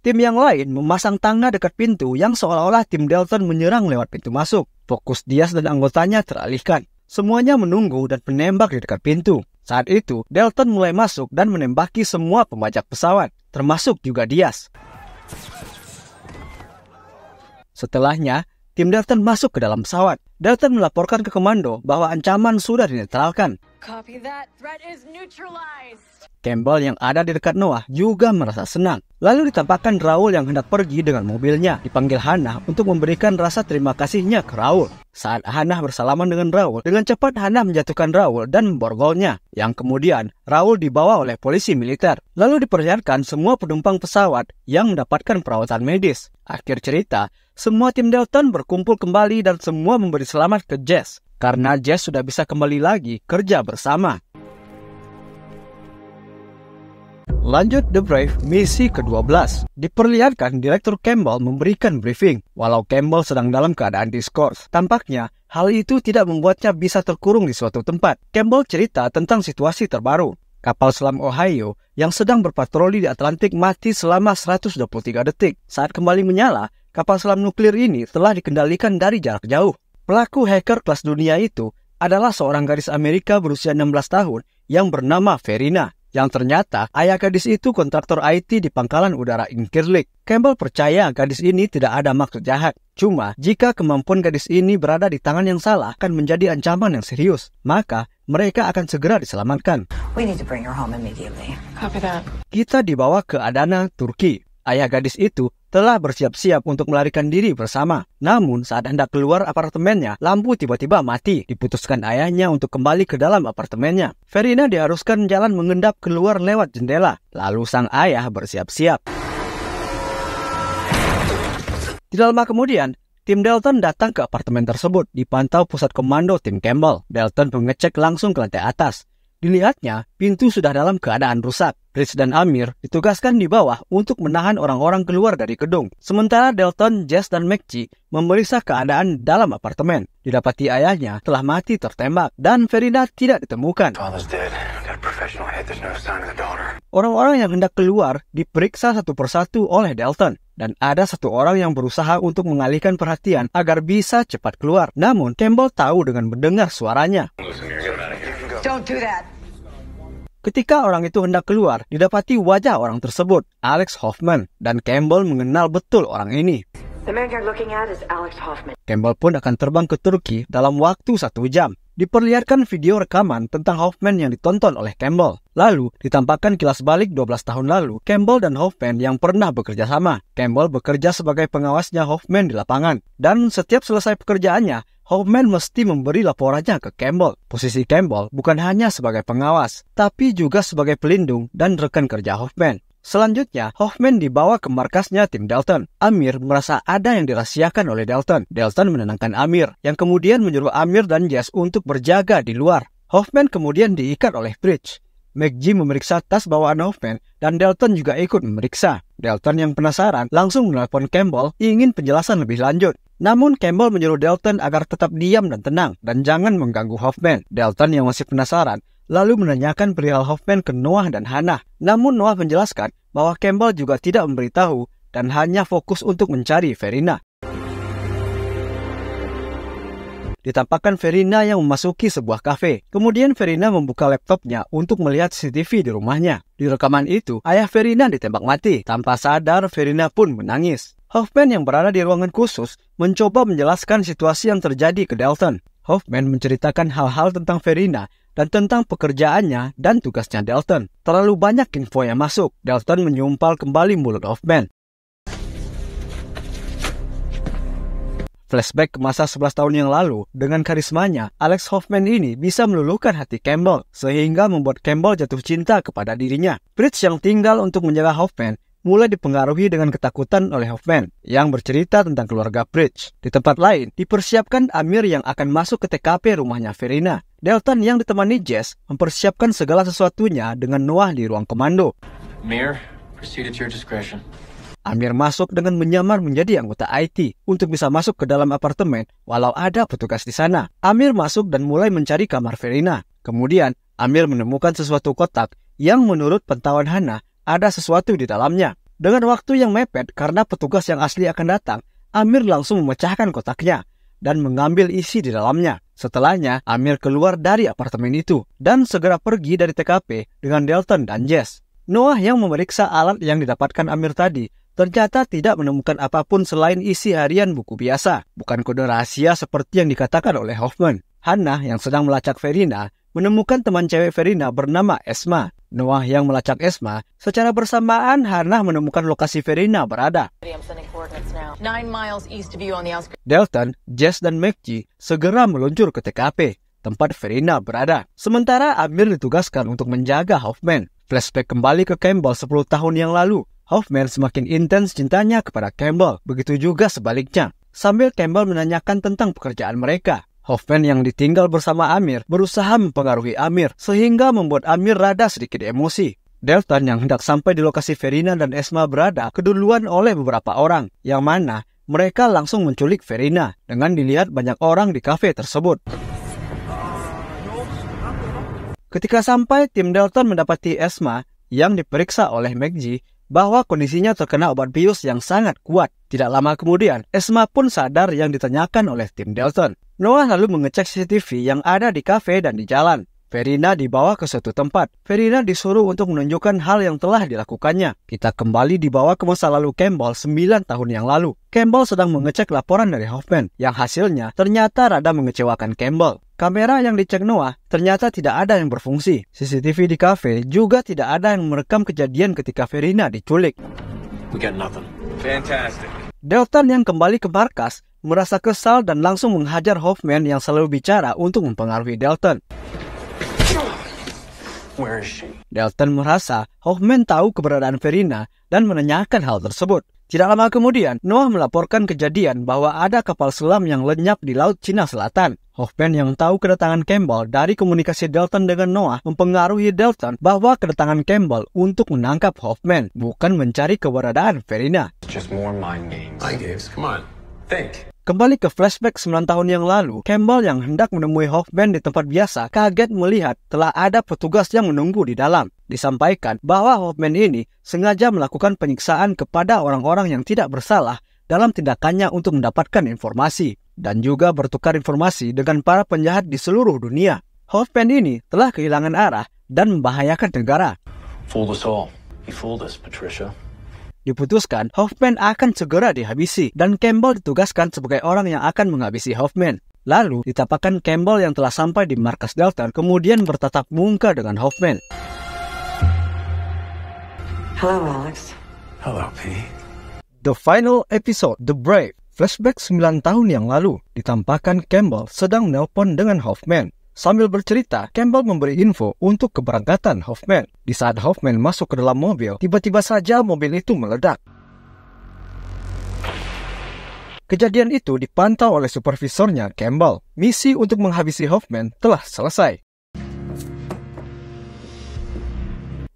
Speaker 1: Tim yang lain memasang tangga dekat pintu yang seolah-olah tim Dalton menyerang lewat pintu masuk. Fokus Dias dan anggotanya teralihkan. Semuanya menunggu dan menembak di dekat pintu. Saat itu, Dalton mulai masuk dan menembaki semua pembajak pesawat, termasuk juga Diaz. Setelahnya, tim Dalton masuk ke dalam pesawat. Dalton melaporkan ke komando bahwa ancaman sudah dinetralkan. Copy that. Threat is neutralized. Campbell yang ada di dekat Noah juga merasa senang. Lalu ditampakkan Raul yang hendak pergi dengan mobilnya. Dipanggil Hannah untuk memberikan rasa terima kasihnya ke Raul. Saat Hannah bersalaman dengan Raul, dengan cepat Hannah menjatuhkan Raul dan memborgolnya. Yang kemudian, Raul dibawa oleh polisi militer. Lalu diperlihatkan semua penumpang pesawat yang mendapatkan perawatan medis. Akhir cerita, semua tim Dalton berkumpul kembali dan semua memberi selamat ke Jess. Karena Jess sudah bisa kembali lagi kerja bersama. Lanjut The Brave, misi ke-12. Diperlihatkan Direktur Campbell memberikan briefing, walau Campbell sedang dalam keadaan diskors. Tampaknya, hal itu tidak membuatnya bisa terkurung di suatu tempat. Campbell cerita tentang situasi terbaru. Kapal selam Ohio yang sedang berpatroli di Atlantik mati selama 123 detik. Saat kembali menyala, kapal selam nuklir ini telah dikendalikan dari jarak jauh. Pelaku hacker kelas dunia itu adalah seorang gadis Amerika berusia 16 tahun yang bernama Verina. Yang ternyata ayah gadis itu kontraktor IT di pangkalan udara Inkirlik. Campbell percaya gadis ini tidak ada maksud jahat. Cuma, jika kemampuan gadis ini berada di tangan yang salah akan menjadi ancaman yang serius. Maka, mereka akan segera diselamatkan. We need to bring her home Copy that. Kita dibawa ke Adana, Turki. Ayah gadis itu telah bersiap-siap untuk melarikan diri bersama. Namun, saat hendak keluar apartemennya, lampu tiba-tiba mati. Diputuskan ayahnya untuk kembali ke dalam apartemennya. Verina diharuskan jalan mengendap keluar lewat jendela. Lalu sang ayah bersiap-siap. Tidak lama kemudian, Tim Dalton datang ke apartemen tersebut, dipantau pusat komando tim Campbell. Dalton mengecek langsung ke lantai atas. Dilihatnya, pintu sudah dalam keadaan rusak. Rich dan Amir ditugaskan di bawah untuk menahan orang-orang keluar dari gedung. Sementara Delton, Jess, dan McChee memeriksa keadaan dalam apartemen. Didapati ayahnya telah mati tertembak dan Verina tidak ditemukan. Orang-orang yang hendak keluar diperiksa satu persatu oleh Delton dan ada satu orang yang berusaha untuk mengalihkan perhatian agar bisa cepat keluar. Namun, Campbell tahu dengan mendengar suaranya. Don't do that. Ketika orang itu hendak keluar, didapati wajah orang tersebut, Alex Hoffman, dan Campbell mengenal betul orang ini. The man you're looking at is Alex Hoffman. Campbell pun akan terbang ke Turki dalam waktu satu jam. Diperlihatkan video rekaman tentang Hoffman yang ditonton oleh Campbell. Lalu, ditampakkan kilas balik 12 tahun lalu, Campbell dan Hoffman yang pernah bekerja sama. Campbell bekerja sebagai pengawasnya Hoffman di lapangan. Dan setiap selesai pekerjaannya, Hoffman mesti memberi laporannya ke Campbell. Posisi Campbell bukan hanya sebagai pengawas, tapi juga sebagai pelindung dan rekan kerja Hoffman. Selanjutnya, Hoffman dibawa ke markasnya tim Dalton. Amir merasa ada yang dirahasiakan oleh Dalton. Dalton menenangkan Amir, yang kemudian menyuruh Amir dan Jess untuk berjaga di luar. Hoffman kemudian diikat oleh Bridge. McGee memeriksa tas bawaan Hoffman dan Dalton juga ikut memeriksa. Dalton yang penasaran langsung menelpon Campbell ingin penjelasan lebih lanjut. Namun Campbell menyuruh Dalton agar tetap diam dan tenang dan jangan mengganggu Hoffman. Dalton yang masih penasaran lalu menanyakan perihal Hoffman ke Noah dan Hannah. Namun Noah menjelaskan bahwa Campbell juga tidak memberitahu dan hanya fokus untuk mencari Verina. ditampakkan Verina yang memasuki sebuah kafe. Kemudian Verina membuka laptopnya untuk melihat CCTV di rumahnya. Di rekaman itu, ayah Verina ditembak mati. Tanpa sadar, Verina pun menangis. Hoffman yang berada di ruangan khusus mencoba menjelaskan situasi yang terjadi ke Dalton. Hoffman menceritakan hal-hal tentang Verina dan tentang pekerjaannya dan tugasnya Dalton. Terlalu banyak info yang masuk. Dalton menyumpal kembali mulut Hoffman. Flashback ke masa 11 tahun yang lalu, dengan karismanya, Alex Hoffman ini bisa meluluhkan hati Campbell, sehingga membuat Campbell jatuh cinta kepada dirinya. Fritz yang tinggal untuk menyerah Hoffman mulai dipengaruhi dengan ketakutan oleh Hoffman yang bercerita tentang keluarga Bridge. Di tempat lain, dipersiapkan Amir yang akan masuk ke TKP rumahnya Verena. Delton yang ditemani Jess mempersiapkan segala sesuatunya dengan Noah di ruang komando. Amir, proceed at your discretion. Amir masuk dengan menyamar menjadi anggota IT untuk bisa masuk ke dalam apartemen walau ada petugas di sana. Amir masuk dan mulai mencari kamar Verena. Kemudian, Amir menemukan sesuatu kotak yang menurut pantauan Hannah ada sesuatu di dalamnya. Dengan waktu yang mepet karena petugas yang asli akan datang, Amir langsung memecahkan kotaknya dan mengambil isi di dalamnya. Setelahnya, Amir keluar dari apartemen itu dan segera pergi dari TKP dengan Delton dan Jess. Noah yang memeriksa alat yang didapatkan Amir tadi ternyata tidak menemukan apapun selain isi harian buku biasa, bukan kode rahasia seperti yang dikatakan oleh Hoffman. Hannah yang sedang melacak Verina menemukan teman cewek Verina bernama Esma. Noah yang melacak Esma, secara bersamaan Hana menemukan lokasi Verina berada. Delton, Jess, dan Maggie segera meluncur ke TKP, tempat Verina berada. Sementara Amir ditugaskan untuk menjaga Hoffman. Flashback kembali ke Campbell 10 tahun yang lalu. Hoffman semakin intens cintanya kepada Campbell, begitu juga sebaliknya. Sambil Campbell menanyakan tentang pekerjaan mereka, Hoffman yang ditinggal bersama Amir berusaha mempengaruhi Amir sehingga membuat Amir rada sedikit emosi. Deltan yang hendak sampai di lokasi Verina dan Esma berada keduluan oleh beberapa orang, yang mana mereka langsung menculik Verina dengan dilihat banyak orang di kafe tersebut. Ketika sampai, tim Dalton mendapati Esma yang diperiksa oleh Megji bahwa kondisinya terkena obat bius yang sangat kuat. Tidak lama kemudian, Esma pun sadar yang ditanyakan oleh tim Dalton. Noah lalu mengecek CCTV yang ada di kafe dan di jalan. Verina dibawa ke suatu tempat. Verina disuruh untuk menunjukkan hal yang telah dilakukannya. Kita kembali dibawa ke masa lalu Campbell 9 tahun yang lalu. Campbell sedang mengecek laporan dari Hoffman, yang hasilnya ternyata rada mengecewakan Campbell. Kamera yang dicek Noah ternyata tidak ada yang berfungsi. CCTV di kafe juga tidak ada yang merekam kejadian ketika Verina diculik. We got nothing. Fantastic. Delton yang kembali ke markas merasa kesal dan langsung menghajar Hoffman yang selalu bicara untuk mempengaruhi Delton. Where is she? Dalton merasa Hoffman tahu keberadaan Verina dan menanyakan hal tersebut. Tidak lama kemudian, Noah melaporkan kejadian bahwa ada kapal selam yang lenyap di Laut Cina Selatan. Hoffman yang tahu kedatangan Campbell dari komunikasi Dalton dengan Noah mempengaruhi Dalton bahwa kedatangan Campbell untuk menangkap Hoffman, bukan mencari keberadaan Verina. Kembali ke flashback 9 tahun yang lalu, Campbell yang hendak menemui Hoffman di tempat biasa kaget melihat telah ada petugas yang menunggu di dalam. Disampaikan bahwa Hoffman ini sengaja melakukan penyiksaan kepada orang-orang yang tidak bersalah dalam tindakannya untuk mendapatkan informasi dan juga bertukar informasi dengan para penjahat di seluruh dunia. Hoffman ini telah kehilangan arah dan membahayakan negara. Fooled us all. He fooled us, Patricia. Diputuskan, Hoffman akan segera dihabisi dan Campbell ditugaskan sebagai orang yang akan menghabisi Hoffman. Lalu, ditapakan Campbell yang telah sampai di markas Delta kemudian bertatap muka dengan Hoffman. Hello, Alex. Hello, P. The final episode, The Brave. Flashback 9 tahun yang lalu, ditampakkan Campbell sedang nelpon dengan Hoffman. Sambil bercerita, Campbell memberi info untuk keberangkatan Hoffman. Di saat Hoffman masuk ke dalam mobil, tiba-tiba saja mobil itu meledak. Kejadian itu dipantau oleh supervisornya, Campbell. Misi untuk menghabisi Hoffman telah selesai.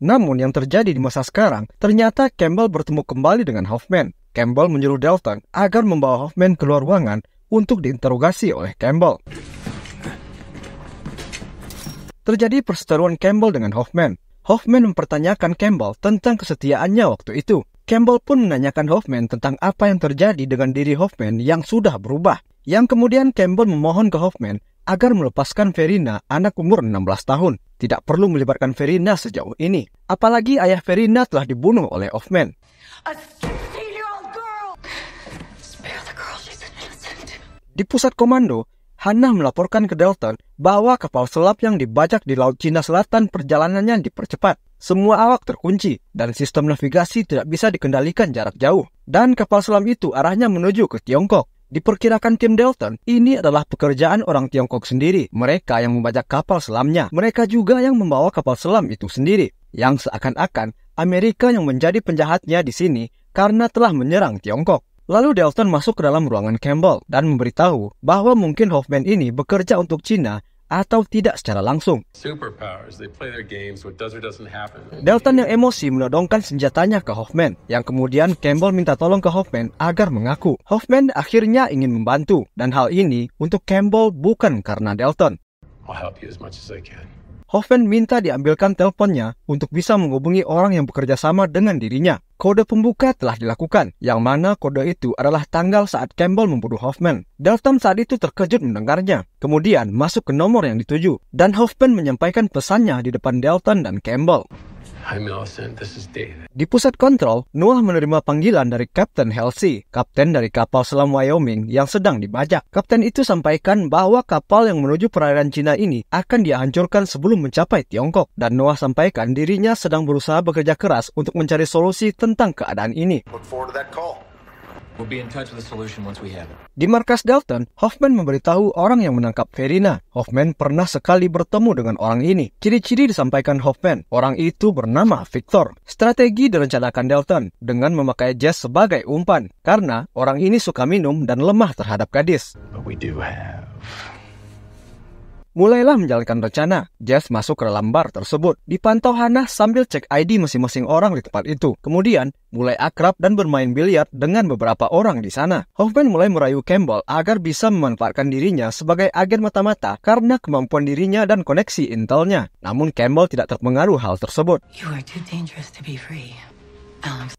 Speaker 1: Namun yang terjadi di masa sekarang, ternyata Campbell bertemu kembali dengan Hoffman. Campbell menyuruh Dalton agar membawa Hoffman keluar ruangan untuk diinterogasi oleh Campbell terjadi perseteruan Campbell dengan Hoffman. Hoffman mempertanyakan Campbell tentang kesetiaannya waktu itu. Campbell pun menanyakan Hoffman tentang apa yang terjadi dengan diri Hoffman yang sudah berubah. Yang kemudian Campbell memohon ke Hoffman agar melepaskan Verina, anak umur 16 tahun. Tidak perlu melibatkan Verina sejauh ini. Apalagi ayah Verina telah dibunuh oleh Hoffman. Di pusat komando, Hannah melaporkan ke Dalton bahwa kapal selam yang dibajak di Laut Cina Selatan perjalanannya dipercepat. Semua awak terkunci dan sistem navigasi tidak bisa dikendalikan jarak jauh. Dan kapal selam itu arahnya menuju ke Tiongkok. Diperkirakan tim Dalton ini adalah pekerjaan orang Tiongkok sendiri. Mereka yang membajak kapal selamnya. Mereka juga yang membawa kapal selam itu sendiri. Yang seakan-akan Amerika yang menjadi penjahatnya di sini karena telah menyerang Tiongkok. Lalu Dalton masuk ke dalam ruangan Campbell dan memberitahu bahwa mungkin Hoffman ini bekerja untuk Cina atau tidak secara langsung. Dalton yang emosi menodongkan senjatanya ke Hoffman, yang kemudian Campbell minta tolong ke Hoffman agar mengaku. Hoffman akhirnya ingin membantu, dan hal ini untuk Campbell bukan karena Dalton. Hoffman minta diambilkan teleponnya untuk bisa menghubungi orang yang bekerja sama dengan dirinya. Kode pembuka telah dilakukan, yang mana kode itu adalah tanggal saat Campbell membunuh Hoffman. Dalton saat itu terkejut mendengarnya, kemudian masuk ke nomor yang dituju, dan Hoffman menyampaikan pesannya di depan Dalton dan Campbell. Di pusat kontrol, Noah menerima panggilan dari Kapten Halsey, kapten dari kapal selam Wyoming yang sedang dibajak. Kapten itu sampaikan bahwa kapal yang menuju perairan Cina ini akan dihancurkan sebelum mencapai Tiongkok. Dan Noah sampaikan dirinya sedang berusaha bekerja keras untuk mencari solusi tentang keadaan ini. Di markas Dalton, Hoffman memberitahu orang yang menangkap Verina. Hoffman pernah sekali bertemu dengan orang ini. Ciri-ciri disampaikan Hoffman. Orang itu bernama Victor. Strategi direncanakan Dalton dengan memakai jazz sebagai umpan. Karena orang ini suka minum dan lemah terhadap gadis. But we do have Mulailah menjalankan rencana. Jess masuk ke dalam bar tersebut. Dipantau Hana sambil cek ID masing-masing orang di tempat itu. Kemudian, mulai akrab dan bermain biliar dengan beberapa orang di sana. Hoffman mulai merayu Campbell agar bisa memanfaatkan dirinya sebagai agen mata-mata karena kemampuan dirinya dan koneksi intelnya. Namun Campbell tidak terpengaruh hal tersebut. You are too dangerous to be free.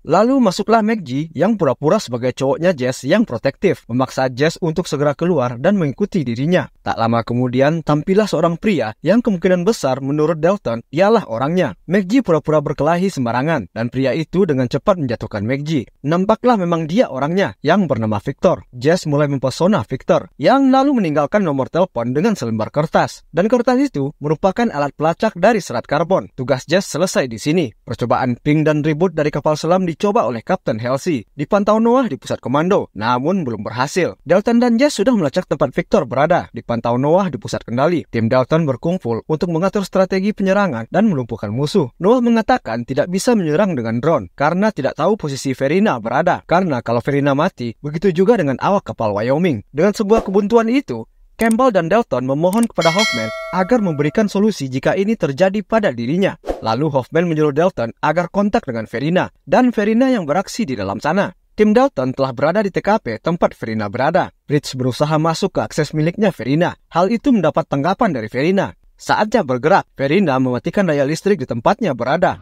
Speaker 1: Lalu masuklah MacG yang pura-pura sebagai cowoknya Jess yang protektif, memaksa Jess untuk segera keluar dan mengikuti dirinya. Tak lama kemudian tampillah seorang pria yang kemungkinan besar menurut Dalton ialah orangnya. MacG pura-pura berkelahi sembarangan dan pria itu dengan cepat menjatuhkan MacG. Nampaklah memang dia orangnya yang bernama Victor. Jess mulai mempesona Victor yang lalu meninggalkan nomor telepon dengan selembar kertas. Dan kertas itu merupakan alat pelacak dari serat karbon. Tugas Jess selesai di sini. Percobaan ping dan ribut dari kapal Selam dicoba oleh Kapten Halsey di Pantau Noah di pusat komando, namun belum berhasil. Dalton dan Jess sudah melacak tempat Victor berada di Pantau Noah di pusat kendali. Tim Dalton berkumpul untuk mengatur strategi penyerangan dan melumpuhkan musuh. Noah mengatakan tidak bisa menyerang dengan drone karena tidak tahu posisi Verina berada. Karena kalau Verina mati, begitu juga dengan awak kapal Wyoming. Dengan sebuah kebuntuan itu, Campbell dan Dalton memohon kepada Hoffman agar memberikan solusi jika ini terjadi pada dirinya. Lalu Hoffman menyuruh Dalton agar kontak dengan Verina dan Verina yang beraksi di dalam sana. Tim Dalton telah berada di TKP tempat Verina berada. Rich berusaha masuk ke akses miliknya Verina. Hal itu mendapat tanggapan dari Verina. Saatnya bergerak, Verina mematikan daya listrik di tempatnya berada.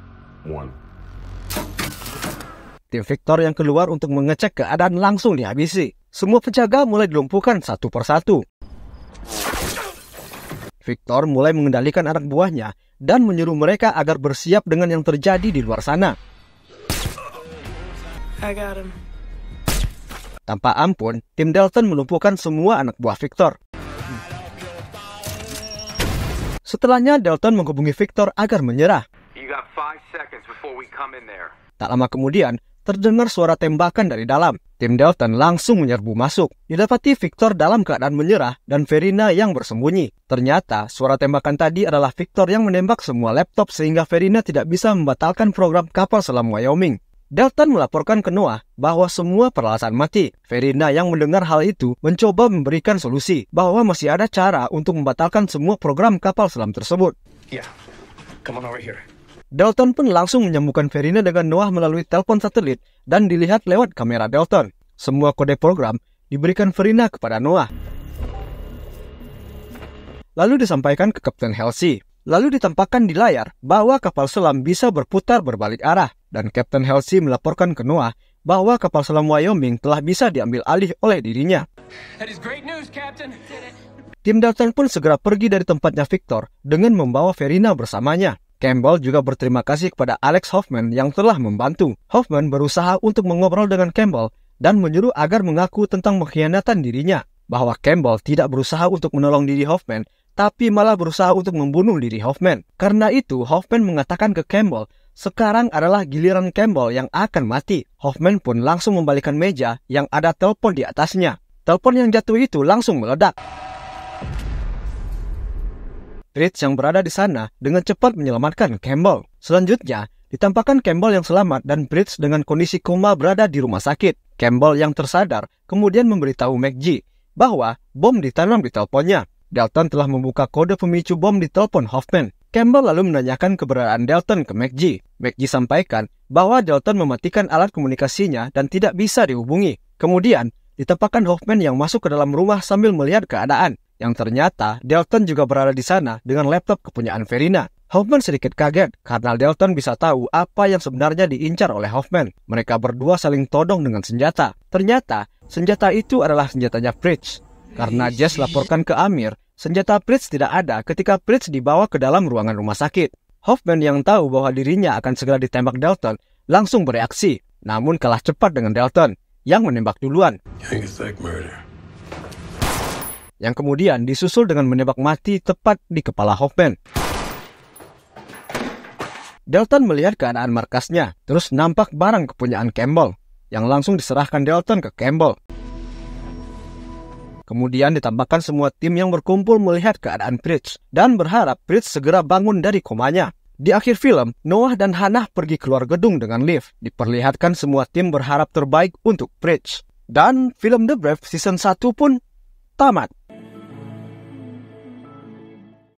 Speaker 1: Tim Victor yang keluar untuk mengecek keadaan langsung dihabisi. Semua penjaga mulai dilumpuhkan satu persatu. Victor mulai mengendalikan anak buahnya dan menyuruh mereka agar bersiap dengan yang terjadi di luar sana. Tanpa ampun, tim Dalton melumpuhkan semua anak buah Victor. Setelahnya, Dalton menghubungi Victor agar menyerah. Tak lama kemudian, terdengar suara tembakan dari dalam. Tim Dalton langsung menyerbu masuk. Didapati Victor dalam keadaan menyerah dan Verina yang bersembunyi. Ternyata suara tembakan tadi adalah Victor yang menembak semua laptop sehingga Verina tidak bisa membatalkan program kapal selam Wyoming. Dalton melaporkan ke Noah bahwa semua peralatan mati. Verina yang mendengar hal itu mencoba memberikan solusi bahwa masih ada cara untuk membatalkan semua program kapal selam tersebut. Yeah, come on over here. Dalton pun langsung menyambungkan Verina dengan Noah melalui telepon satelit dan dilihat lewat kamera Dalton. Semua kode program diberikan Verina kepada Noah. Lalu disampaikan ke Kapten Halsey. Lalu ditampakkan di layar bahwa kapal selam bisa berputar berbalik arah dan Kapten Halsey melaporkan ke Noah bahwa kapal selam Wyoming telah bisa diambil alih oleh dirinya. News, Tim Dalton pun segera pergi dari tempatnya Victor dengan membawa Verina bersamanya. Campbell juga berterima kasih kepada Alex Hoffman yang telah membantu. Hoffman berusaha untuk mengobrol dengan Campbell dan menyuruh agar mengaku tentang pengkhianatan dirinya. Bahwa Campbell tidak berusaha untuk menolong diri Hoffman, tapi malah berusaha untuk membunuh diri Hoffman. Karena itu, Hoffman mengatakan ke Campbell, sekarang adalah giliran Campbell yang akan mati. Hoffman pun langsung membalikkan meja yang ada telepon di atasnya. Telepon yang jatuh itu langsung meledak. Rich yang berada di sana dengan cepat menyelamatkan Campbell. Selanjutnya, ditampakkan Campbell yang selamat dan Bridge dengan kondisi koma berada di rumah sakit. Campbell yang tersadar kemudian memberitahu McG bahwa bom ditanam di teleponnya. Dalton telah membuka kode pemicu bom di telepon Hoffman. Campbell lalu menanyakan keberadaan Dalton ke McG. McG sampaikan bahwa Dalton mematikan alat komunikasinya dan tidak bisa dihubungi. Kemudian, ditampakkan Hoffman yang masuk ke dalam rumah sambil melihat keadaan yang ternyata Delton juga berada di sana dengan laptop kepunyaan Verina. Hoffman sedikit kaget karena Delton bisa tahu apa yang sebenarnya diincar oleh Hoffman. Mereka berdua saling todong dengan senjata. Ternyata, senjata itu adalah senjatanya Fritz. Karena Jess laporkan ke Amir, senjata Fritz tidak ada ketika Fritz dibawa ke dalam ruangan rumah sakit. Hoffman yang tahu bahwa dirinya akan segera ditembak Delton langsung bereaksi, namun kalah cepat dengan Delton yang menembak duluan yang kemudian disusul dengan menembak mati tepat di kepala Hoffman. Dalton melihat keadaan markasnya, terus nampak barang kepunyaan Campbell, yang langsung diserahkan Dalton ke Campbell. Kemudian ditambahkan semua tim yang berkumpul melihat keadaan Pritz, dan berharap Pritz segera bangun dari komanya. Di akhir film, Noah dan Hannah pergi keluar gedung dengan lift. Diperlihatkan semua tim berharap terbaik untuk Pritz. Dan film The Brave Season 1 pun tamat.